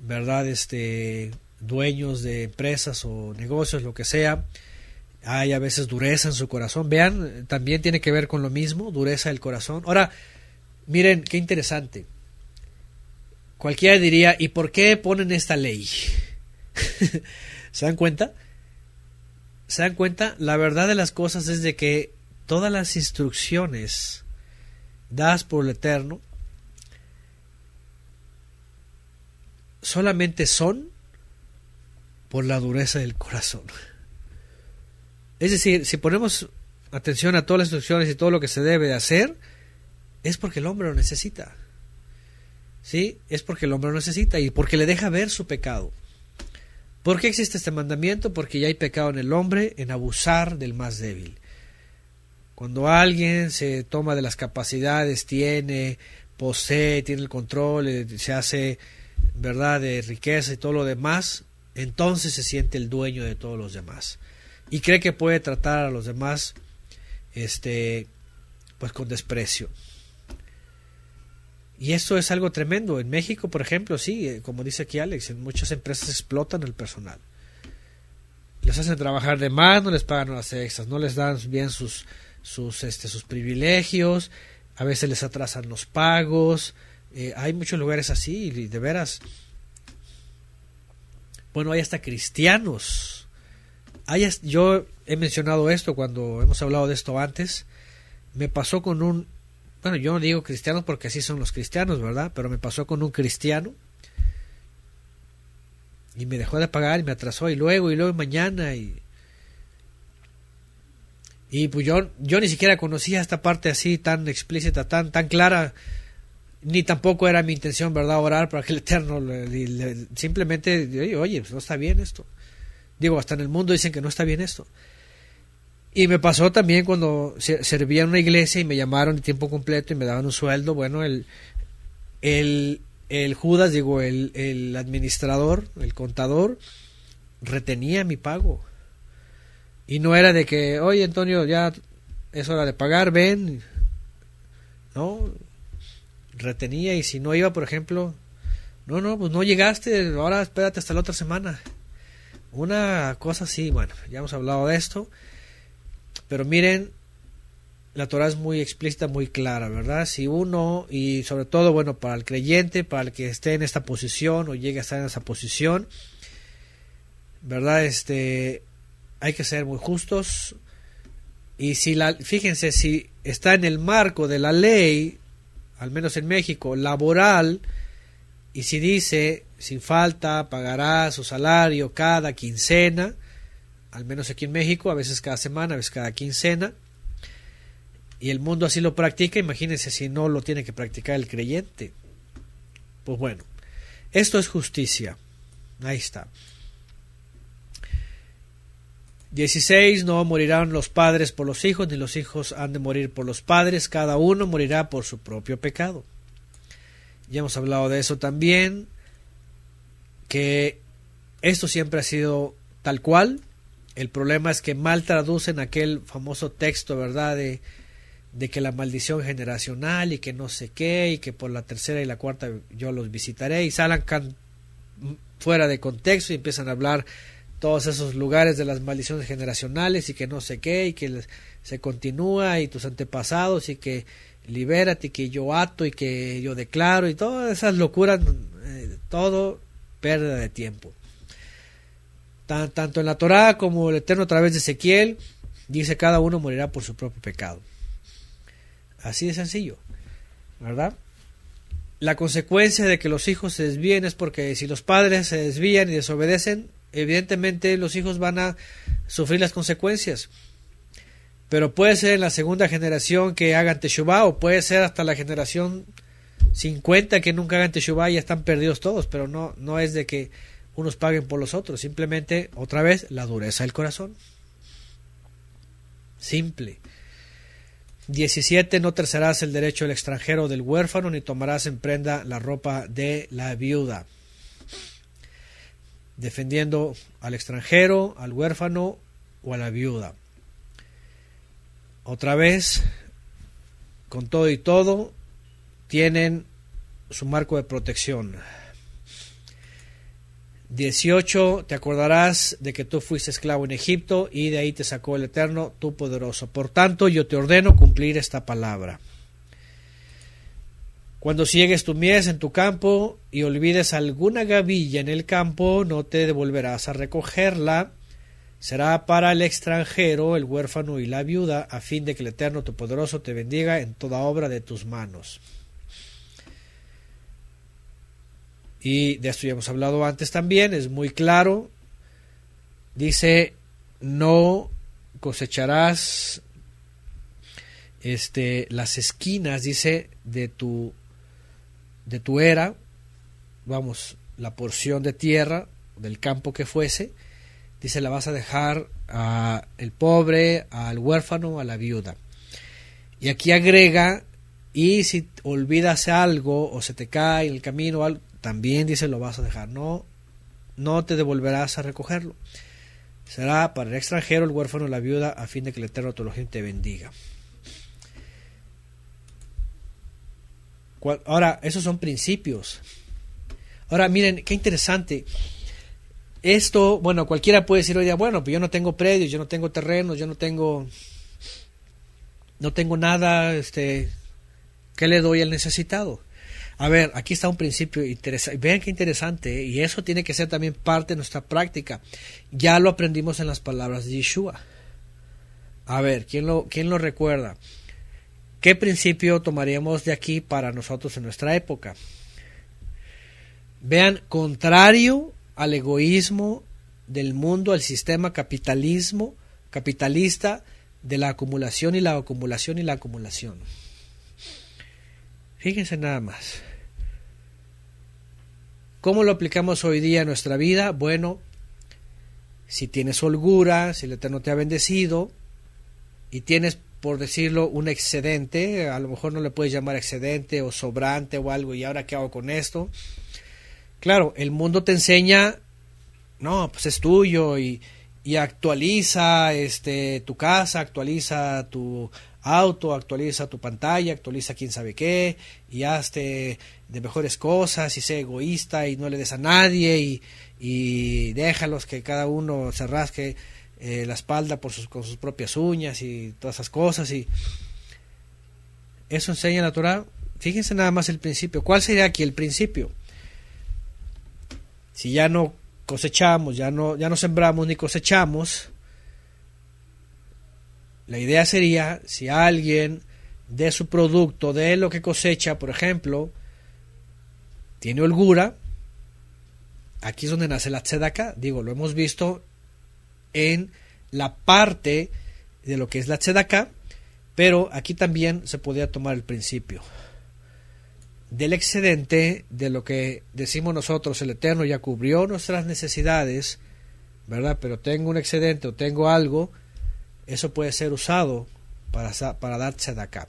verdad este dueños de empresas o negocios, lo que sea, hay a veces dureza en su corazón. Vean, también tiene que ver con lo mismo, dureza del corazón. Ahora, miren, qué interesante. Cualquiera diría, ¿y por qué ponen esta ley? ¿Se dan cuenta? ¿Se dan cuenta? La verdad de las cosas es de que todas las instrucciones dadas por el Eterno solamente son por la dureza del corazón. Es decir, si ponemos atención a todas las instrucciones y todo lo que se debe de hacer, es porque el hombre lo necesita. ¿Sí? Es porque el hombre lo necesita y porque le deja ver su pecado. ¿Por qué existe este mandamiento? Porque ya hay pecado en el hombre en abusar del más débil. Cuando alguien se toma de las capacidades, tiene, posee, tiene el control, eh, se hace, ¿verdad?, de riqueza y todo lo demás, entonces se siente el dueño de todos los demás y cree que puede tratar a los demás este pues con desprecio. Y esto es algo tremendo. En México, por ejemplo, sí, eh, como dice aquí Alex, en muchas empresas explotan el personal. Les hacen trabajar de más, no les pagan las extras, no les dan bien sus, sus, este, sus privilegios, a veces les atrasan los pagos. Eh, hay muchos lugares así, y de veras, bueno, hay hasta cristianos. yo he mencionado esto cuando hemos hablado de esto antes. Me pasó con un, bueno, yo no digo cristianos porque así son los cristianos, ¿verdad? Pero me pasó con un cristiano y me dejó de pagar y me atrasó y luego y luego mañana y y pues yo, yo ni siquiera conocía esta parte así tan explícita, tan tan clara ni tampoco era mi intención, ¿verdad?, orar para que el Eterno. Le, simplemente, oye, pues, no está bien esto. Digo, hasta en el mundo dicen que no está bien esto. Y me pasó también cuando servía en una iglesia y me llamaron de tiempo completo y me daban un sueldo. Bueno, el, el, Judas, digo, el, el administrador, el contador, retenía mi pago. Y no era de que, oye, Antonio, ya es hora de pagar, ven. No, retenía y si no iba, por ejemplo, no, no, pues no llegaste, ahora espérate hasta la otra semana. Una cosa así, bueno, ya hemos hablado de esto, pero miren, la Torah es muy explícita, muy clara, ¿verdad? Si uno, y sobre todo, bueno, para el creyente, para el que esté en esta posición o llegue a estar en esa posición, ¿verdad? Este, hay que ser muy justos. Y si la, fíjense, si está en el marco de la ley, al menos en México, laboral, y si dice sin falta pagará su salario cada quincena, al menos aquí en México, a veces cada semana, a veces cada quincena, y el mundo así lo practica, imagínense si no lo tiene que practicar el creyente. Pues bueno, esto es justicia. Ahí está. 16. No morirán los padres por los hijos, ni los hijos han de morir por los padres, cada uno morirá por su propio pecado. Ya hemos hablado de eso también, que esto siempre ha sido tal cual. El problema es que mal traducen aquel famoso texto, ¿verdad? De, de que la maldición generacional y que no sé qué, y que por la tercera y la cuarta yo los visitaré, y salen fuera de contexto y empiezan a hablar todos esos lugares de las maldiciones generacionales y que no sé qué y que se continúa y tus antepasados y que libérate y que yo ato y que yo declaro y todas esas locuras, eh, todo pérdida de tiempo. tanto en la Torá como el Eterno a través de Ezequiel dice cada uno morirá por su propio pecado. Así de sencillo, ¿verdad? La consecuencia de que los hijos se desvíen es porque si los padres se desvían y desobedecen, evidentemente los hijos van a sufrir las consecuencias. Pero puede ser en la segunda generación que hagan Teshuvah o puede ser hasta la generación 50 que nunca hagan Teshuvah y ya están perdidos todos. Pero no, no es de que unos paguen por los otros. Simplemente, otra vez, la dureza del corazón. Simple. 17. No tercerás el derecho del extranjero del huérfano, ni tomarás en prenda la ropa de la viuda defendiendo al extranjero, al huérfano o a la viuda. Otra vez, con todo y todo, tienen su marco de protección. 18. Te acordarás de que tú fuiste esclavo en Egipto y de ahí te sacó el Eterno, tu poderoso. Por tanto, yo te ordeno cumplir esta palabra. Cuando siegues tu mies en tu campo y olvides alguna gavilla en el campo, no te devolverás a recogerla. Será para el extranjero, el huérfano y la viuda, a fin de que el Eterno tu poderoso te bendiga en toda obra de tus manos. Y de esto ya hemos hablado antes también, es muy claro. Dice, no cosecharás este, las esquinas, dice, de tu de tu era, vamos, la porción de tierra, del campo que fuese, dice, la vas a dejar al pobre, al huérfano, a la viuda. Y aquí agrega, y si olvidas algo o se te cae en el camino, también dice, lo vas a dejar, no, no te devolverás a recogerlo. Será para el extranjero, el huérfano, la viuda, a fin de que el Eterno te bendiga. Ahora, esos son principios. Ahora, miren, qué interesante. Esto, bueno, cualquiera puede decir hoy día, bueno, pues yo no tengo predios, yo no tengo terrenos, yo no tengo, no tengo nada, este, ¿qué le doy al necesitado? A ver, aquí está un principio interesante. Vean qué interesante, ¿eh? y eso tiene que ser también parte de nuestra práctica. Ya lo aprendimos en las palabras de Yeshua. A ver, ¿quién lo, quién lo recuerda? ¿Qué principio tomaríamos de aquí para nosotros en nuestra época? Vean, contrario al egoísmo del mundo, al sistema capitalismo, capitalista de la acumulación y la acumulación y la acumulación. Fíjense nada más. ¿Cómo lo aplicamos hoy día en nuestra vida? Bueno, si tienes holgura, si el Eterno te ha bendecido y tienes por decirlo, un excedente, a lo mejor no le puedes llamar excedente o sobrante o algo, y ahora qué hago con esto. Claro, el mundo te enseña, no, pues es tuyo y, y actualiza este, tu casa, actualiza tu auto, actualiza tu pantalla, actualiza quién sabe qué, y hazte de mejores cosas, y sé egoísta y no le des a nadie, y, y déjalos que cada uno se rasque eh, la espalda por con sus propias uñas y todas esas cosas. Y eso enseña la Fíjense nada más el principio. ¿Cuál sería aquí el principio? Si ya no cosechamos, ya no, ya no sembramos ni cosechamos, la idea sería si alguien de su producto, de lo que cosecha, por ejemplo, tiene holgura, aquí es donde nace la tzedaka, digo, lo hemos visto en la parte de lo que es la tzedaká, pero aquí también se podía tomar el principio del excedente de lo que decimos nosotros, el Eterno ya cubrió nuestras necesidades, ¿verdad? Pero tengo un excedente o tengo algo, eso puede ser usado para, dar tzedaká.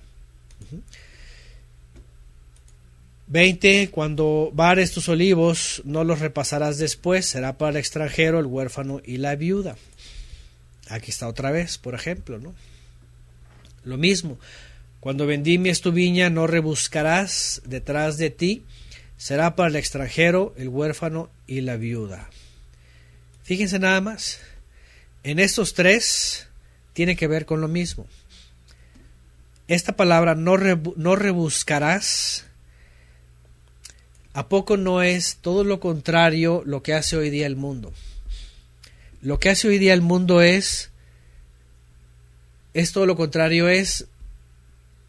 20. Cuando bares tus olivos, no los repasarás después, será para el extranjero, el huérfano y la viuda. Aquí está otra vez, por ejemplo, ¿no? Lo mismo, cuando vendí mi estuviña no rebuscarás detrás de ti, será para el extranjero, el huérfano y la viuda. Fíjense nada más, en estos tres tiene que ver con lo mismo. Esta palabra no, no rebuscarás, ¿a poco no es todo lo contrario lo que hace hoy día el mundo? Lo que hace hoy día el mundo es, es todo lo contrario, es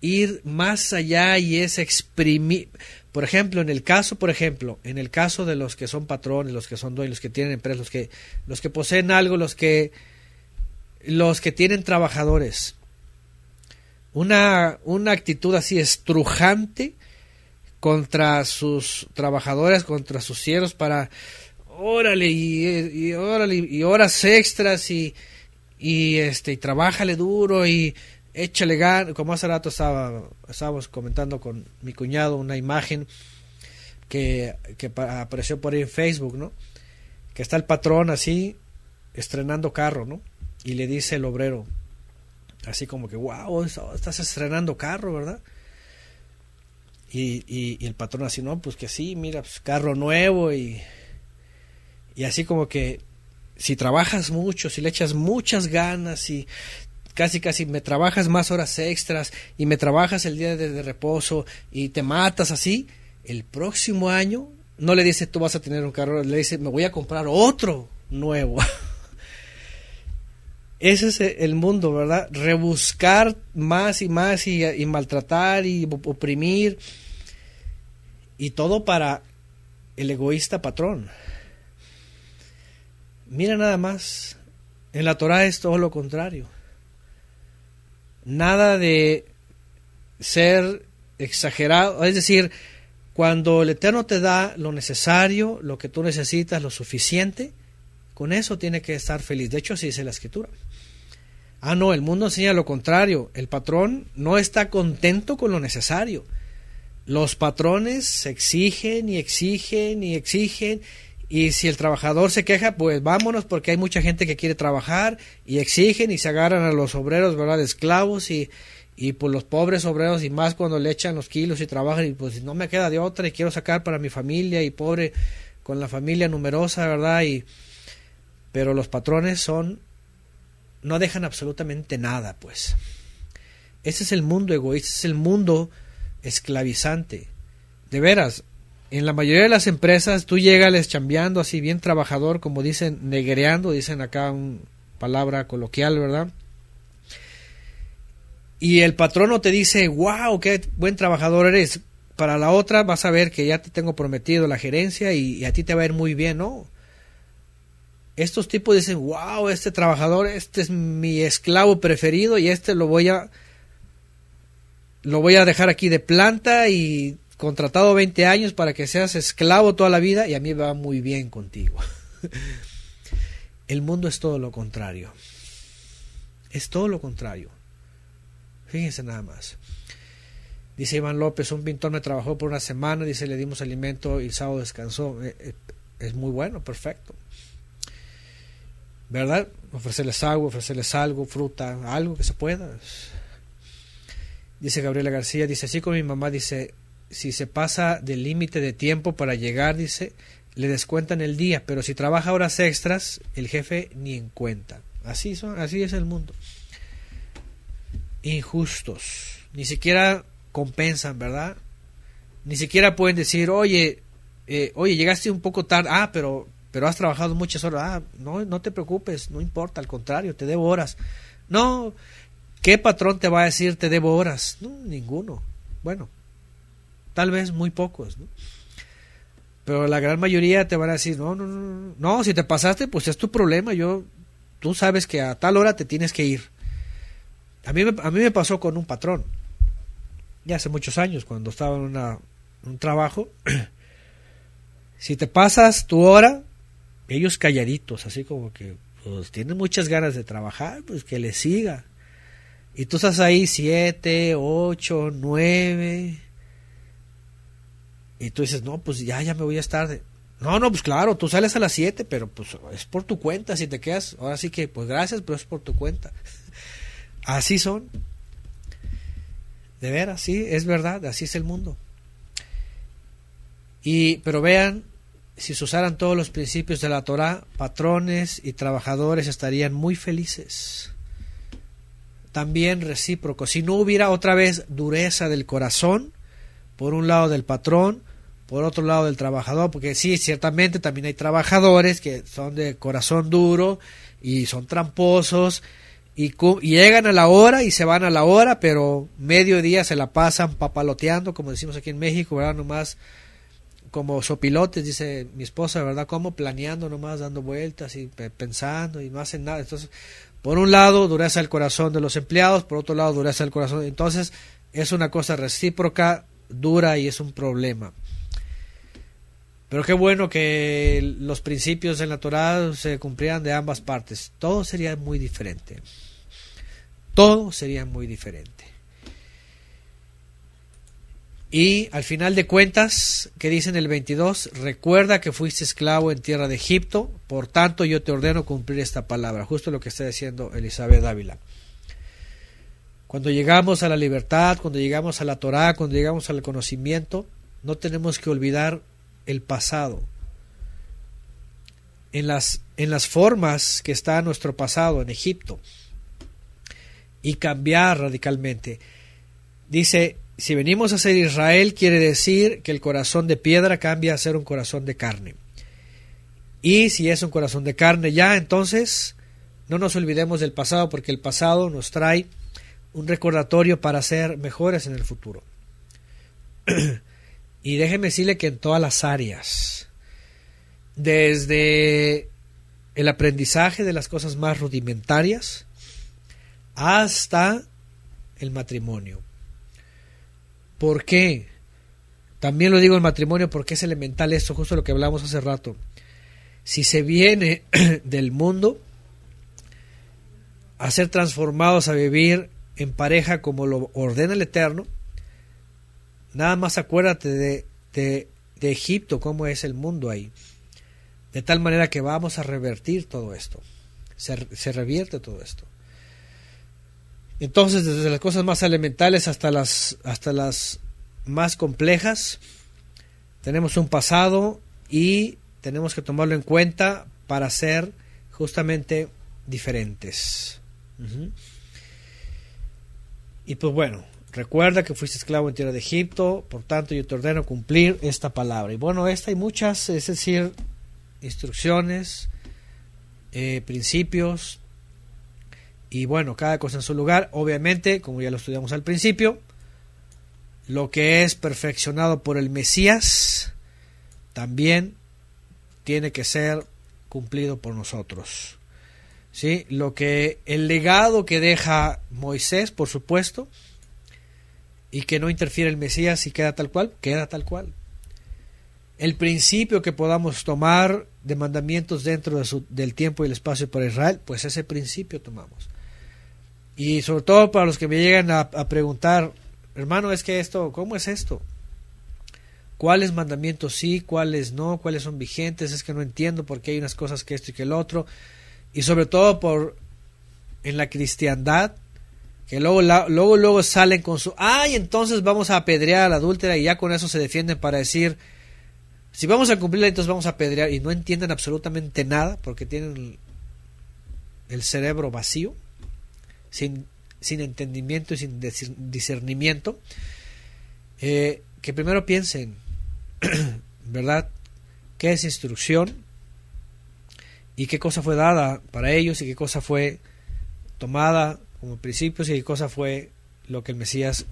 ir más allá y es exprimir. Por ejemplo, en el caso, por ejemplo, en el caso de los que son patrones, los que son dueños, los que tienen empresas, los que, los que poseen algo, los que, los que tienen trabajadores. Una, una actitud así estrujante contra sus trabajadores, contra sus siervos para órale, y, órale, y horas extras, y, y este, y trabájale duro, y échale ganas. Como hace rato estaba, estábamos comentando con mi cuñado una imagen que, que apareció por ahí en Facebook, ¿no? Que está el patrón así, estrenando carro, ¿no? Y le dice el obrero, así como que, wow, estás estrenando carro, ¿verdad? Y, y, y el patrón así, no, pues que sí, mira, pues carro nuevo y y así como que si trabajas mucho, si le echas muchas ganas y casi casi me trabajas más horas extras y me trabajas el día de, reposo y te matas así, el próximo año no le dice tú vas a tener un carro, le dice me voy a comprar otro nuevo. Ese es el mundo, ¿verdad? Rebuscar más y más y maltratar y oprimir. Y todo para el egoísta patrón. Mira nada más, en la Torá es todo lo contrario. Nada de ser exagerado, es decir, cuando el Eterno te da lo necesario, lo que tú necesitas, lo suficiente, con eso tiene que estar feliz. De hecho, así dice la escritura. Ah, no, el mundo enseña lo contrario. El patrón no está contento con lo necesario. Los patrones exigen y exigen y exigen y si el trabajador se queja, pues vámonos porque hay mucha gente que quiere trabajar y exigen y se agarran a los obreros, ¿verdad? esclavos y, y pues los pobres obreros y más cuando le echan los kilos y trabajan y pues no me queda de otra y quiero sacar para mi familia y pobre con la familia numerosa, ¿verdad? Y pero los patrones son no dejan absolutamente nada, pues. Ese es el mundo egoísta, es el mundo esclavizante. De veras, en la mayoría de las empresas tú les chambeando así bien trabajador, como dicen, negreando, dicen acá una palabra coloquial, ¿verdad? Y el patrono te dice, wow, qué buen trabajador eres. Para la otra vas a ver que ya te tengo prometido la gerencia y, a ti te va a ir muy bien, ¿no? Estos tipos dicen, wow, este trabajador, este es mi esclavo preferido y este lo voy a lo voy a dejar aquí de planta y contratado 20 años para que seas esclavo toda la vida y a mí va muy bien contigo. El mundo es todo lo contrario. Es todo lo contrario. Fíjense nada más. Dice Iván López, un pintor me trabajó por una semana, dice, le dimos alimento y el sábado descansó. Eh, eh, es muy bueno, perfecto. ¿Verdad? Ofrecerles agua, ofrecerles algo, fruta, algo que se pueda. Dice Gabriela García, dice, así con mi mamá, dice, si se pasa del límite de tiempo para llegar, dice, le descuentan el día, pero si trabaja horas extras, el jefe ni en cuenta. Así, son, así es el mundo. Injustos. Ni siquiera compensan, ¿verdad? Ni siquiera pueden decir, oye, eh, oye, llegaste un poco tarde, ah, pero, pero has trabajado muchas horas, ah, no, no te preocupes, no importa, al contrario, te debo horas. No, ¿qué patrón te va a decir te debo horas? ninguno. Bueno, Tal vez muy pocos, ¿no? Pero la gran mayoría te van a decir, no, no, no, no, si te pasaste, pues es tu problema, yo, tú sabes que a tal hora te tienes que ir. A mí, a mí me pasó con un patrón, ya hace muchos años, cuando estaba en un trabajo, si te pasas tu hora, ellos calladitos, así como que, pues tienen muchas ganas de trabajar, pues que le siga. Y tú estás ahí siete, ocho, nueve, y tú dices, no, pues ya, ya me voy a estar. No, no, pues claro, tú sales a las 7, pero pues es por tu cuenta. Si te quedas, ahora sí que, pues gracias, pero es por tu cuenta. así son. De veras, sí, es verdad, así es el mundo. Y, pero vean, si se usaran todos los principios de la Torah, patrones y trabajadores estarían muy felices. También recíproco. Si no hubiera otra vez dureza del corazón, por un lado del patrón, por otro lado del trabajador, porque sí, ciertamente también hay trabajadores que son de corazón duro y son tramposos y, llegan a la hora y se van a la hora, pero medio día se la pasan papaloteando, como decimos aquí en México, ¿verdad? Nomás como sopilotes, dice mi esposa, ¿verdad? Como planeando nomás, dando vueltas y pensando y no hacen nada. Entonces, por un lado, dureza el corazón de los empleados, por otro lado, dureza el corazón. Entonces, es una cosa recíproca dura y es un problema. Pero qué bueno que los principios en la torá se cumplieran de ambas partes. Todo sería muy diferente. Todo sería muy diferente. Y al final de cuentas, que en el 22, recuerda que fuiste esclavo en tierra de Egipto, por tanto yo te ordeno cumplir esta palabra, justo lo que está diciendo Elizabeth Dávila. Cuando llegamos a la libertad, cuando llegamos a la Torá, cuando llegamos al conocimiento, no tenemos que olvidar el pasado. En las, en las formas que está nuestro pasado en Egipto y cambiar radicalmente. Dice, si venimos a ser Israel, quiere decir que el corazón de piedra cambia a ser un corazón de carne. Y si es un corazón de carne ya, entonces no nos olvidemos del pasado, porque el pasado nos trae un recordatorio para ser mejores en el futuro. y déjeme decirle que en todas las áreas, desde el aprendizaje de las cosas más rudimentarias hasta el matrimonio. ¿Por qué? También lo digo el matrimonio porque es elemental esto, justo lo que hablamos hace rato. Si se viene del mundo a ser transformados a vivir en pareja como lo ordena el Eterno, nada más acuérdate de, de, Egipto, cómo es el mundo ahí. De tal manera que vamos a revertir todo esto. Se, se, revierte todo esto. Entonces, desde las cosas más elementales hasta las, hasta las más complejas, tenemos un pasado y tenemos que tomarlo en cuenta para ser justamente diferentes. Y pues bueno, recuerda que fuiste esclavo en tierra de Egipto, por tanto yo te ordeno cumplir esta palabra. Y bueno, esta y muchas, es decir, instrucciones, eh, principios, y bueno, cada cosa en su lugar, obviamente, como ya lo estudiamos al principio, lo que es perfeccionado por el Mesías también tiene que ser cumplido por nosotros. Lo que, el legado que deja Moisés, por supuesto, y que no interfiere el Mesías y queda tal cual, queda tal cual. El principio que podamos tomar de mandamientos dentro del tiempo y el espacio para Israel, pues ese principio tomamos. Y sobre todo para los que me llegan a, preguntar, hermano, es que esto, ¿cómo es esto? cuáles mandamientos sí, cuáles no, cuáles son vigentes, es que no entiendo por qué hay unas cosas que esto y que el otro, y sobre todo por en la cristiandad que luego, luego luego salen con su ay entonces vamos a apedrear a la adúltera y ya con eso se defienden para decir si vamos a cumplir entonces vamos a apedrear y no entienden absolutamente nada porque tienen el cerebro vacío sin, sin entendimiento y sin discernimiento eh, que primero piensen verdad qué es instrucción y qué cosa fue dada para ellos y qué cosa fue tomada como principios y qué cosa fue lo que el Mesías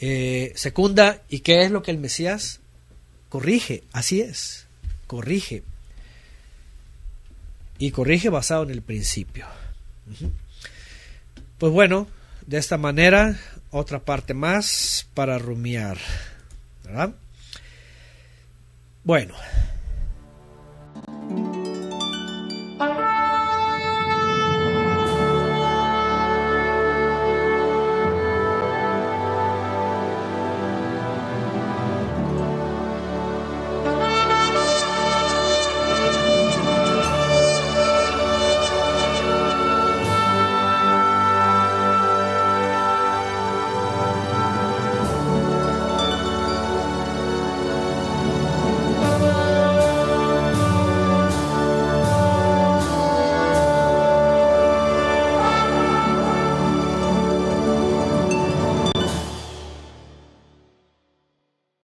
eh, secunda y qué es lo que el Mesías corrige. Así es, corrige. Y corrige basado en el principio. Pues bueno, de esta manera, otra parte más para rumiar. ¿verdad? Bueno.